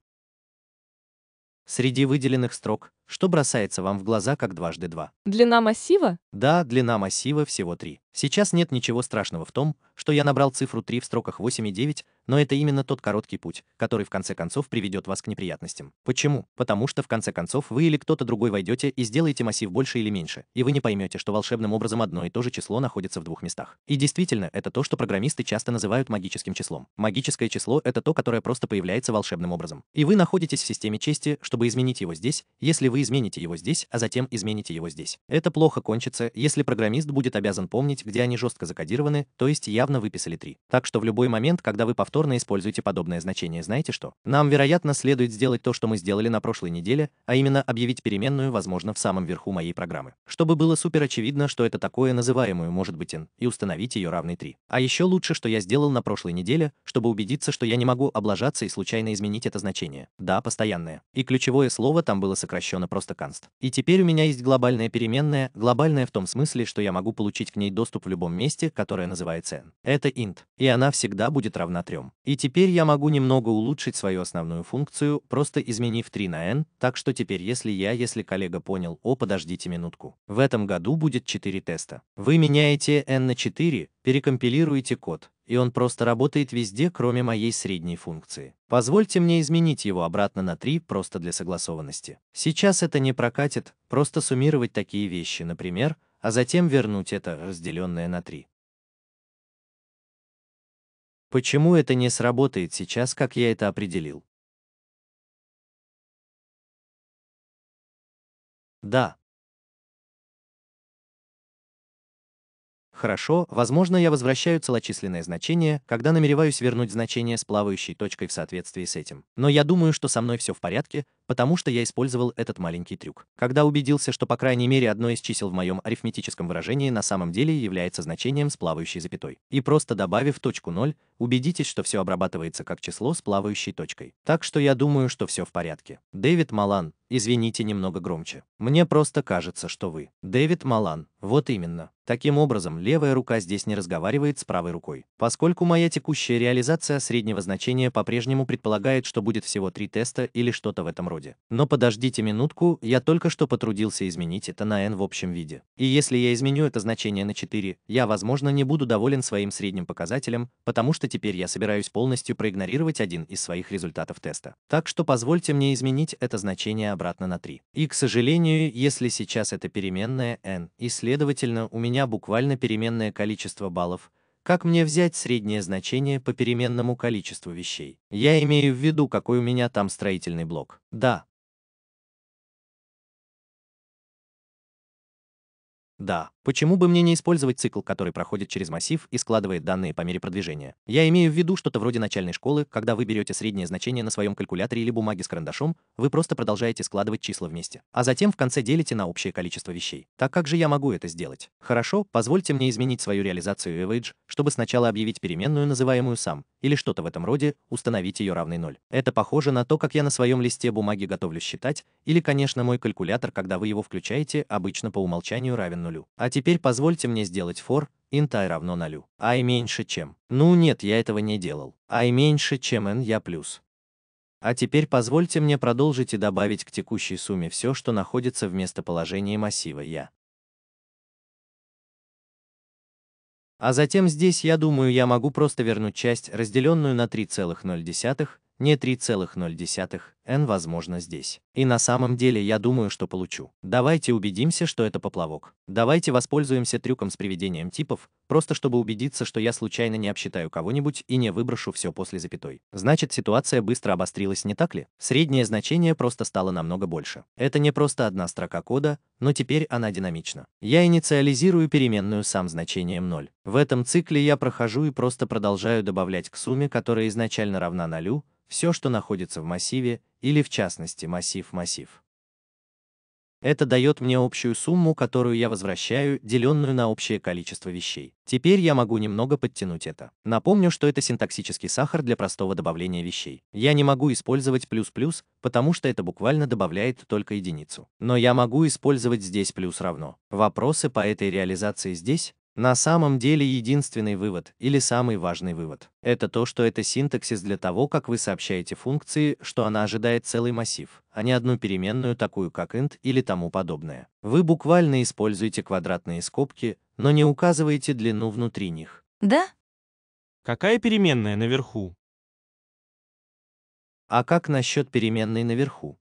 Среди выделенных строк что бросается вам в глаза как дважды два? Длина массива? Да, длина массива всего три. Сейчас нет ничего страшного в том, что я набрал цифру 3 в строках 8 и 9, но это именно тот короткий путь, который в конце концов приведет вас к неприятностям. Почему? Потому что в конце концов вы или кто-то другой войдете и сделаете массив больше или меньше, и вы не поймете, что волшебным образом одно и то же число находится в двух местах. И действительно, это то, что программисты часто называют магическим числом. Магическое число — это то, которое просто появляется волшебным образом. И вы находитесь в системе чести, чтобы изменить его здесь, если вы вы измените его здесь, а затем измените его здесь. Это плохо кончится, если программист будет обязан помнить, где они жестко закодированы, то есть явно выписали 3. Так что в любой момент, когда вы повторно используете подобное значение, знаете что? Нам, вероятно, следует сделать то, что мы сделали на прошлой неделе, а именно объявить переменную, возможно, в самом верху моей программы. Чтобы было супер очевидно, что это такое называемую может быть n, и установить ее равной 3. А еще лучше, что я сделал на прошлой неделе, чтобы убедиться, что я не могу облажаться и случайно изменить это значение. Да, постоянное. И ключевое слово там было сокращено довольно просто конст. И теперь у меня есть глобальная переменная, глобальная в том смысле, что я могу получить к ней доступ в любом месте, которое называется n. Это int, и она всегда будет равна 3. И теперь я могу немного улучшить свою основную функцию, просто изменив 3 на n, так что теперь если я, если коллега понял, о, подождите минутку, в этом году будет 4 теста. Вы меняете n на 4, перекомпилируете код, и он просто работает везде, кроме моей средней функции. Позвольте мне изменить его обратно на 3, просто для согласованности. Сейчас это не прокатит, просто суммировать такие вещи, например, а затем вернуть это, разделенное на 3. Почему это не сработает сейчас, как я это определил? Да, Хорошо, возможно, я возвращаю целочисленное значение, когда намереваюсь вернуть значение с плавающей точкой в соответствии с этим. Но я думаю, что со мной все в порядке, потому что я использовал этот маленький трюк. Когда убедился, что по крайней мере одно из чисел в моем арифметическом выражении на самом деле является значением с плавающей запятой. И просто добавив точку 0, убедитесь, что все обрабатывается как число с плавающей точкой. Так что я думаю, что все в порядке. Дэвид Малан, извините немного громче. Мне просто кажется, что вы. Дэвид Малан, вот именно. Таким образом, левая рука здесь не разговаривает с правой рукой. Поскольку моя текущая реализация среднего значения по-прежнему предполагает, что будет всего три теста или что-то в этом роде. Но подождите минутку, я только что потрудился изменить это на n в общем виде. И если я изменю это значение на 4, я, возможно, не буду доволен своим средним показателем, потому что теперь я собираюсь полностью проигнорировать один из своих результатов теста. Так что позвольте мне изменить это значение обратно на 3. И, к сожалению, если сейчас это переменная n, и, следовательно, у меня меня буквально переменное количество баллов, как мне взять среднее значение по переменному количеству вещей? Я имею в виду, какой у меня там строительный блок. Да. Да. Почему бы мне не использовать цикл, который проходит через массив и складывает данные по мере продвижения? Я имею в виду что-то вроде начальной школы, когда вы берете среднее значение на своем калькуляторе или бумаге с карандашом, вы просто продолжаете складывать числа вместе, а затем в конце делите на общее количество вещей. Так как же я могу это сделать? Хорошо, позвольте мне изменить свою реализацию average, чтобы сначала объявить переменную, называемую сам, или что-то в этом роде, установить ее равной 0. Это похоже на то, как я на своем листе бумаги готовлю считать, или, конечно, мой калькулятор, когда вы его включаете, обычно по умолчанию равен нулю. А теперь позвольте мне сделать for int i равно 0, i меньше чем. Ну нет, я этого не делал. i меньше чем n я плюс. А теперь позвольте мне продолжить и добавить к текущей сумме все, что находится в местоположении массива я. А затем здесь, я думаю, я могу просто вернуть часть, разделенную на 3,0, не 3,0, Н, возможно здесь. И на самом деле я думаю, что получу. Давайте убедимся, что это поплавок. Давайте воспользуемся трюком с приведением типов, просто чтобы убедиться, что я случайно не обсчитаю кого-нибудь и не выброшу все после запятой. Значит, ситуация быстро обострилась, не так ли? Среднее значение просто стало намного больше. Это не просто одна строка кода, но теперь она динамична. Я инициализирую переменную сам значением 0. В этом цикле я прохожу и просто продолжаю добавлять к сумме, которая изначально равна нулю, все, что находится в массиве, или в частности массив-массив. Это дает мне общую сумму, которую я возвращаю, деленную на общее количество вещей. Теперь я могу немного подтянуть это. Напомню, что это синтаксический сахар для простого добавления вещей. Я не могу использовать плюс-плюс, потому что это буквально добавляет только единицу. Но я могу использовать здесь плюс равно. Вопросы по этой реализации здесь? На самом деле единственный вывод, или самый важный вывод, это то, что это синтаксис для того, как вы сообщаете функции, что она ожидает целый массив, а не одну переменную, такую как int или тому подобное. Вы буквально используете квадратные скобки, но не указываете длину внутри них. Да? Какая переменная наверху? А как насчет переменной наверху?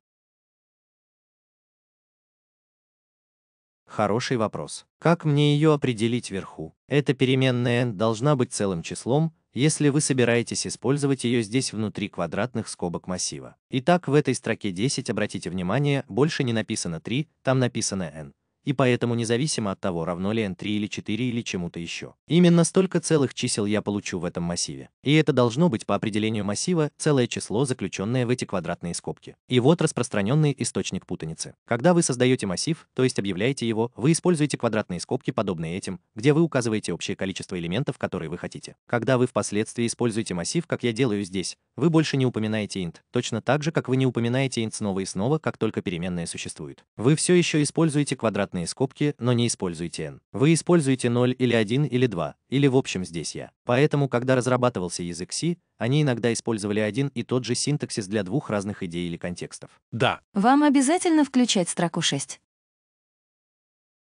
Хороший вопрос. Как мне ее определить вверху? Эта переменная n должна быть целым числом, если вы собираетесь использовать ее здесь внутри квадратных скобок массива. Итак, в этой строке 10, обратите внимание, больше не написано 3, там написано n и поэтому независимо от того, равно ли n3 или 4 или чему-то еще. Именно столько целых чисел я получу в этом массиве. И это должно быть по определению массива целое число, заключенное в эти квадратные скобки. И вот распространенный источник путаницы. Когда вы создаете массив, то есть объявляете его, вы используете квадратные скобки, подобные этим, где вы указываете общее количество элементов, которые вы хотите. Когда вы впоследствии используете массив, как я делаю здесь, вы больше не упоминаете int, точно так же, как вы не упоминаете int снова и снова, как только переменная существует. Вы все еще используете квадратные квадратные скобки, но не используйте n. Вы используете 0 или 1 или 2, или в общем здесь я. Поэтому, когда разрабатывался язык C, они иногда использовали один и тот же синтаксис для двух разных идей или контекстов. Да. Вам обязательно включать строку 6?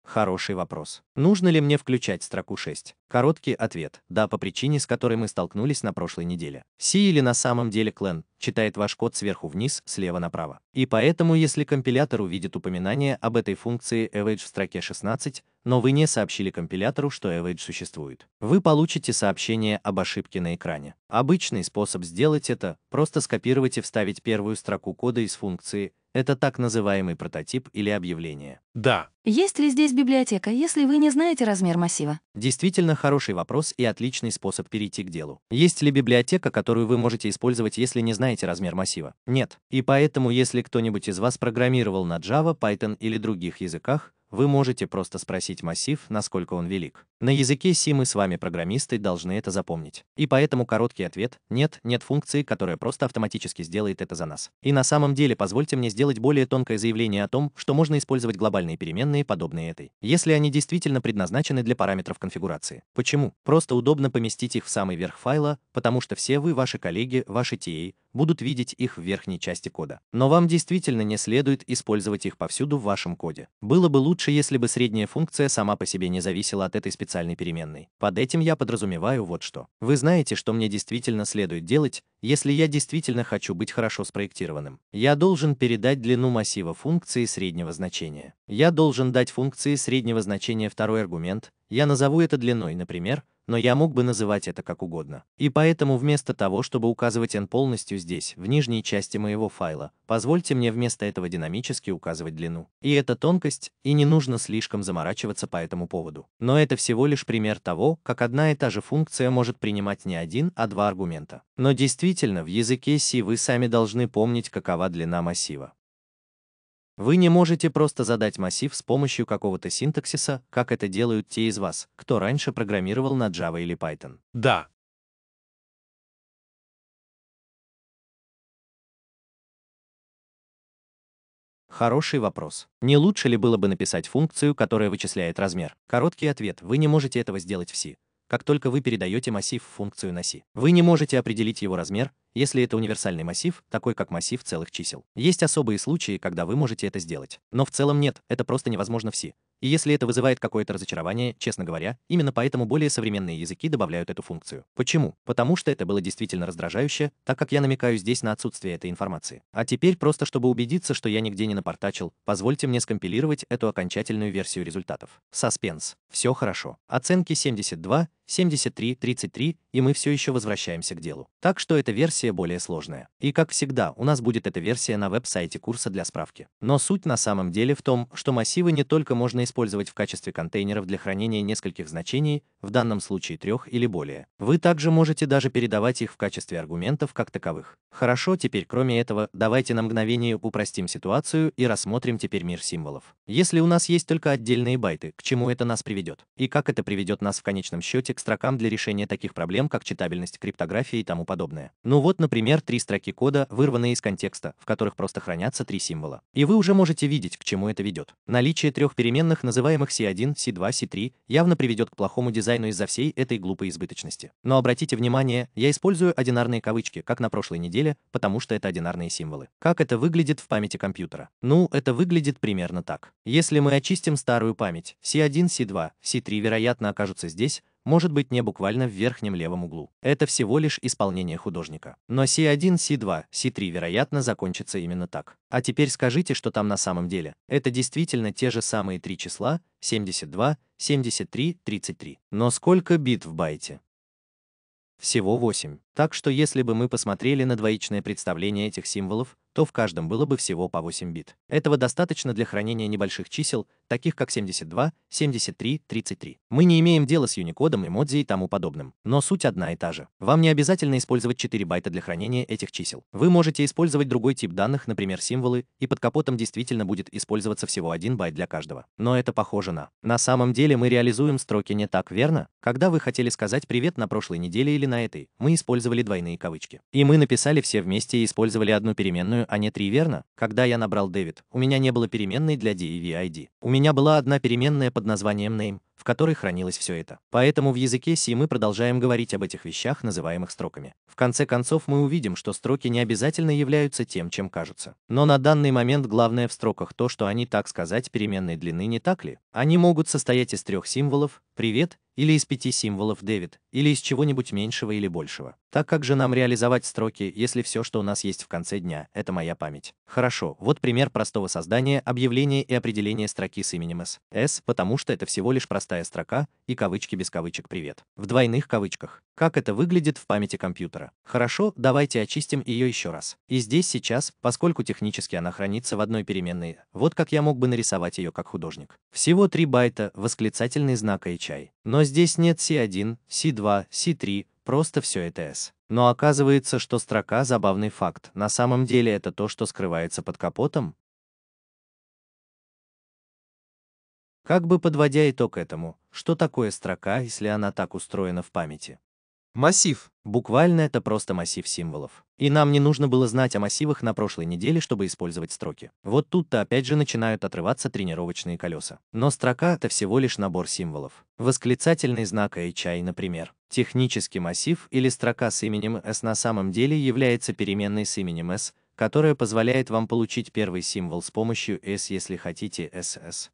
Хороший вопрос. Нужно ли мне включать строку 6? Короткий ответ – да, по причине, с которой мы столкнулись на прошлой неделе. Си или на самом деле клен читает ваш код сверху вниз, слева направо. И поэтому, если компилятор увидит упоминание об этой функции average в строке 16, но вы не сообщили компилятору, что average существует, вы получите сообщение об ошибке на экране. Обычный способ сделать это – просто скопировать и вставить первую строку кода из функции это так называемый прототип или объявление. Да. Есть ли здесь библиотека, если вы не знаете размер массива? Действительно хороший вопрос и отличный способ перейти к делу. Есть ли библиотека, которую вы можете использовать, если не знаете размер массива? Нет. И поэтому, если кто-нибудь из вас программировал на Java, Python или других языках, вы можете просто спросить массив, насколько он велик. На языке C мы с вами, программисты, должны это запомнить. И поэтому короткий ответ – нет, нет функции, которая просто автоматически сделает это за нас. И на самом деле позвольте мне сделать более тонкое заявление о том, что можно использовать глобальные переменные, подобные этой, если они действительно предназначены для параметров конфигурации. Почему? Просто удобно поместить их в самый верх файла, потому что все вы, ваши коллеги, ваши TA, будут видеть их в верхней части кода. Но вам действительно не следует использовать их повсюду в вашем коде. Было бы лучше, если бы средняя функция сама по себе не зависела от этой специальной переменной. Под этим я подразумеваю вот что. Вы знаете, что мне действительно следует делать, если я действительно хочу быть хорошо спроектированным. Я должен передать длину массива функции среднего значения. Я должен дать функции среднего значения второй аргумент, я назову это длиной, например, но я мог бы называть это как угодно. И поэтому вместо того, чтобы указывать n полностью здесь, в нижней части моего файла, позвольте мне вместо этого динамически указывать длину. И это тонкость, и не нужно слишком заморачиваться по этому поводу. Но это всего лишь пример того, как одна и та же функция может принимать не один, а два аргумента. Но действительно, в языке C вы сами должны помнить, какова длина массива. Вы не можете просто задать массив с помощью какого-то синтаксиса, как это делают те из вас, кто раньше программировал на Java или Python. Да. Хороший вопрос. Не лучше ли было бы написать функцию, которая вычисляет размер? Короткий ответ. Вы не можете этого сделать в C как только вы передаете массив в функцию носи, Вы не можете определить его размер, если это универсальный массив, такой как массив целых чисел. Есть особые случаи, когда вы можете это сделать. Но в целом нет, это просто невозможно все. И если это вызывает какое-то разочарование, честно говоря, именно поэтому более современные языки добавляют эту функцию. Почему? Потому что это было действительно раздражающе, так как я намекаю здесь на отсутствие этой информации. А теперь просто чтобы убедиться, что я нигде не напортачил, позвольте мне скомпилировать эту окончательную версию результатов. Саспенс. Все хорошо. Оценки 72, 73-33, и мы все еще возвращаемся к делу. Так что эта версия более сложная. И, как всегда, у нас будет эта версия на веб-сайте курса для справки. Но суть на самом деле в том, что массивы не только можно использовать в качестве контейнеров для хранения нескольких значений, в данном случае трех или более. Вы также можете даже передавать их в качестве аргументов как таковых. Хорошо, теперь кроме этого, давайте на мгновение упростим ситуацию и рассмотрим теперь мир символов. Если у нас есть только отдельные байты, к чему это нас приведет? И как это приведет нас в конечном счете к строкам для решения таких проблем, как читабельность, криптография и тому подобное. Ну вот, например, три строки кода, вырванные из контекста, в которых просто хранятся три символа. И вы уже можете видеть, к чему это ведет. Наличие трех переменных, называемых C1, C2, C3, явно приведет к плохому дизайну из-за всей этой глупой избыточности. Но обратите внимание, я использую одинарные кавычки, как на прошлой неделе, потому что это одинарные символы. Как это выглядит в памяти компьютера? Ну, это выглядит примерно так. Если мы очистим старую память, C1, C2, C3, вероятно, окажутся здесь, может быть не буквально в верхнем левом углу. Это всего лишь исполнение художника. Но C1, C2, C3, вероятно, закончится именно так. А теперь скажите, что там на самом деле. Это действительно те же самые три числа, 72, 73, 33. Но сколько бит в байте? Всего 8. Так что если бы мы посмотрели на двоичное представление этих символов, то в каждом было бы всего по 8 бит. Этого достаточно для хранения небольших чисел, таких как 72, 73, 33. Мы не имеем дела с unicode эмодзи и тому подобным, но суть одна и та же. Вам не обязательно использовать 4 байта для хранения этих чисел. Вы можете использовать другой тип данных, например, символы, и под капотом действительно будет использоваться всего 1 байт для каждого. Но это похоже на. На самом деле мы реализуем строки не так, верно? Когда вы хотели сказать «привет» на прошлой неделе или на этой, мы использовали двойные кавычки. И мы написали все вместе и использовали одну переменную, а не три, верно? Когда я набрал Дэвид, у меня не было переменной для D У меня меня была одна переменная под названием name в которой хранилось все это. Поэтому в языке C мы продолжаем говорить об этих вещах, называемых строками. В конце концов мы увидим, что строки не обязательно являются тем, чем кажутся. Но на данный момент главное в строках то, что они, так сказать, переменной длины, не так ли? Они могут состоять из трех символов «привет» или из пяти символов «Дэвид», или из чего-нибудь меньшего или большего. Так как же нам реализовать строки, если все, что у нас есть в конце дня, это моя память? Хорошо, вот пример простого создания, объявления и определения строки с именем S. S, потому что это всего лишь простой пустая строка и кавычки без кавычек «Привет» в двойных кавычках. Как это выглядит в памяти компьютера? Хорошо, давайте очистим ее еще раз. И здесь сейчас, поскольку технически она хранится в одной переменной, вот как я мог бы нарисовать ее как художник. Всего 3 байта, восклицательный знак и чай. Но здесь нет C1, C2, C3, просто все это S. Но оказывается, что строка – забавный факт. На самом деле это то, что скрывается под капотом. Как бы подводя итог этому, что такое строка, если она так устроена в памяти? Массив. Буквально это просто массив символов. И нам не нужно было знать о массивах на прошлой неделе, чтобы использовать строки. Вот тут-то опять же начинают отрываться тренировочные колеса. Но строка — это всего лишь набор символов. Восклицательный знак HI, например. Технический массив или строка с именем S на самом деле является переменной с именем S, которая позволяет вам получить первый символ с помощью S, если хотите, SS.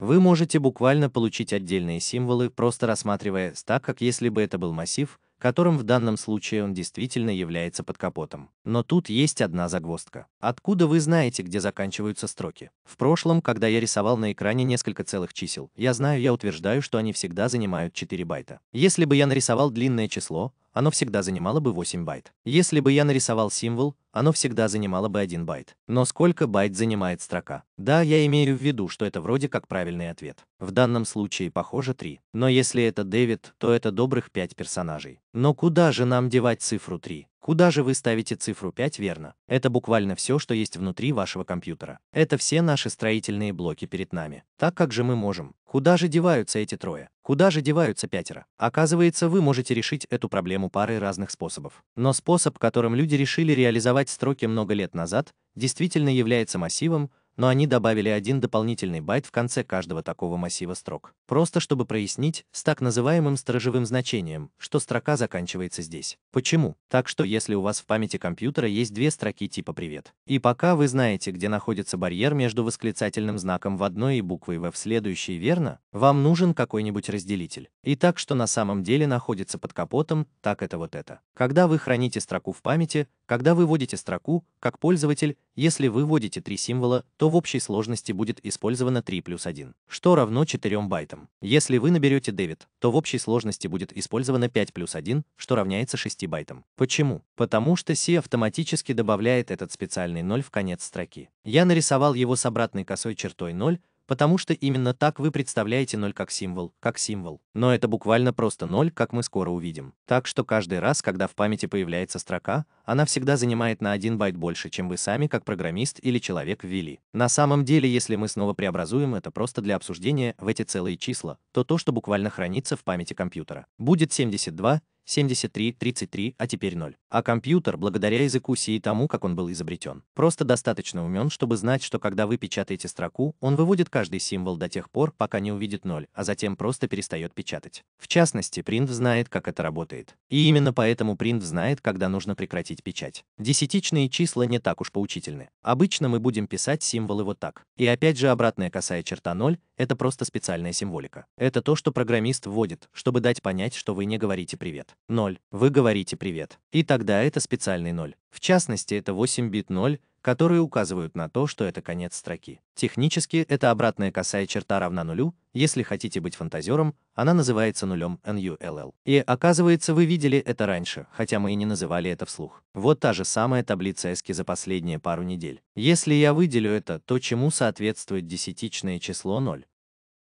Вы можете буквально получить отдельные символы, просто рассматривая так, как если бы это был массив, которым в данном случае он действительно является под капотом. Но тут есть одна загвоздка. Откуда вы знаете, где заканчиваются строки? В прошлом, когда я рисовал на экране несколько целых чисел, я знаю, я утверждаю, что они всегда занимают 4 байта. Если бы я нарисовал длинное число, оно всегда занимало бы 8 байт. Если бы я нарисовал символ, оно всегда занимало бы 1 байт. Но сколько байт занимает строка? Да, я имею в виду, что это вроде как правильный ответ. В данном случае, похоже, 3. Но если это Дэвид, то это добрых 5 персонажей. Но куда же нам девать цифру 3? Куда же вы ставите цифру 5 верно? Это буквально все, что есть внутри вашего компьютера. Это все наши строительные блоки перед нами. Так как же мы можем? Куда же деваются эти трое? Куда же деваются пятеро? Оказывается, вы можете решить эту проблему парой разных способов. Но способ, которым люди решили реализовать строки много лет назад, действительно является массивом, но они добавили один дополнительный байт в конце каждого такого массива строк. Просто чтобы прояснить с так называемым сторожевым значением, что строка заканчивается здесь. Почему? Так что если у вас в памяти компьютера есть две строки типа «Привет», и пока вы знаете, где находится барьер между восклицательным знаком в одной и буквой «В» в следующей, верно? Вам нужен какой-нибудь разделитель. И так, что на самом деле находится под капотом, так это вот это. Когда вы храните строку в памяти, когда вы вводите строку, как пользователь, если вы вводите три символа, то в общей сложности будет использовано 3 плюс 1, что равно 4 байтам. Если вы наберете 9, то в общей сложности будет использовано 5 плюс 1, что равняется 6 байтам. Почему? Потому что C автоматически добавляет этот специальный 0 в конец строки. Я нарисовал его с обратной косой чертой 0, потому что именно так вы представляете 0 как символ, как символ. Но это буквально просто 0, как мы скоро увидим. Так что каждый раз, когда в памяти появляется строка, она всегда занимает на 1 байт больше, чем вы сами как программист или человек ввели. На самом деле, если мы снова преобразуем это просто для обсуждения в эти целые числа, то то, что буквально хранится в памяти компьютера, будет 72 73, 33, а теперь 0. А компьютер, благодаря языку C и тому, как он был изобретен, просто достаточно умен, чтобы знать, что когда вы печатаете строку, он выводит каждый символ до тех пор, пока не увидит 0, а затем просто перестает печатать. В частности, print знает, как это работает. И именно поэтому print знает, когда нужно прекратить печать. Десятичные числа не так уж поучительны. Обычно мы будем писать символы вот так. И опять же обратная косая черта 0 это просто специальная символика. Это то, что программист вводит, чтобы дать понять, что вы не говорите «привет». 0. Вы говорите «привет». И тогда это специальный 0. В частности, это 8-бит 0, которые указывают на то, что это конец строки. Технически это обратная косая черта равна нулю, если хотите быть фантазером, она называется нулем NULL. И оказывается, вы видели это раньше, хотя мы и не называли это вслух. Вот та же самая таблица эски за последние пару недель. Если я выделю это, то чему соответствует десятичное число 0?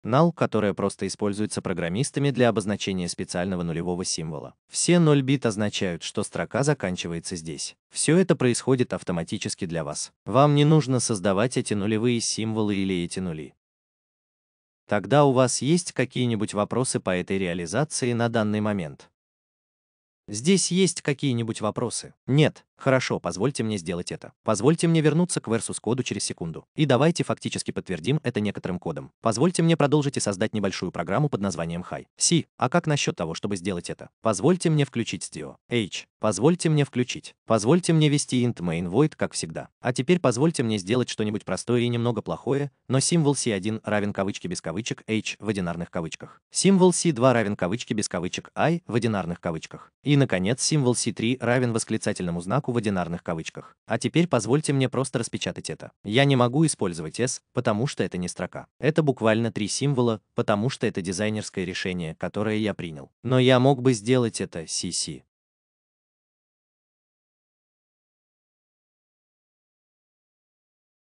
null, которая просто используется программистами для обозначения специального нулевого символа. Все 0 бит означают, что строка заканчивается здесь. Все это происходит автоматически для вас. Вам не нужно создавать эти нулевые символы или эти нули. Тогда у вас есть какие-нибудь вопросы по этой реализации на данный момент? Здесь есть какие-нибудь вопросы? Нет, Хорошо, позвольте мне сделать это. Позвольте мне вернуться к versus коду через секунду. И давайте фактически подтвердим это некоторым кодом. Позвольте мне продолжить и создать небольшую программу под названием Hi. C. А как насчет того, чтобы сделать это? Позвольте мне включить Stio. H. Позвольте мне включить. Позвольте мне вести int main void, как всегда. А теперь позвольте мне сделать что-нибудь простое и немного плохое, но символ C1 равен кавычки без кавычек H в одинарных кавычках. Символ C2 равен кавычки без кавычек I в одинарных кавычках. И, наконец, символ C3 равен восклицательному знаку в одинарных кавычках. А теперь позвольте мне просто распечатать это. Я не могу использовать S, потому что это не строка. Это буквально три символа, потому что это дизайнерское решение, которое я принял. Но я мог бы сделать это CC.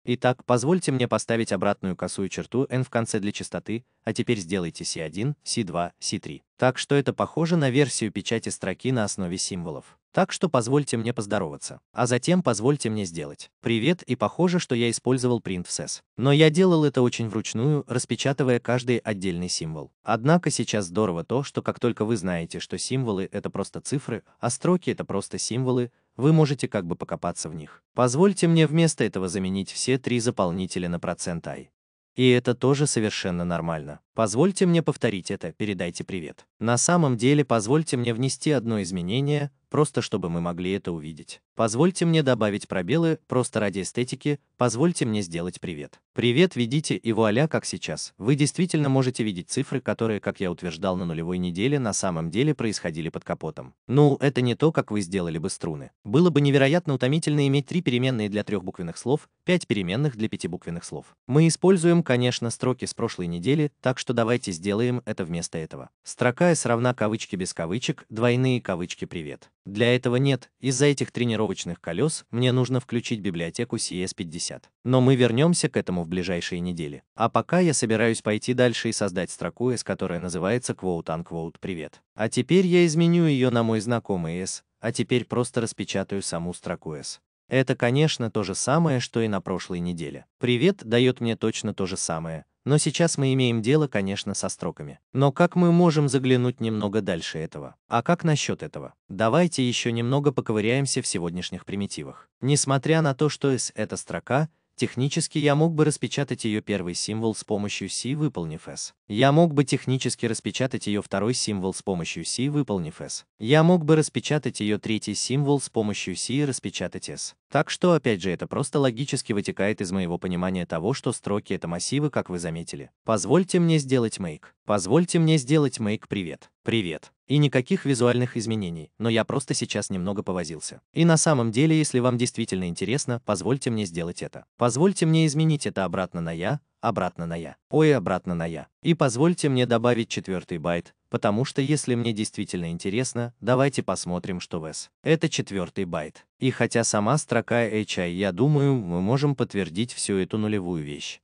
Итак, позвольте мне поставить обратную косую черту n в конце для чистоты, а теперь сделайте c1, c2, c3. Так что это похоже на версию печати строки на основе символов. Так что позвольте мне поздороваться, а затем позвольте мне сделать. Привет, и похоже, что я использовал print в SES. Но я делал это очень вручную, распечатывая каждый отдельный символ. Однако сейчас здорово то, что как только вы знаете, что символы — это просто цифры, а строки — это просто символы, вы можете как бы покопаться в них. Позвольте мне вместо этого заменить все три заполнителя на процент i. И это тоже совершенно нормально. Позвольте мне повторить это, передайте привет. На самом деле, позвольте мне внести одно изменение, просто чтобы мы могли это увидеть. Позвольте мне добавить пробелы, просто ради эстетики, позвольте мне сделать привет. Привет видите и вуаля, как сейчас. Вы действительно можете видеть цифры, которые, как я утверждал на нулевой неделе, на самом деле происходили под капотом. Ну, это не то, как вы сделали бы струны. Было бы невероятно утомительно иметь три переменные для трехбуквенных слов, пять переменных для пятибуквенных слов. Мы используем, конечно, строки с прошлой недели, так что что давайте сделаем это вместо этого. Строка S равна кавычки без кавычек, двойные кавычки привет. Для этого нет, из-за этих тренировочных колес мне нужно включить библиотеку CS50. Но мы вернемся к этому в ближайшие недели. А пока я собираюсь пойти дальше и создать строку S, которая называется quote-unquote привет. А теперь я изменю ее на мой знакомый S, а теперь просто распечатаю саму строку S. Это, конечно, то же самое, что и на прошлой неделе. Привет дает мне точно то же самое, но сейчас мы имеем дело, конечно, со строками. Но как мы можем заглянуть немного дальше этого? А как насчет этого? Давайте еще немного поковыряемся в сегодняшних примитивах. Несмотря на то, что S — это строка, Технически я мог бы распечатать ее первый символ с помощью C, выполнив S. Я мог бы технически распечатать ее второй символ с помощью C, выполнив S. Я мог бы распечатать ее третий символ с помощью C и распечатать S. Так что, опять же, это просто логически вытекает из моего понимания того, что строки — это массивы, как вы заметили. Позвольте мне сделать make. Позвольте мне сделать make привет. Привет. И никаких визуальных изменений, но я просто сейчас немного повозился. И на самом деле, если вам действительно интересно, позвольте мне сделать это. Позвольте мне изменить это обратно на «я», обратно на «я», «ой» обратно на «я». И позвольте мне добавить четвертый байт, потому что если мне действительно интересно, давайте посмотрим, что вес. Это четвертый байт. И хотя сама строка HI, я думаю, мы можем подтвердить всю эту нулевую вещь.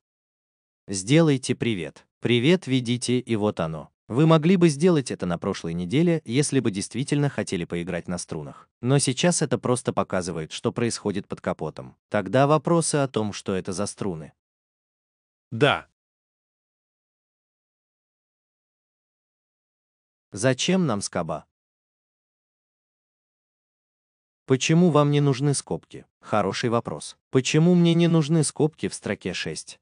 Сделайте привет. Привет введите и вот оно. Вы могли бы сделать это на прошлой неделе, если бы действительно хотели поиграть на струнах. Но сейчас это просто показывает, что происходит под капотом. Тогда вопросы о том, что это за струны. Да. Зачем нам скоба? Почему вам не нужны скобки? Хороший вопрос. Почему мне не нужны скобки в строке 6?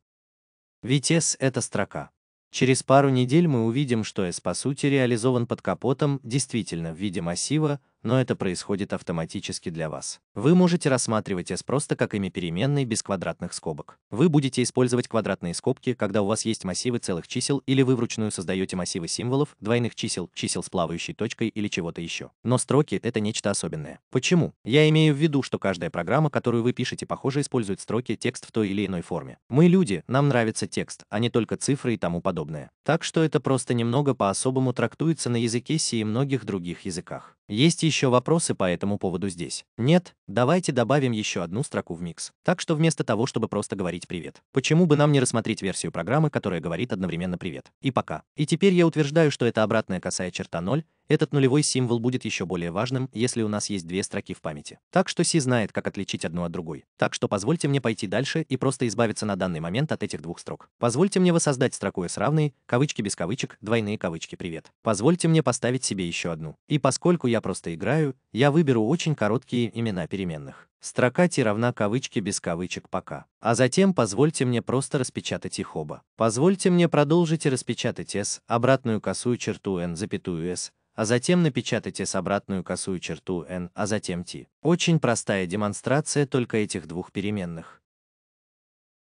Ведь S — это строка. Через пару недель мы увидим, что S по сути реализован под капотом, действительно в виде массива, но это происходит автоматически для вас. Вы можете рассматривать s просто как имя переменной без квадратных скобок. Вы будете использовать квадратные скобки, когда у вас есть массивы целых чисел или вы вручную создаете массивы символов, двойных чисел, чисел с плавающей точкой или чего-то еще. Но строки — это нечто особенное. Почему? Я имею в виду, что каждая программа, которую вы пишете, похоже, использует строки, текст в той или иной форме. Мы люди, нам нравится текст, а не только цифры и тому подобное. Так что это просто немного по-особому трактуется на языке C и многих других языках. Есть еще еще вопросы по этому поводу здесь? Нет? Давайте добавим еще одну строку в микс. Так что вместо того, чтобы просто говорить «привет», почему бы нам не рассмотреть версию программы, которая говорит одновременно «привет» и «пока». И теперь я утверждаю, что это обратная косая черта 0, этот нулевой символ будет еще более важным, если у нас есть две строки в памяти. Так что Си знает, как отличить одну от другой. Так что позвольте мне пойти дальше и просто избавиться на данный момент от этих двух строк. Позвольте мне воссоздать строку s равной, кавычки без кавычек, двойные кавычки «Привет». Позвольте мне поставить себе еще одну. И поскольку я просто играю, я выберу очень короткие имена переменных. Строка t равна кавычки без кавычек пока. А затем позвольте мне просто распечатать их оба. Позвольте мне продолжить и распечатать s, обратную косую черту n, запятую s, а затем напечатайте с обратную косую черту n, а затем t. Очень простая демонстрация только этих двух переменных.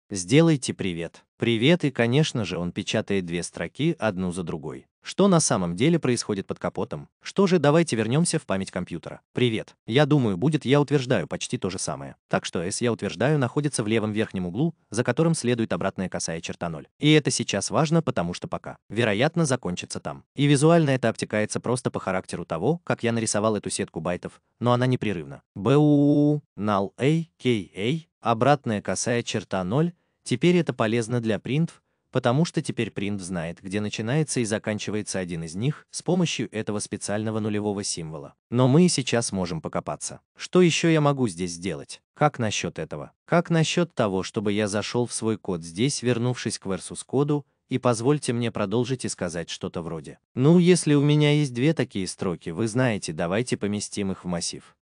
Сделайте привет. Привет и, конечно же, он печатает две строки одну за другой. Что на самом деле происходит под капотом? Что же, давайте вернемся в память компьютера. Привет. Я думаю, будет «я утверждаю» почти то же самое. Так что S «я утверждаю» находится в левом верхнем углу, за которым следует обратная косая черта 0. И это сейчас важно, потому что пока. Вероятно, закончится там. И визуально это обтекается просто по характеру того, как я нарисовал эту сетку байтов, но она непрерывна. БУ, null A, KA, обратная косая черта 0, теперь это полезно для принтов потому что теперь принт знает, где начинается и заканчивается один из них с помощью этого специального нулевого символа. Но мы и сейчас можем покопаться. Что еще я могу здесь сделать? Как насчет этого? Как насчет того, чтобы я зашел в свой код здесь, вернувшись к versus коду, и позвольте мне продолжить и сказать что-то вроде. Ну, если у меня есть две такие строки, вы знаете, давайте поместим их в массив.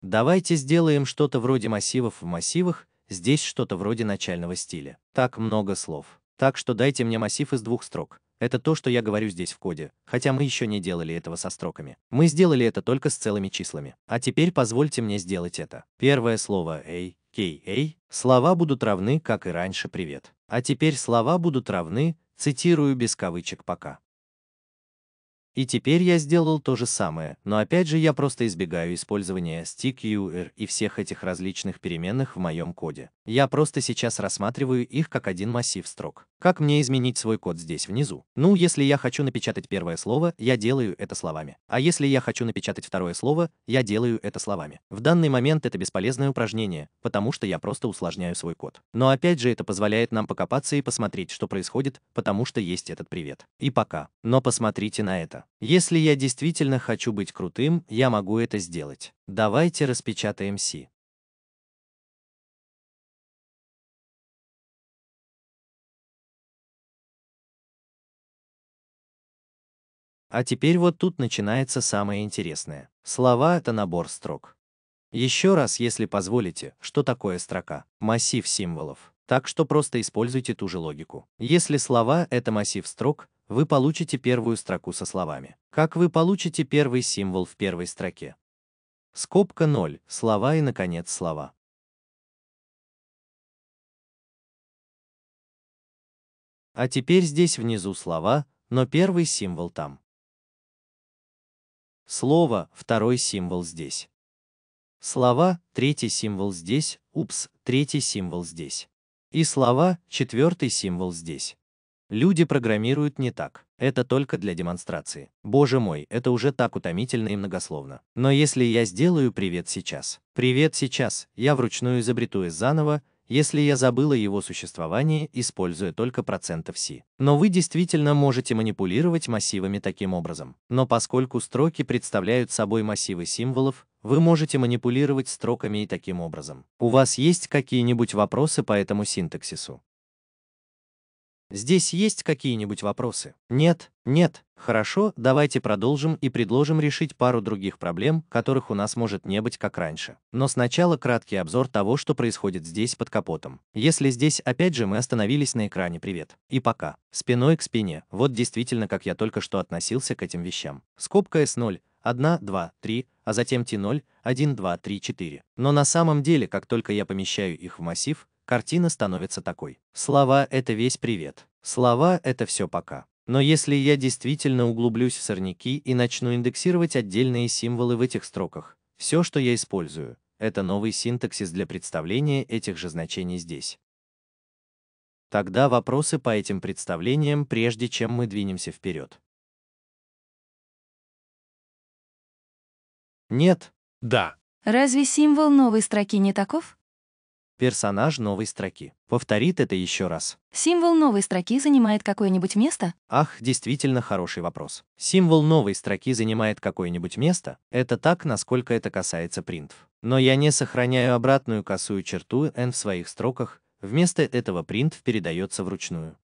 Давайте сделаем что-то вроде массивов в массивах, здесь что-то вроде начального стиля. Так много слов. Так что дайте мне массив из двух строк. Это то, что я говорю здесь в коде, хотя мы еще не делали этого со строками. Мы сделали это только с целыми числами. А теперь позвольте мне сделать это. Первое слово «a», «k», «a». Слова будут равны, как и раньше «привет». А теперь слова будут равны, цитирую без кавычек пока. И теперь я сделал то же самое, но опять же я просто избегаю использования stick UR и всех этих различных переменных в моем коде. Я просто сейчас рассматриваю их как один массив строк. Как мне изменить свой код здесь внизу? Ну, если я хочу напечатать первое слово, я делаю это словами. А если я хочу напечатать второе слово, я делаю это словами. В данный момент это бесполезное упражнение, потому что я просто усложняю свой код. Но опять же это позволяет нам покопаться и посмотреть, что происходит, потому что есть этот привет. И пока. Но посмотрите на это. Если я действительно хочу быть крутым, я могу это сделать. Давайте распечатаем си. А теперь вот тут начинается самое интересное. Слова — это набор строк. Еще раз, если позволите, что такое строка? Массив символов. Так что просто используйте ту же логику. Если слова — это массив строк, вы получите первую строку со словами. Как вы получите первый символ в первой строке? Скобка 0, слова и, наконец, слова. А теперь здесь внизу слова, но первый символ там. Слово – второй символ здесь. Слова – третий символ здесь, упс, третий символ здесь. И слова – четвертый символ здесь. Люди программируют не так, это только для демонстрации. Боже мой, это уже так утомительно и многословно. Но если я сделаю «Привет сейчас», «Привет сейчас», я вручную изобрету из заново, если я забыла его существование, используя только процентов C. Но вы действительно можете манипулировать массивами таким образом. Но поскольку строки представляют собой массивы символов, вы можете манипулировать строками и таким образом. У вас есть какие-нибудь вопросы по этому синтаксису? Здесь есть какие-нибудь вопросы? Нет, нет. Хорошо, давайте продолжим и предложим решить пару других проблем, которых у нас может не быть как раньше. Но сначала краткий обзор того, что происходит здесь под капотом. Если здесь опять же мы остановились на экране «Привет» и «Пока», спиной к спине, вот действительно как я только что относился к этим вещам. Скобка S0, 1, 2, 3, а затем T0, 1, 2, 3, 4. Но на самом деле, как только я помещаю их в массив, картина становится такой. Слова – это весь привет. Слова – это все пока. Но если я действительно углублюсь в сорняки и начну индексировать отдельные символы в этих строках, все, что я использую, это новый синтаксис для представления этих же значений здесь. Тогда вопросы по этим представлениям, прежде чем мы двинемся вперед. Нет. Да. Разве символ новой строки не таков? персонаж новой строки. Повторит это еще раз. Символ новой строки занимает какое-нибудь место? Ах, действительно хороший вопрос. Символ новой строки занимает какое-нибудь место? Это так, насколько это касается принтов. Но я не сохраняю обратную косую черту n в своих строках, вместо этого принт передается вручную.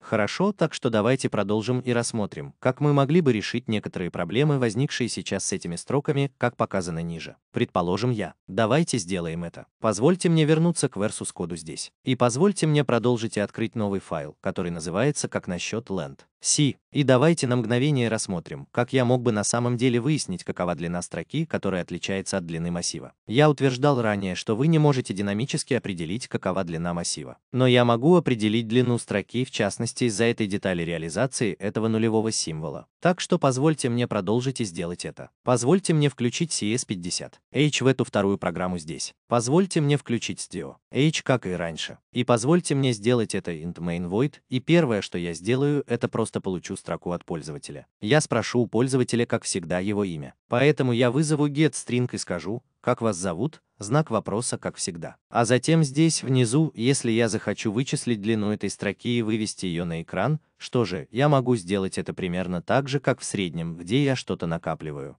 Хорошо, так что давайте продолжим и рассмотрим, как мы могли бы решить некоторые проблемы, возникшие сейчас с этими строками, как показано ниже. Предположим я. Давайте сделаем это. Позвольте мне вернуться к versus коду здесь. И позвольте мне продолжить и открыть новый файл, который называется как насчет land. си. И давайте на мгновение рассмотрим, как я мог бы на самом деле выяснить, какова длина строки, которая отличается от длины массива. Я утверждал ранее, что вы не можете динамически определить, какова длина массива. Но я могу определить длину строки, в частности, ответственности за этой детали реализации этого нулевого символа. Так что позвольте мне продолжить и сделать это. Позвольте мне включить CS50H в эту вторую программу здесь. Позвольте мне включить SDO H, как и раньше. И позвольте мне сделать это int main void, и первое, что я сделаю, это просто получу строку от пользователя. Я спрошу у пользователя, как всегда, его имя. Поэтому я вызову getString и скажу, как вас зовут, знак вопроса, как всегда. А затем здесь, внизу, если я захочу вычислить длину этой строки и вывести ее на экран, что же, я могу сделать это примерно так же, как в среднем, где я что-то накапливаю.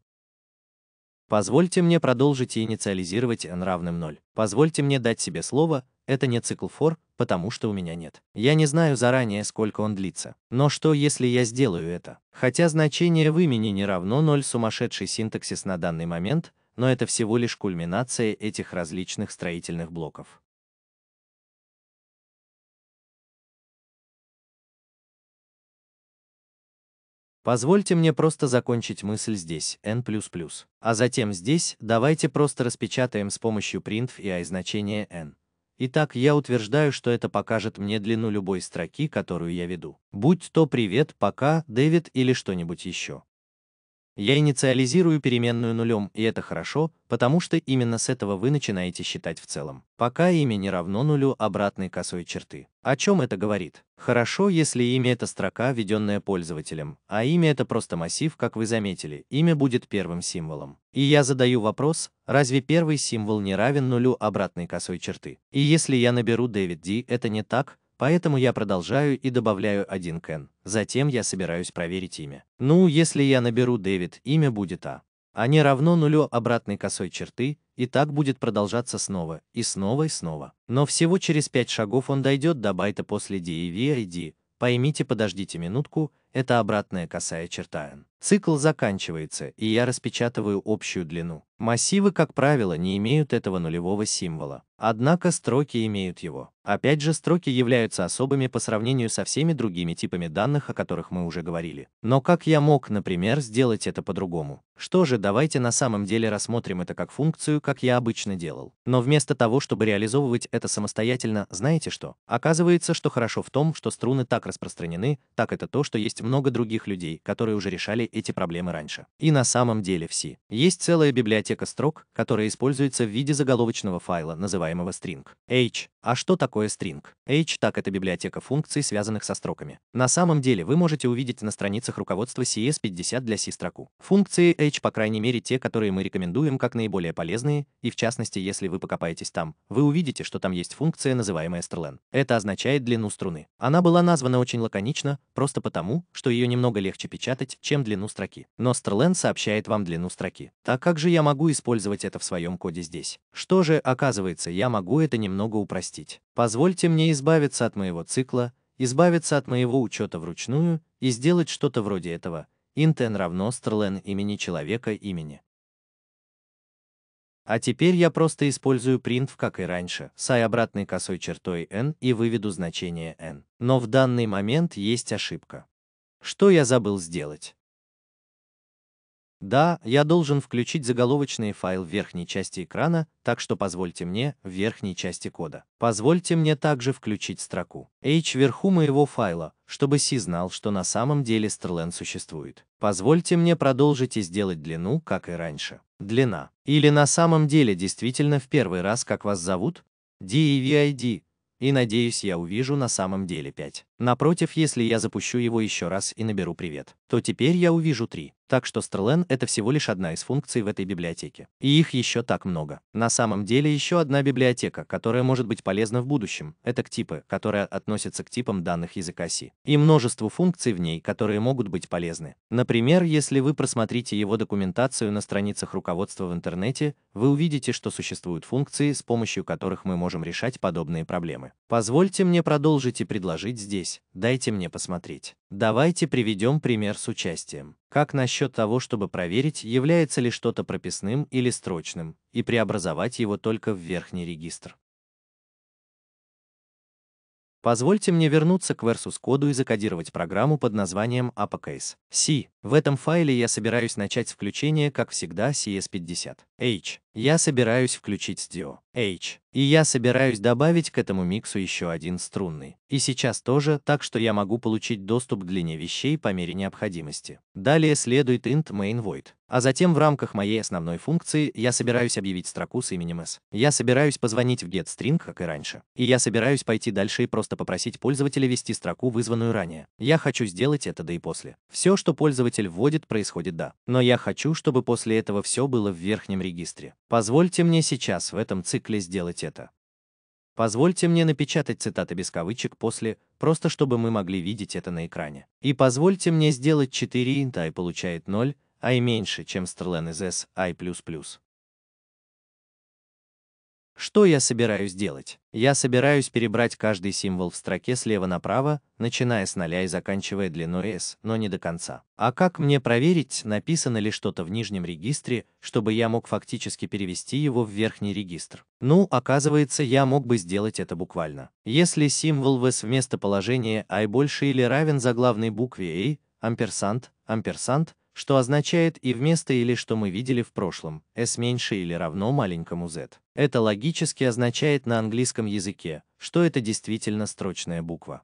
Позвольте мне продолжить и инициализировать n равным 0. Позвольте мне дать себе слово, это не цикл for, потому что у меня нет. Я не знаю заранее, сколько он длится. Но что, если я сделаю это? Хотя значение в имени не равно 0 сумасшедший синтаксис на данный момент, но это всего лишь кульминация этих различных строительных блоков. Позвольте мне просто закончить мысль здесь, n++. А затем здесь давайте просто распечатаем с помощью printf и i значение n. Итак, я утверждаю, что это покажет мне длину любой строки, которую я веду. Будь то привет, пока, Дэвид или что-нибудь еще. Я инициализирую переменную нулем, и это хорошо, потому что именно с этого вы начинаете считать в целом. Пока имя не равно нулю обратной косой черты. О чем это говорит? Хорошо, если имя это строка, введенная пользователем, а имя это просто массив, как вы заметили, имя будет первым символом. И я задаю вопрос, разве первый символ не равен нулю обратной косой черты? И если я наберу David D, это не так, Поэтому я продолжаю и добавляю один Кен. Затем я собираюсь проверить имя. Ну, если я наберу Дэвид, имя будет А. А не равно нулю обратной косой черты, и так будет продолжаться снова, и снова, и снова. Но всего через пять шагов он дойдет до байта после D и V и D. Поймите, подождите минутку, это обратная косая черта n. Цикл заканчивается, и я распечатываю общую длину. Массивы, как правило, не имеют этого нулевого символа. Однако строки имеют его. Опять же, строки являются особыми по сравнению со всеми другими типами данных, о которых мы уже говорили. Но как я мог, например, сделать это по-другому? Что же, давайте на самом деле рассмотрим это как функцию, как я обычно делал. Но вместо того, чтобы реализовывать это самостоятельно, знаете что? Оказывается, что хорошо в том, что струны так распространены, так это то, что есть есть много других людей, которые уже решали эти проблемы раньше. И на самом деле C Есть целая библиотека строк, которая используется в виде заголовочного файла, называемого string. H. А что такое string? H так это библиотека функций, связанных со строками. На самом деле вы можете увидеть на страницах руководства CS50 для C-строку. Функции H, по крайней мере те, которые мы рекомендуем как наиболее полезные, и в частности, если вы покопаетесь там, вы увидите, что там есть функция, называемая strlen. Это означает длину струны. Она была названа очень лаконично, просто потому, что ее немного легче печатать, чем длину строки. Но Strlen сообщает вам длину строки. Так как же я могу использовать это в своем коде здесь? Что же, оказывается, я могу это немного упростить. Позвольте мне избавиться от моего цикла, избавиться от моего учета вручную и сделать что-то вроде этого. int равно strlen имени человека имени. А теперь я просто использую printf, как и раньше, с i обратной косой чертой n и выведу значение n. Но в данный момент есть ошибка. Что я забыл сделать? Да, я должен включить заголовочный файл в верхней части экрана, так что позвольте мне в верхней части кода. Позвольте мне также включить строку h вверху моего файла, чтобы C знал, что на самом деле strlen существует. Позвольте мне продолжить и сделать длину, как и раньше. Длина. Или на самом деле действительно в первый раз, как вас зовут? DEVID. E и надеюсь, я увижу на самом деле 5. Напротив, если я запущу его еще раз и наберу «Привет», то теперь я увижу три. Так что strlen — это всего лишь одна из функций в этой библиотеке. И их еще так много. На самом деле еще одна библиотека, которая может быть полезна в будущем, это ктипы, которая относится к типам данных языка C. И множеству функций в ней, которые могут быть полезны. Например, если вы просмотрите его документацию на страницах руководства в интернете, вы увидите, что существуют функции, с помощью которых мы можем решать подобные проблемы. Позвольте мне продолжить и предложить здесь здесь, дайте мне посмотреть. Давайте приведем пример с участием. Как насчет того, чтобы проверить, является ли что-то прописным или строчным, и преобразовать его только в верхний регистр? Позвольте мне вернуться к Versus-коду и закодировать программу под названием Apocase C. В этом файле я собираюсь начать включение, как всегда, CS50H. Я собираюсь включить SDO. H. И я собираюсь добавить к этому миксу еще один струнный. И сейчас тоже, так что я могу получить доступ к длине вещей по мере необходимости. Далее следует int main void. А затем в рамках моей основной функции я собираюсь объявить строку с именем s. Я собираюсь позвонить в getString, как и раньше. И я собираюсь пойти дальше и просто попросить пользователя ввести строку, вызванную ранее. Я хочу сделать это да и после. Все, что пользователь вводит, происходит да. Но я хочу, чтобы после этого все было в верхнем регистре. Позвольте мне сейчас в этом цикле привыкли сделать это. Позвольте мне напечатать цитаты без кавычек после, просто чтобы мы могли видеть это на экране. И позвольте мне сделать 4 инта и получает 0, а и меньше, чем strlen из s i++. Что я собираюсь делать? Я собираюсь перебрать каждый символ в строке слева направо, начиная с нуля и заканчивая длиной S, но не до конца. А как мне проверить, написано ли что-то в нижнем регистре, чтобы я мог фактически перевести его в верхний регистр? Ну, оказывается, я мог бы сделать это буквально. Если символ в S вместо положения I больше или равен заглавной букве A, амперсант, амперсант, что означает и вместо или что мы видели в прошлом, s меньше или равно маленькому z. Это логически означает на английском языке, что это действительно строчная буква.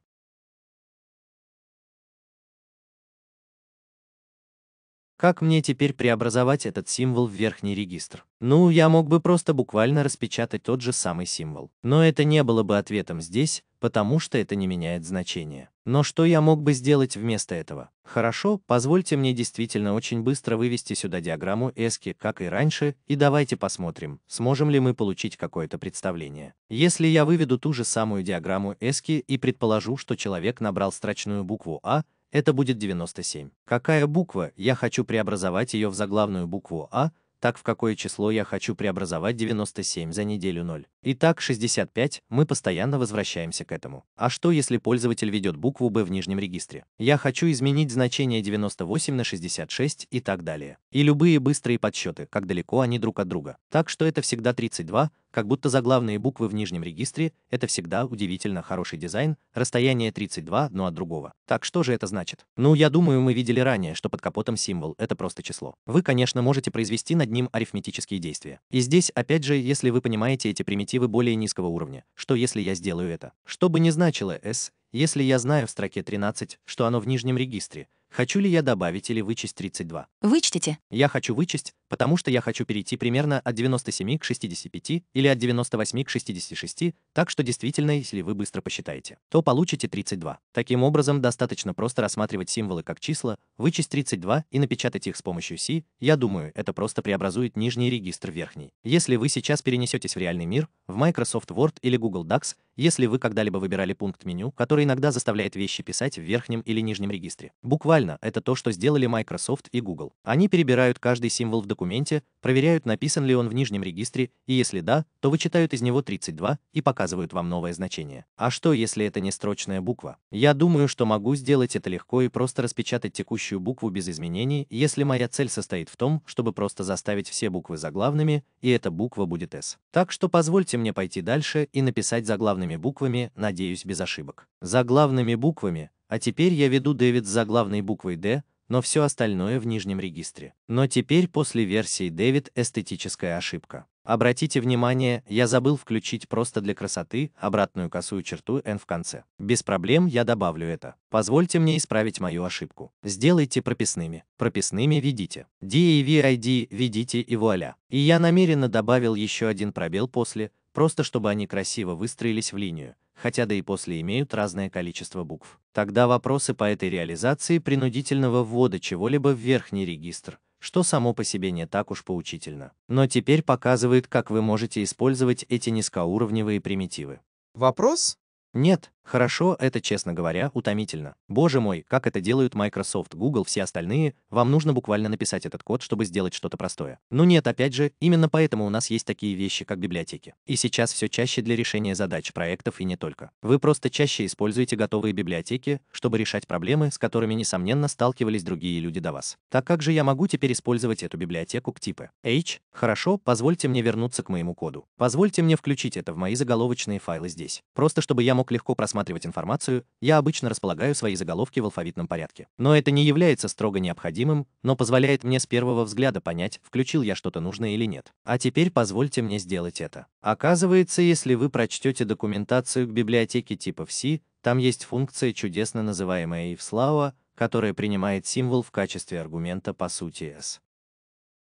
Как мне теперь преобразовать этот символ в верхний регистр? Ну, я мог бы просто буквально распечатать тот же самый символ. Но это не было бы ответом здесь, потому что это не меняет значение. Но что я мог бы сделать вместо этого? Хорошо, позвольте мне действительно очень быстро вывести сюда диаграмму эски, как и раньше, и давайте посмотрим, сможем ли мы получить какое-то представление. Если я выведу ту же самую диаграмму эски и предположу, что человек набрал строчную букву А, это будет 97. Какая буква, я хочу преобразовать ее в заглавную букву А, так в какое число я хочу преобразовать 97 за неделю 0. Итак, 65, мы постоянно возвращаемся к этому. А что, если пользователь ведет букву b в нижнем регистре? Я хочу изменить значение 98 на 66 и так далее. И любые быстрые подсчеты, как далеко они друг от друга. Так что это всегда 32, как будто заглавные буквы в нижнем регистре — это всегда удивительно хороший дизайн, расстояние 32 но от другого. Так что же это значит? Ну, я думаю, мы видели ранее, что под капотом символ — это просто число. Вы, конечно, можете произвести над ним арифметические действия. И здесь, опять же, если вы понимаете эти примитивные перспективы более низкого уровня. Что если я сделаю это? Что бы ни значило S, если я знаю в строке 13, что оно в нижнем регистре, хочу ли я добавить или вычесть 32? Вычтите. Я хочу вычесть потому что я хочу перейти примерно от 97 к 65 или от 98 к 66, так что действительно, если вы быстро посчитаете, то получите 32. Таким образом, достаточно просто рассматривать символы как числа, вычесть 32 и напечатать их с помощью C, я думаю, это просто преобразует нижний регистр в верхний. Если вы сейчас перенесетесь в реальный мир, в Microsoft Word или Google Docs, если вы когда-либо выбирали пункт меню, который иногда заставляет вещи писать в верхнем или нижнем регистре. Буквально, это то, что сделали Microsoft и Google. Они перебирают каждый символ в документе, проверяют, написан ли он в нижнем регистре, и если да, то вычитают из него 32 и показывают вам новое значение. А что, если это не строчная буква? Я думаю, что могу сделать это легко и просто распечатать текущую букву без изменений, если моя цель состоит в том, чтобы просто заставить все буквы заглавными, и эта буква будет S. Так что позвольте мне пойти дальше и написать заглавными буквами, надеюсь, без ошибок. Заглавными буквами, а теперь я веду Дэвид с заглавной буквой D, но все остальное в нижнем регистре. Но теперь после версии Дэвид эстетическая ошибка. Обратите внимание, я забыл включить просто для красоты обратную косую черту n в конце. Без проблем я добавлю это. Позвольте мне исправить мою ошибку. Сделайте прописными. Прописными введите. DAVID введите и вуаля. И я намеренно добавил еще один пробел после, просто чтобы они красиво выстроились в линию хотя да и после имеют разное количество букв. Тогда вопросы по этой реализации принудительного ввода чего-либо в верхний регистр, что само по себе не так уж поучительно. Но теперь показывает, как вы можете использовать эти низкоуровневые примитивы. Вопрос? Нет, Хорошо, это, честно говоря, утомительно. Боже мой, как это делают Microsoft, Google, все остальные, вам нужно буквально написать этот код, чтобы сделать что-то простое. Но ну нет, опять же, именно поэтому у нас есть такие вещи, как библиотеки. И сейчас все чаще для решения задач, проектов и не только. Вы просто чаще используете готовые библиотеки, чтобы решать проблемы, с которыми, несомненно, сталкивались другие люди до вас. Так как же я могу теперь использовать эту библиотеку к типу H, хорошо, позвольте мне вернуться к моему коду. Позвольте мне включить это в мои заголовочные файлы здесь. Просто чтобы я мог легко просмотреть просматривать информацию, я обычно располагаю свои заголовки в алфавитном порядке. Но это не является строго необходимым, но позволяет мне с первого взгляда понять, включил я что-то нужное или нет. А теперь позвольте мне сделать это. Оказывается, если вы прочтете документацию к библиотеке типа C, там есть функция, чудесно называемая ifslava, которая принимает символ в качестве аргумента по сути s.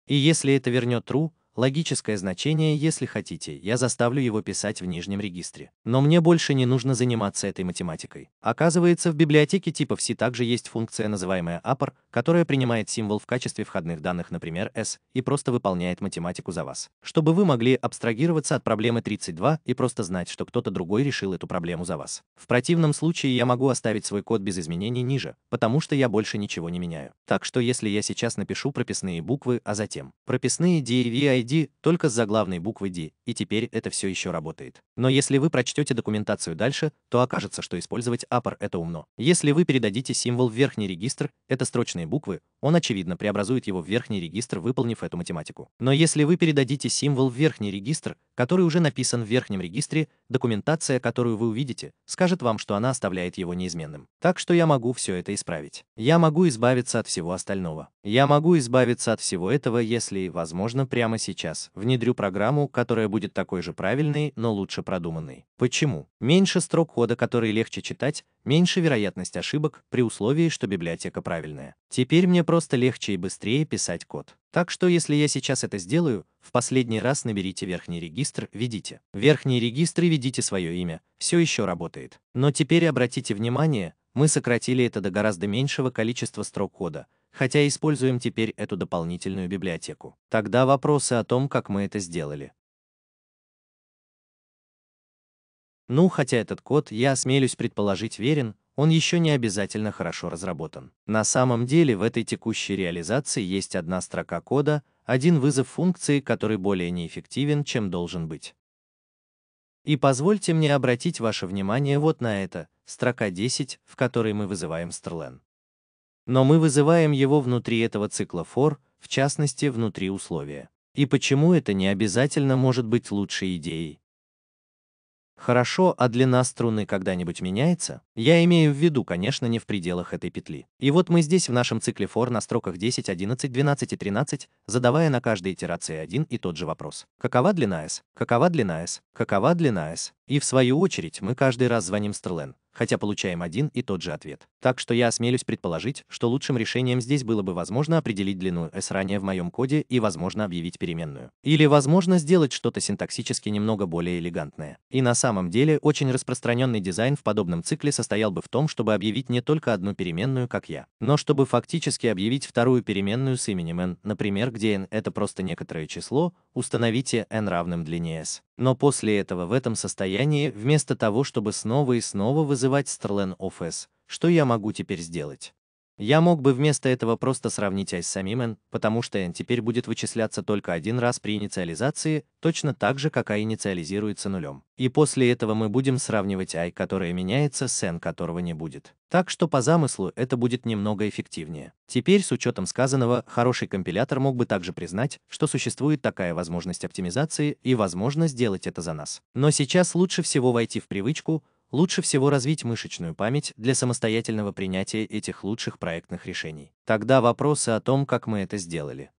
И если это вернет true, логическое значение, если хотите, я заставлю его писать в нижнем регистре. Но мне больше не нужно заниматься этой математикой. Оказывается, в библиотеке типа C также есть функция, называемая APR, которая принимает символ в качестве входных данных, например, S, и просто выполняет математику за вас. Чтобы вы могли абстрагироваться от проблемы 32 и просто знать, что кто-то другой решил эту проблему за вас. В противном случае я могу оставить свой код без изменений ниже, потому что я больше ничего не меняю. Так что если я сейчас напишу прописные буквы, а затем прописные D и ID только с заглавной буквы D, и теперь это все еще работает. Но если вы прочтете документацию дальше, то окажется, что использовать upper это умно. Если вы передадите символ в верхний регистр, это строчные буквы он, очевидно, преобразует его в верхний регистр, выполнив эту математику. Но если вы передадите символ в верхний регистр, который уже написан в верхнем регистре, документация, которую вы увидите, скажет вам, что она оставляет его неизменным. Так что я могу все это исправить. Я могу избавиться от всего остального. Я могу избавиться от всего этого, если, возможно, прямо сейчас внедрю программу, которая будет такой же правильной, но лучше продуманной. Почему? Меньше строк кода, которые легче читать, меньше вероятность ошибок, при условии, что библиотека правильная. Теперь мне просто просто легче и быстрее писать код. Так что если я сейчас это сделаю, в последний раз наберите верхний регистр, введите. Верхний регистр и введите свое имя, все еще работает. Но теперь обратите внимание, мы сократили это до гораздо меньшего количества строк кода, хотя используем теперь эту дополнительную библиотеку. Тогда вопросы о том, как мы это сделали. Ну, хотя этот код, я осмелюсь предположить, верен, он еще не обязательно хорошо разработан. На самом деле в этой текущей реализации есть одна строка кода, один вызов функции, который более неэффективен, чем должен быть. И позвольте мне обратить ваше внимание вот на это, строка 10, в которой мы вызываем strlen. Но мы вызываем его внутри этого цикла for, в частности, внутри условия. И почему это не обязательно может быть лучшей идеей? Хорошо, а длина струны когда-нибудь меняется? Я имею в виду, конечно, не в пределах этой петли. И вот мы здесь в нашем цикле for на строках 10, 11, 12 и 13, задавая на каждой итерации один и тот же вопрос. Какова длина s? Какова длина s? Какова длина s? И в свою очередь мы каждый раз звоним Стерлен хотя получаем один и тот же ответ. Так что я осмелюсь предположить, что лучшим решением здесь было бы возможно определить длину s ранее в моем коде и возможно объявить переменную. Или возможно сделать что-то синтаксически немного более элегантное. И на самом деле очень распространенный дизайн в подобном цикле состоял бы в том, чтобы объявить не только одну переменную, как я, но чтобы фактически объявить вторую переменную с именем n, например, где n это просто некоторое число, установите n равным длине s. Но после этого в этом состоянии, вместо того, чтобы снова и снова вызывать Strlen OFS, что я могу теперь сделать? Я мог бы вместо этого просто сравнить i с самим n, потому что n теперь будет вычисляться только один раз при инициализации, точно так же, как i инициализируется нулем. И после этого мы будем сравнивать i, которое меняется, с n, которого не будет. Так что по замыслу это будет немного эффективнее. Теперь, с учетом сказанного, хороший компилятор мог бы также признать, что существует такая возможность оптимизации и возможно сделать это за нас. Но сейчас лучше всего войти в привычку, лучше всего развить мышечную память для самостоятельного принятия этих лучших проектных решений. Тогда вопросы о том, как мы это сделали.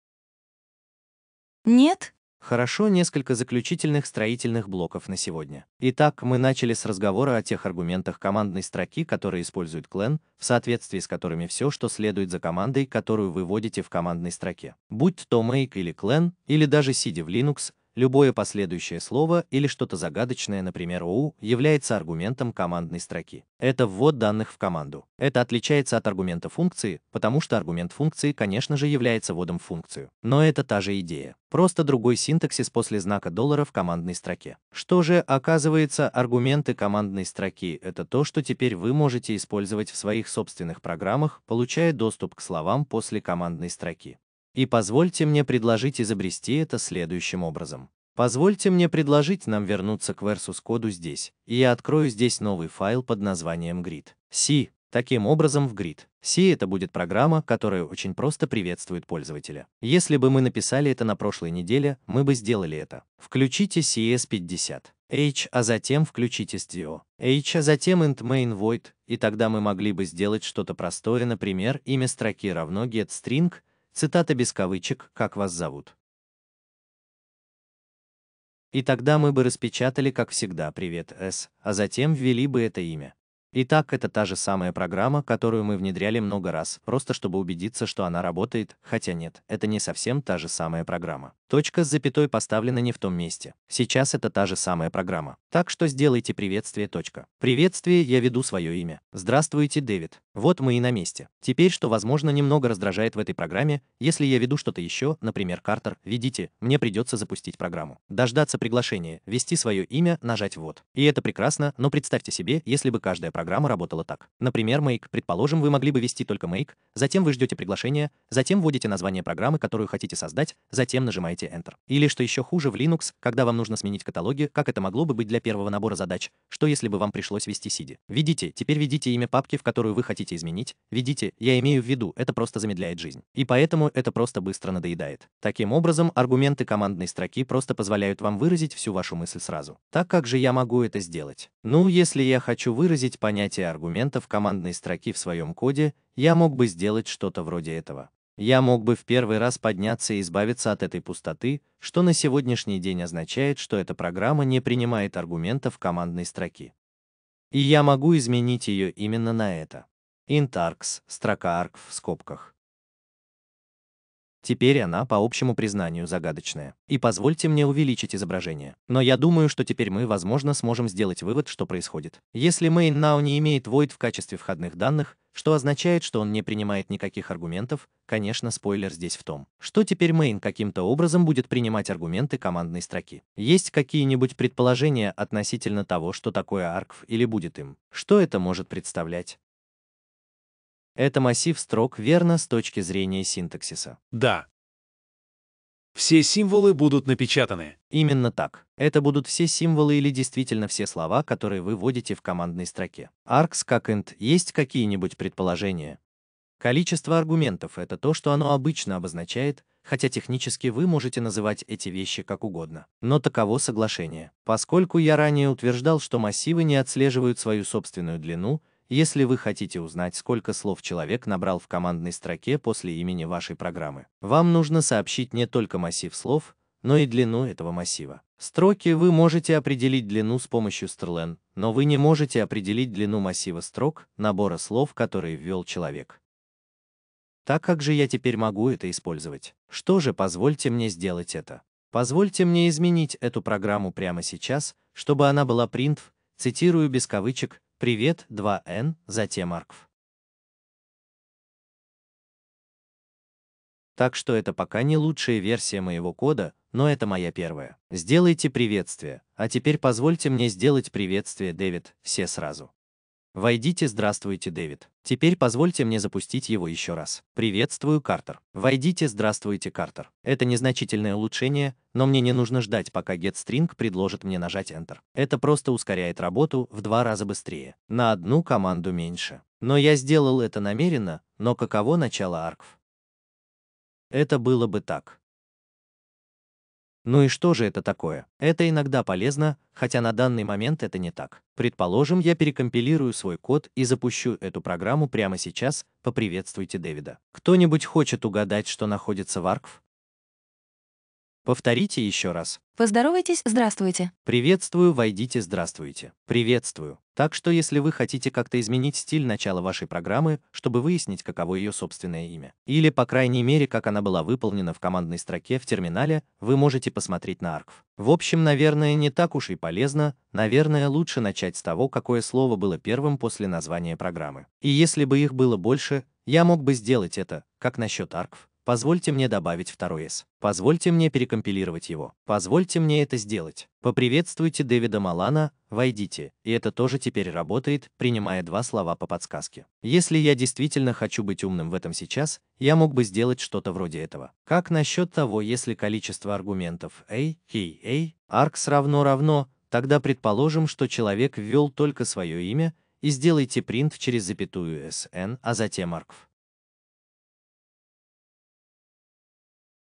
Нет? Хорошо, несколько заключительных строительных блоков на сегодня. Итак, мы начали с разговора о тех аргументах командной строки, которые использует Клен, в соответствии с которыми все, что следует за командой, которую вы вводите в командной строке. Будь то Make или Клен, или даже сидя в Linux, Любое последующее слово или что-то загадочное, например, «оу», является аргументом командной строки. Это ввод данных в команду. Это отличается от аргумента функции, потому что аргумент функции, конечно же, является вводом в функцию. Но это та же идея. Просто другой синтаксис после знака доллара в командной строке. Что же, оказывается, аргументы командной строки — это то, что теперь вы можете использовать в своих собственных программах, получая доступ к словам после командной строки. И позвольте мне предложить изобрести это следующим образом. Позвольте мне предложить нам вернуться к versus-коду здесь, и я открою здесь новый файл под названием grid. C. Таким образом, в grid. C — это будет программа, которая очень просто приветствует пользователя. Если бы мы написали это на прошлой неделе, мы бы сделали это. Включите CS50. H, а затем включите stdio. H, а затем int main void, и тогда мы могли бы сделать что-то простое, например, имя строки равно string. Цитата без кавычек, как вас зовут. И тогда мы бы распечатали, как всегда, «Привет, С», а затем ввели бы это имя. Итак, это та же самая программа, которую мы внедряли много раз, просто чтобы убедиться, что она работает, хотя нет, это не совсем та же самая программа. Точка с запятой поставлена не в том месте. Сейчас это та же самая программа. Так что сделайте приветствие. Точка. Приветствие, я веду свое имя. Здравствуйте, Дэвид. Вот мы и на месте. Теперь, что, возможно, немного раздражает в этой программе, если я веду что-то еще, например, Картер, ведите, мне придется запустить программу. Дождаться приглашения, ввести свое имя, нажать «Вот». И это прекрасно, но представьте себе, если бы каждая программа работала так. Например, Make. Предположим, вы могли бы вести только Make, затем вы ждете приглашения, затем вводите название программы, которую хотите создать, затем нажимаете Enter. Или, что еще хуже, в Linux, когда вам нужно сменить каталоги, как это могло бы быть для первого набора задач, что если бы вам пришлось вести CD. Видите, теперь введите имя папки, в которую вы хотите изменить, Видите, я имею в виду, это просто замедляет жизнь. И поэтому это просто быстро надоедает. Таким образом, аргументы командной строки просто позволяют вам выразить всю вашу мысль сразу. Так как же я могу это сделать? Ну, если я хочу выразить по понятие аргументов командной строки в своем коде, я мог бы сделать что-то вроде этого. Я мог бы в первый раз подняться и избавиться от этой пустоты, что на сегодняшний день означает, что эта программа не принимает аргументов командной строки. И я могу изменить ее именно на это. int args, строка args в скобках. Теперь она, по общему признанию, загадочная. И позвольте мне увеличить изображение. Но я думаю, что теперь мы, возможно, сможем сделать вывод, что происходит. Если main now не имеет void в качестве входных данных, что означает, что он не принимает никаких аргументов, конечно, спойлер здесь в том, что теперь main каким-то образом будет принимать аргументы командной строки. Есть какие-нибудь предположения относительно того, что такое argv или будет им? Что это может представлять? Это массив строк верно с точки зрения синтаксиса. Да. Все символы будут напечатаны. Именно так. Это будут все символы или действительно все слова, которые вы вводите в командной строке. Arcs как int есть какие-нибудь предположения? Количество аргументов — это то, что оно обычно обозначает, хотя технически вы можете называть эти вещи как угодно. Но таково соглашение. Поскольку я ранее утверждал, что массивы не отслеживают свою собственную длину, если вы хотите узнать, сколько слов человек набрал в командной строке после имени вашей программы, вам нужно сообщить не только массив слов, но и длину этого массива. Строки вы можете определить длину с помощью strlen, но вы не можете определить длину массива строк, набора слов, которые ввел человек. Так как же я теперь могу это использовать? Что же, позвольте мне сделать это. Позвольте мне изменить эту программу прямо сейчас, чтобы она была printf, цитирую без кавычек, Привет, 2Н, затем Аркв. Так что это пока не лучшая версия моего кода, но это моя первая. Сделайте приветствие, а теперь позвольте мне сделать приветствие Дэвид, все сразу. Войдите, здравствуйте, Дэвид. Теперь позвольте мне запустить его еще раз. Приветствую, Картер. Войдите, здравствуйте, Картер. Это незначительное улучшение, но мне не нужно ждать, пока GetString предложит мне нажать Enter. Это просто ускоряет работу в два раза быстрее, на одну команду меньше. Но я сделал это намеренно, но каково начало аркв? Это было бы так. Ну и что же это такое? Это иногда полезно, хотя на данный момент это не так. Предположим, я перекомпилирую свой код и запущу эту программу прямо сейчас, поприветствуйте Дэвида. Кто-нибудь хочет угадать, что находится в ARCF? Повторите еще раз. Поздоровайтесь, здравствуйте. Приветствую, войдите, здравствуйте. Приветствую. Так что если вы хотите как-то изменить стиль начала вашей программы, чтобы выяснить, каково ее собственное имя, или, по крайней мере, как она была выполнена в командной строке в терминале, вы можете посмотреть на ARCF. В общем, наверное, не так уж и полезно, наверное, лучше начать с того, какое слово было первым после названия программы. И если бы их было больше, я мог бы сделать это, как насчет ARCF. Позвольте мне добавить второй S. Позвольте мне перекомпилировать его. Позвольте мне это сделать. Поприветствуйте Дэвида Малана, войдите. И это тоже теперь работает, принимая два слова по подсказке. Если я действительно хочу быть умным в этом сейчас, я мог бы сделать что-то вроде этого. Как насчет того, если количество аргументов A, K, A, arcs равно равно, тогда предположим, что человек ввел только свое имя, и сделайте print через запятую SN, а затем argv.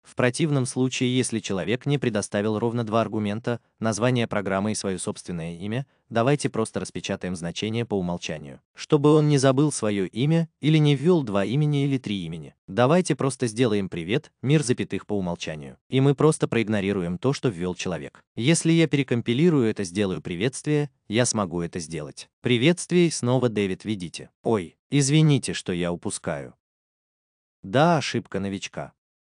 В противном случае, если человек не предоставил ровно два аргумента, название программы и свое собственное имя, давайте просто распечатаем значение по умолчанию. Чтобы он не забыл свое имя или не ввел два имени или три имени, давайте просто сделаем «Привет, мир запятых» по умолчанию. И мы просто проигнорируем то, что ввел человек. Если я перекомпилирую это, сделаю приветствие, я смогу это сделать. Приветствие снова Дэвид видите. Ой, извините, что я упускаю. Да, ошибка новичка.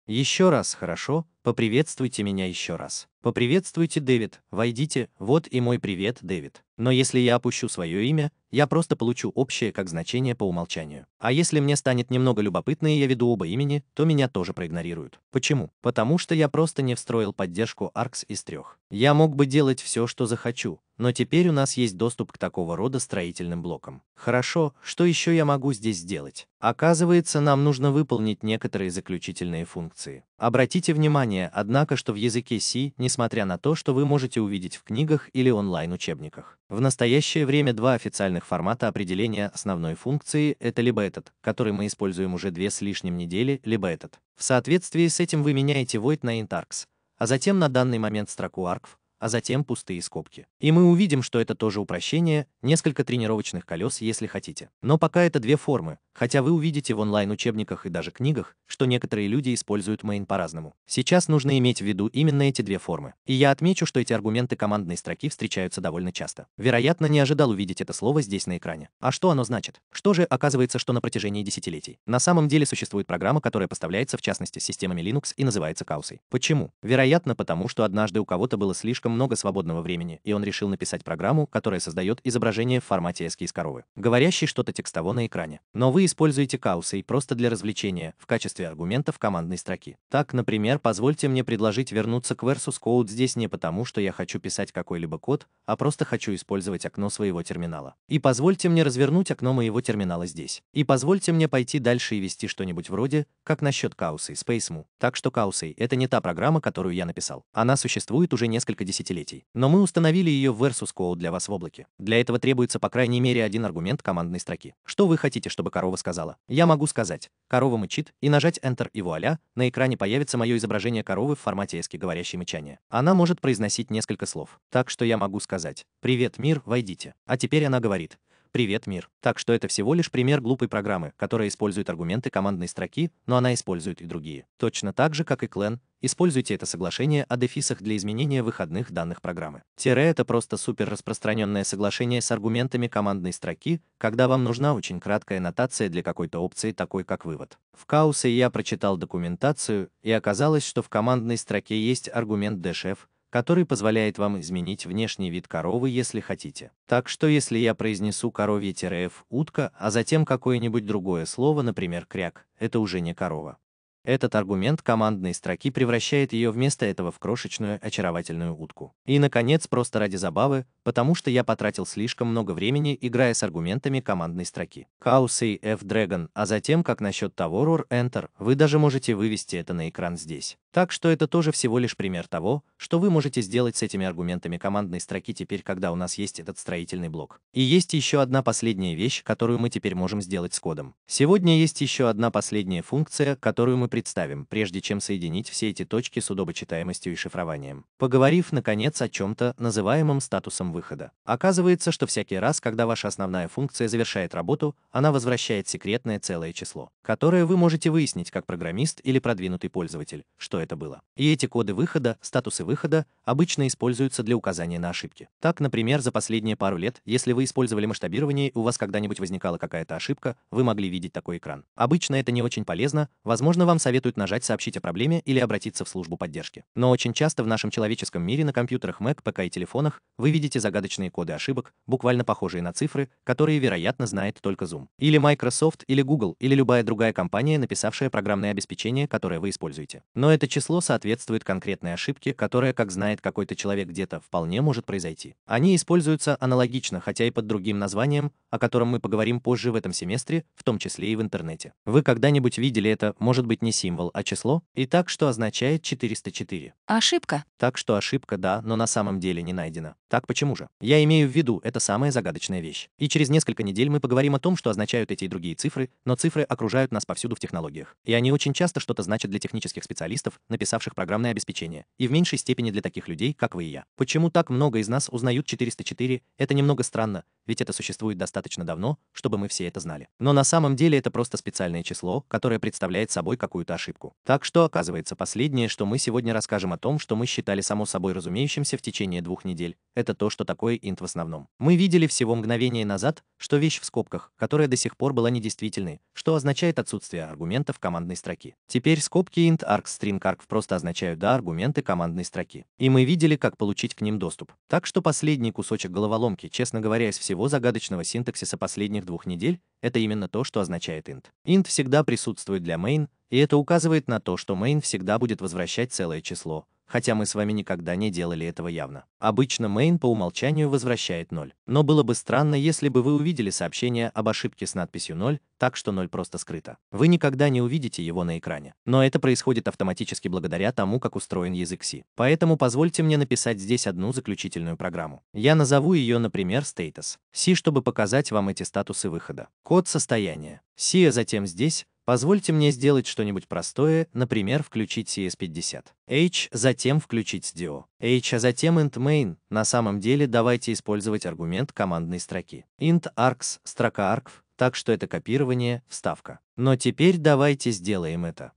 Еще раз, хорошо, поприветствуйте меня еще раз. Поприветствуйте, Дэвид, войдите, вот и мой привет, Дэвид. Но если я опущу свое имя, я просто получу общее как значение по умолчанию. А если мне станет немного любопытно и я веду оба имени, то меня тоже проигнорируют. Почему? Потому что я просто не встроил поддержку ARX из трех. Я мог бы делать все, что захочу, но теперь у нас есть доступ к такого рода строительным блокам. Хорошо, что еще я могу здесь сделать? Оказывается, нам нужно выполнить некоторые заключительные функции. Обратите внимание, однако, что в языке C, несмотря на то, что вы можете увидеть в книгах или онлайн-учебниках, в настоящее время два официальных формата определения основной функции — это либо этот, который мы используем уже две с лишним недели, либо этот. В соответствии с этим вы меняете void на int args, а затем на данный момент строку argv, а затем пустые скобки. И мы увидим, что это тоже упрощение, несколько тренировочных колес, если хотите. Но пока это две формы, Хотя вы увидите в онлайн-учебниках и даже книгах, что некоторые люди используют main по-разному. Сейчас нужно иметь в виду именно эти две формы. И я отмечу, что эти аргументы командной строки встречаются довольно часто. Вероятно, не ожидал увидеть это слово здесь на экране. А что оно значит? Что же оказывается, что на протяжении десятилетий? На самом деле существует программа, которая поставляется в частности системами Linux и называется Каусой. Почему? Вероятно, потому что однажды у кого-то было слишком много свободного времени, и он решил написать программу, которая создает изображение в формате эски из коровы, говорящий что-то текстово на экране. Но вы используйте каусей просто для развлечения, в качестве аргумента в командной строке. Так, например, позвольте мне предложить вернуться к versus code здесь не потому, что я хочу писать какой-либо код, а просто хочу использовать окно своего терминала. И позвольте мне развернуть окно моего терминала здесь. И позвольте мне пойти дальше и вести что-нибудь вроде, как насчет каусей, SpaceMu. Так что каусей — это не та программа, которую я написал. Она существует уже несколько десятилетий. Но мы установили ее в versus code для вас в облаке. Для этого требуется по крайней мере один аргумент командной строки. Что вы хотите, чтобы король корова сказала. Я могу сказать. Корова мычит, и нажать Enter и вуаля, на экране появится мое изображение коровы в формате эски говорящей мычания. Она может произносить несколько слов. Так что я могу сказать. «Привет, мир, войдите». А теперь она говорит. «Привет, мир». Так что это всего лишь пример глупой программы, которая использует аргументы командной строки, но она использует и другие. Точно так же, как и Клен, используйте это соглашение о дефисах для изменения выходных данных программы. Тире — это просто супер распространенное соглашение с аргументами командной строки, когда вам нужна очень краткая нотация для какой-то опции, такой как вывод. В Каусе я прочитал документацию, и оказалось, что в командной строке есть аргумент dshf, который позволяет вам изменить внешний вид коровы, если хотите. Так что если я произнесу коровье-ф утка, а затем какое-нибудь другое слово, например кряк, это уже не корова. Этот аргумент командной строки превращает ее вместо этого в крошечную очаровательную утку. И, наконец, просто ради забавы, потому что я потратил слишком много времени, играя с аргументами командной строки. Каусей F-Dragon, а затем, как насчет того, Enter, вы даже можете вывести это на экран здесь. Так что это тоже всего лишь пример того, что вы можете сделать с этими аргументами командной строки теперь, когда у нас есть этот строительный блок. И есть еще одна последняя вещь, которую мы теперь можем сделать с кодом. Сегодня есть еще одна последняя функция, которую мы представим, прежде чем соединить все эти точки с удобочитаемостью и шифрованием. Поговорив, наконец, о чем-то, называемом статусом выхода. Оказывается, что всякий раз, когда ваша основная функция завершает работу, она возвращает секретное целое число, которое вы можете выяснить как программист или продвинутый пользователь, что это было. И эти коды выхода, статусы выхода, обычно используются для указания на ошибки. Так, например, за последние пару лет, если вы использовали масштабирование и у вас когда-нибудь возникала какая-то ошибка, вы могли видеть такой экран. Обычно это не очень полезно, возможно, вам советуют нажать «Сообщить о проблеме» или обратиться в службу поддержки. Но очень часто в нашем человеческом мире на компьютерах Mac, ПК и телефонах вы видите загадочные коды ошибок, буквально похожие на цифры, которые, вероятно, знает только Zoom. Или Microsoft, или Google, или любая другая компания, написавшая программное обеспечение, которое вы используете. Но это число соответствует конкретной ошибке, которая, как знает какой-то человек где-то, вполне может произойти. Они используются аналогично, хотя и под другим названием, о котором мы поговорим позже в этом семестре, в том числе и в интернете. Вы когда-нибудь видели это, может быть, не символ, а число? И так, что означает 404. Ошибка. Так, что ошибка, да, но на самом деле не найдена. Так почему же? Я имею в виду, это самая загадочная вещь. И через несколько недель мы поговорим о том, что означают эти и другие цифры, но цифры окружают нас повсюду в технологиях. И они очень часто что-то значат для технических специалистов, написавших программное обеспечение, и в меньшей степени для таких людей, как вы и я. Почему так много из нас узнают 404? Это немного странно, ведь это существует достаточно давно, чтобы мы все это знали. Но на самом деле это просто специальное число, которое представляет собой какую-то ошибку. Так что, оказывается, последнее, что мы сегодня расскажем о том, что мы считали само собой разумеющимся в течение двух недель, это то, что такое инт в основном. Мы видели всего мгновение назад, что вещь в скобках, которая до сих пор была недействительной, что означает отсутствие аргументов командной строки. Теперь скобки int args string arg просто означают да аргументы командной строки. И мы видели, как получить к ним доступ. Так что последний кусочек головоломки, честно говоря, из всего загадочного синтаксиса последних двух недель, это именно то, что означает int. int всегда присутствует для main, и это указывает на то, что main всегда будет возвращать целое число, хотя мы с вами никогда не делали этого явно. Обычно main по умолчанию возвращает 0, но было бы странно, если бы вы увидели сообщение об ошибке с надписью 0, так что 0 просто скрыто. Вы никогда не увидите его на экране. Но это происходит автоматически благодаря тому, как устроен язык C. Поэтому позвольте мне написать здесь одну заключительную программу. Я назову ее, например, status. C, чтобы показать вам эти статусы выхода. Код состояния. C, а затем здесь Позвольте мне сделать что-нибудь простое, например, включить CS50. H, затем включить SDO. H, а затем int main. На самом деле давайте использовать аргумент командной строки. int args, строка argv, так что это копирование, вставка. Но теперь давайте сделаем это.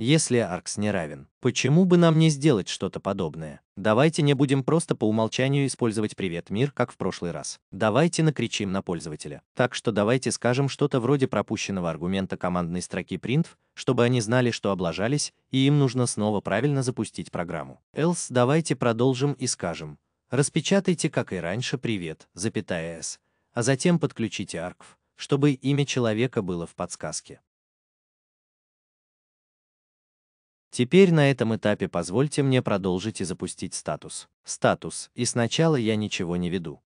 Если Аркс не равен, почему бы нам не сделать что-то подобное? Давайте не будем просто по умолчанию использовать «Привет, мир», как в прошлый раз. Давайте накричим на пользователя. Так что давайте скажем что-то вроде пропущенного аргумента командной строки print, чтобы они знали, что облажались, и им нужно снова правильно запустить программу. Else давайте продолжим и скажем. Распечатайте, как и раньше, «Привет», запятая S, а затем подключите аркв, чтобы имя человека было в подсказке. Теперь на этом этапе позвольте мне продолжить и запустить статус. Статус, и сначала я ничего не веду.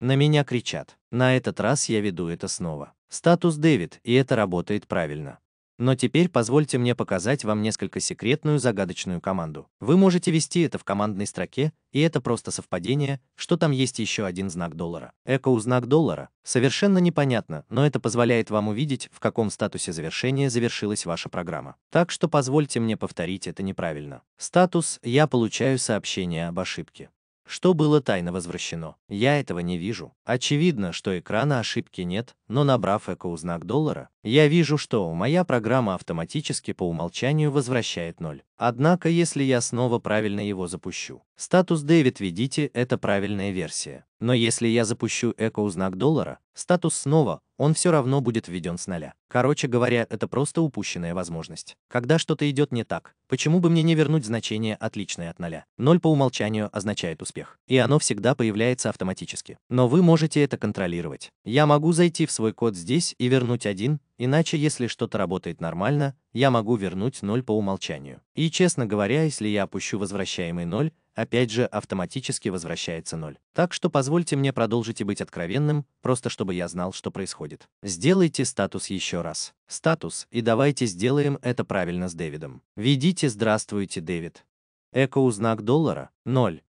На меня кричат. На этот раз я веду это снова. Статус Дэвид, и это работает правильно. Но теперь позвольте мне показать вам несколько секретную загадочную команду. Вы можете вести это в командной строке, и это просто совпадение, что там есть еще один знак доллара. Эко у знак доллара совершенно непонятно, но это позволяет вам увидеть, в каком статусе завершения завершилась ваша программа. Так что позвольте мне повторить это неправильно. Статус «Я получаю сообщение об ошибке». Что было тайно возвращено? Я этого не вижу. Очевидно, что экрана ошибки нет, но набрав экоузнак доллара, я вижу, что моя программа автоматически по умолчанию возвращает 0. Однако, если я снова правильно его запущу, статус Дэвид видите, это правильная версия. Но если я запущу экоузнак доллара, статус снова, он все равно будет введен с нуля. Короче говоря, это просто упущенная возможность. Когда что-то идет не так, почему бы мне не вернуть значение отличное от нуля? Ноль по умолчанию означает успех, и оно всегда появляется автоматически. Но вы можете это контролировать. Я могу зайти в свой свой код здесь и вернуть один, иначе если что-то работает нормально, я могу вернуть 0 по умолчанию. И честно говоря, если я опущу возвращаемый 0, опять же автоматически возвращается 0. Так что позвольте мне продолжить и быть откровенным, просто чтобы я знал, что происходит. Сделайте статус еще раз. Статус, и давайте сделаем это правильно с Дэвидом. Введите «Здравствуйте, Дэвид». Эко у знак доллара – 0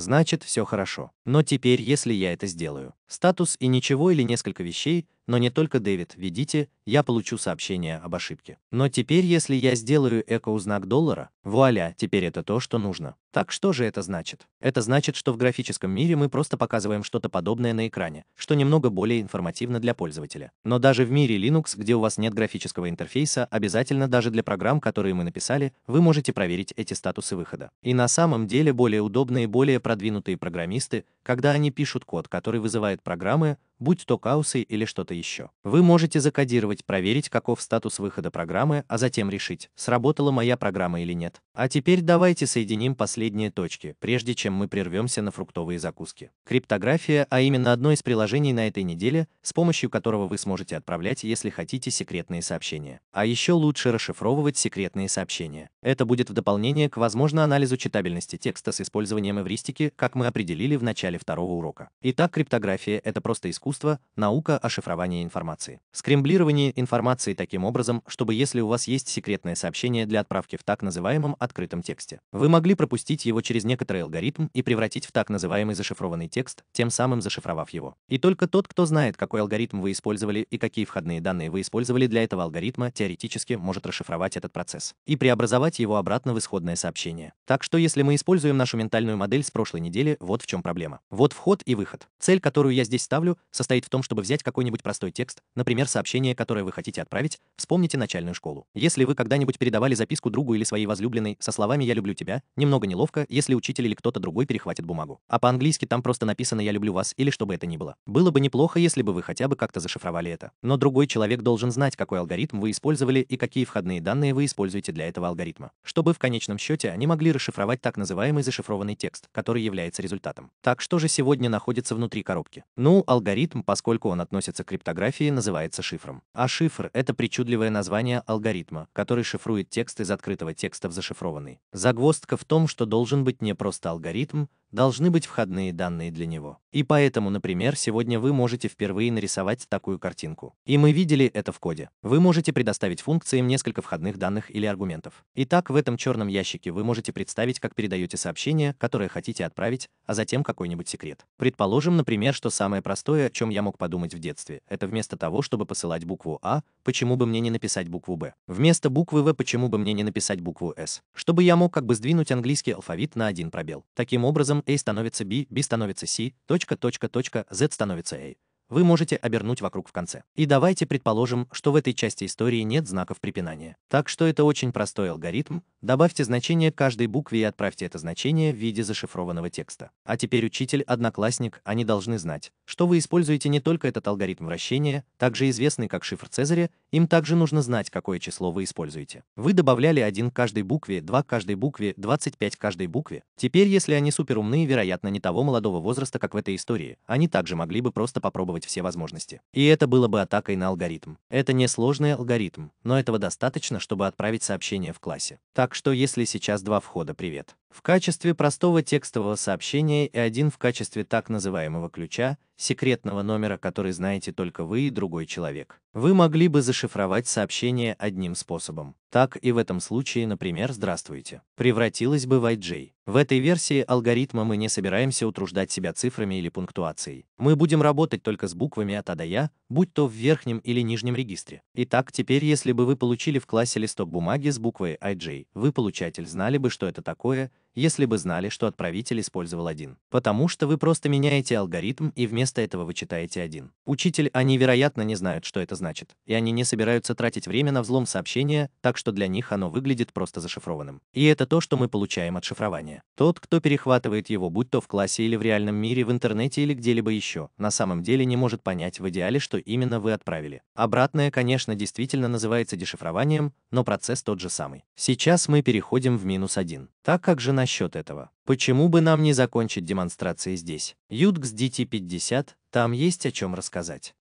значит все хорошо. Но теперь, если я это сделаю, статус и ничего или несколько вещей, но не только Дэвид, видите, я получу сообщение об ошибке. Но теперь, если я сделаю эко знак доллара, вуаля, теперь это то, что нужно. Так что же это значит? Это значит, что в графическом мире мы просто показываем что-то подобное на экране, что немного более информативно для пользователя. Но даже в мире Linux, где у вас нет графического интерфейса, обязательно даже для программ, которые мы написали, вы можете проверить эти статусы выхода. И на самом деле более удобные и более продвинутые программисты, когда они пишут код, который вызывает программы, будь то каусы или что-то еще. Вы можете закодировать поставить, проверить, каков статус выхода программы, а затем решить, сработала моя программа или нет. А теперь давайте соединим последние точки, прежде чем мы прервемся на фруктовые закуски. Криптография, а именно одно из приложений на этой неделе, с помощью которого вы сможете отправлять, если хотите, секретные сообщения. А еще лучше расшифровывать секретные сообщения. Это будет в дополнение к, возможно, анализу читабельности текста с использованием эвристики, как мы определили в начале второго урока. Итак, криптография — это просто искусство, наука о шифровании информации. Скремблирование получения информации таким образом, чтобы если у вас есть секретное сообщение для отправки в так называемом открытом тексте, вы могли пропустить его через некоторый алгоритм и превратить в так называемый зашифрованный текст, тем самым зашифровав его. И только тот, кто знает, какой алгоритм вы использовали и какие входные данные вы использовали для этого алгоритма, теоретически может расшифровать этот процесс и преобразовать его обратно в исходное сообщение. Так что если мы используем нашу ментальную модель с прошлой недели, вот в чем проблема. Вот вход и выход. Цель, которую я здесь ставлю, состоит в том, чтобы взять какой-нибудь простой текст, например, сообщение, которое которое вы хотите отправить, вспомните начальную школу. Если вы когда-нибудь передавали записку другу или своей возлюбленной со словами «я люблю тебя», немного неловко, если учитель или кто-то другой перехватит бумагу. А по-английски там просто написано «я люблю вас» или что бы это ни было. Было бы неплохо, если бы вы хотя бы как-то зашифровали это. Но другой человек должен знать, какой алгоритм вы использовали и какие входные данные вы используете для этого алгоритма, чтобы в конечном счете они могли расшифровать так называемый зашифрованный текст, который является результатом. Так что же сегодня находится внутри коробки? Ну, алгоритм, поскольку он относится к криптографии, называется шифром. А шифр – это причудливое название алгоритма, который шифрует текст из открытого текста в зашифрованный. Загвоздка в том, что должен быть не просто алгоритм, должны быть входные данные для него. И поэтому, например, сегодня вы можете впервые нарисовать такую картинку. И мы видели это в коде. Вы можете предоставить функциям несколько входных данных или аргументов. Итак, в этом черном ящике вы можете представить, как передаете сообщение, которое хотите отправить, а затем какой-нибудь секрет. Предположим, например, что самое простое, о чем я мог подумать в детстве, это вместо того, чтобы посылать букву А, почему бы мне не написать букву Б? Вместо буквы В, почему бы мне не написать букву С? Чтобы я мог как бы сдвинуть английский алфавит на один пробел. Таким образом, потом A становится B, B становится C, точка, точка, точка, Z становится A вы можете обернуть вокруг в конце. И давайте предположим, что в этой части истории нет знаков препинания. Так что это очень простой алгоритм. Добавьте значение каждой букве и отправьте это значение в виде зашифрованного текста. А теперь учитель, одноклассник, они должны знать, что вы используете не только этот алгоритм вращения, также известный как шифр Цезаря, им также нужно знать, какое число вы используете. Вы добавляли один к каждой букве, два к каждой букве, 25 к каждой букве. Теперь, если они суперумные, вероятно, не того молодого возраста, как в этой истории, они также могли бы просто попробовать использовать все возможности. И это было бы атакой на алгоритм. Это не сложный алгоритм, но этого достаточно, чтобы отправить сообщение в классе. Так что если сейчас два входа «Привет», в качестве простого текстового сообщения и один в качестве так называемого ключа, секретного номера, который знаете только вы и другой человек. Вы могли бы зашифровать сообщение одним способом. Так и в этом случае, например, «Здравствуйте» превратилось бы в IJ. В этой версии алгоритма мы не собираемся утруждать себя цифрами или пунктуацией. Мы будем работать только с буквами от А до Я, будь то в верхнем или нижнем регистре. Итак, теперь если бы вы получили в классе листок бумаги с буквой IJ, вы, получатель, знали бы, что это такое, если бы знали, что отправитель использовал один. Потому что вы просто меняете алгоритм и вместо этого вычитаете один. Учитель, они, вероятно, не знают, что это значит, и они не собираются тратить время на взлом сообщения, так что для них оно выглядит просто зашифрованным. И это то, что мы получаем от шифрования. Тот, кто перехватывает его, будь то в классе или в реальном мире, в интернете или где-либо еще, на самом деле не может понять в идеале, что именно вы отправили. Обратное, конечно, действительно называется дешифрованием, но процесс тот же самый. Сейчас мы переходим в минус один. Так как же насчет этого. Почему бы нам не закончить демонстрации здесь? Юткс DT50, там есть о чем рассказать.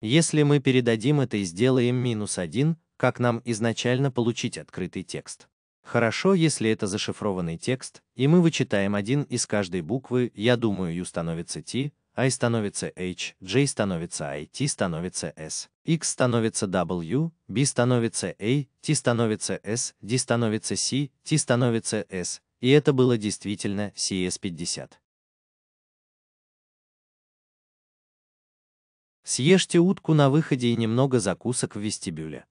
Если мы передадим это и сделаем минус один, как нам изначально получить открытый текст? Хорошо, если это зашифрованный текст, и мы вычитаем один из каждой буквы, я думаю, U становится T, I а становится H, J становится I, T становится S, X становится W, B становится A, T становится S, D становится C, T становится S, и это было действительно CS50. Съешьте утку на выходе и немного закусок в вестибюле.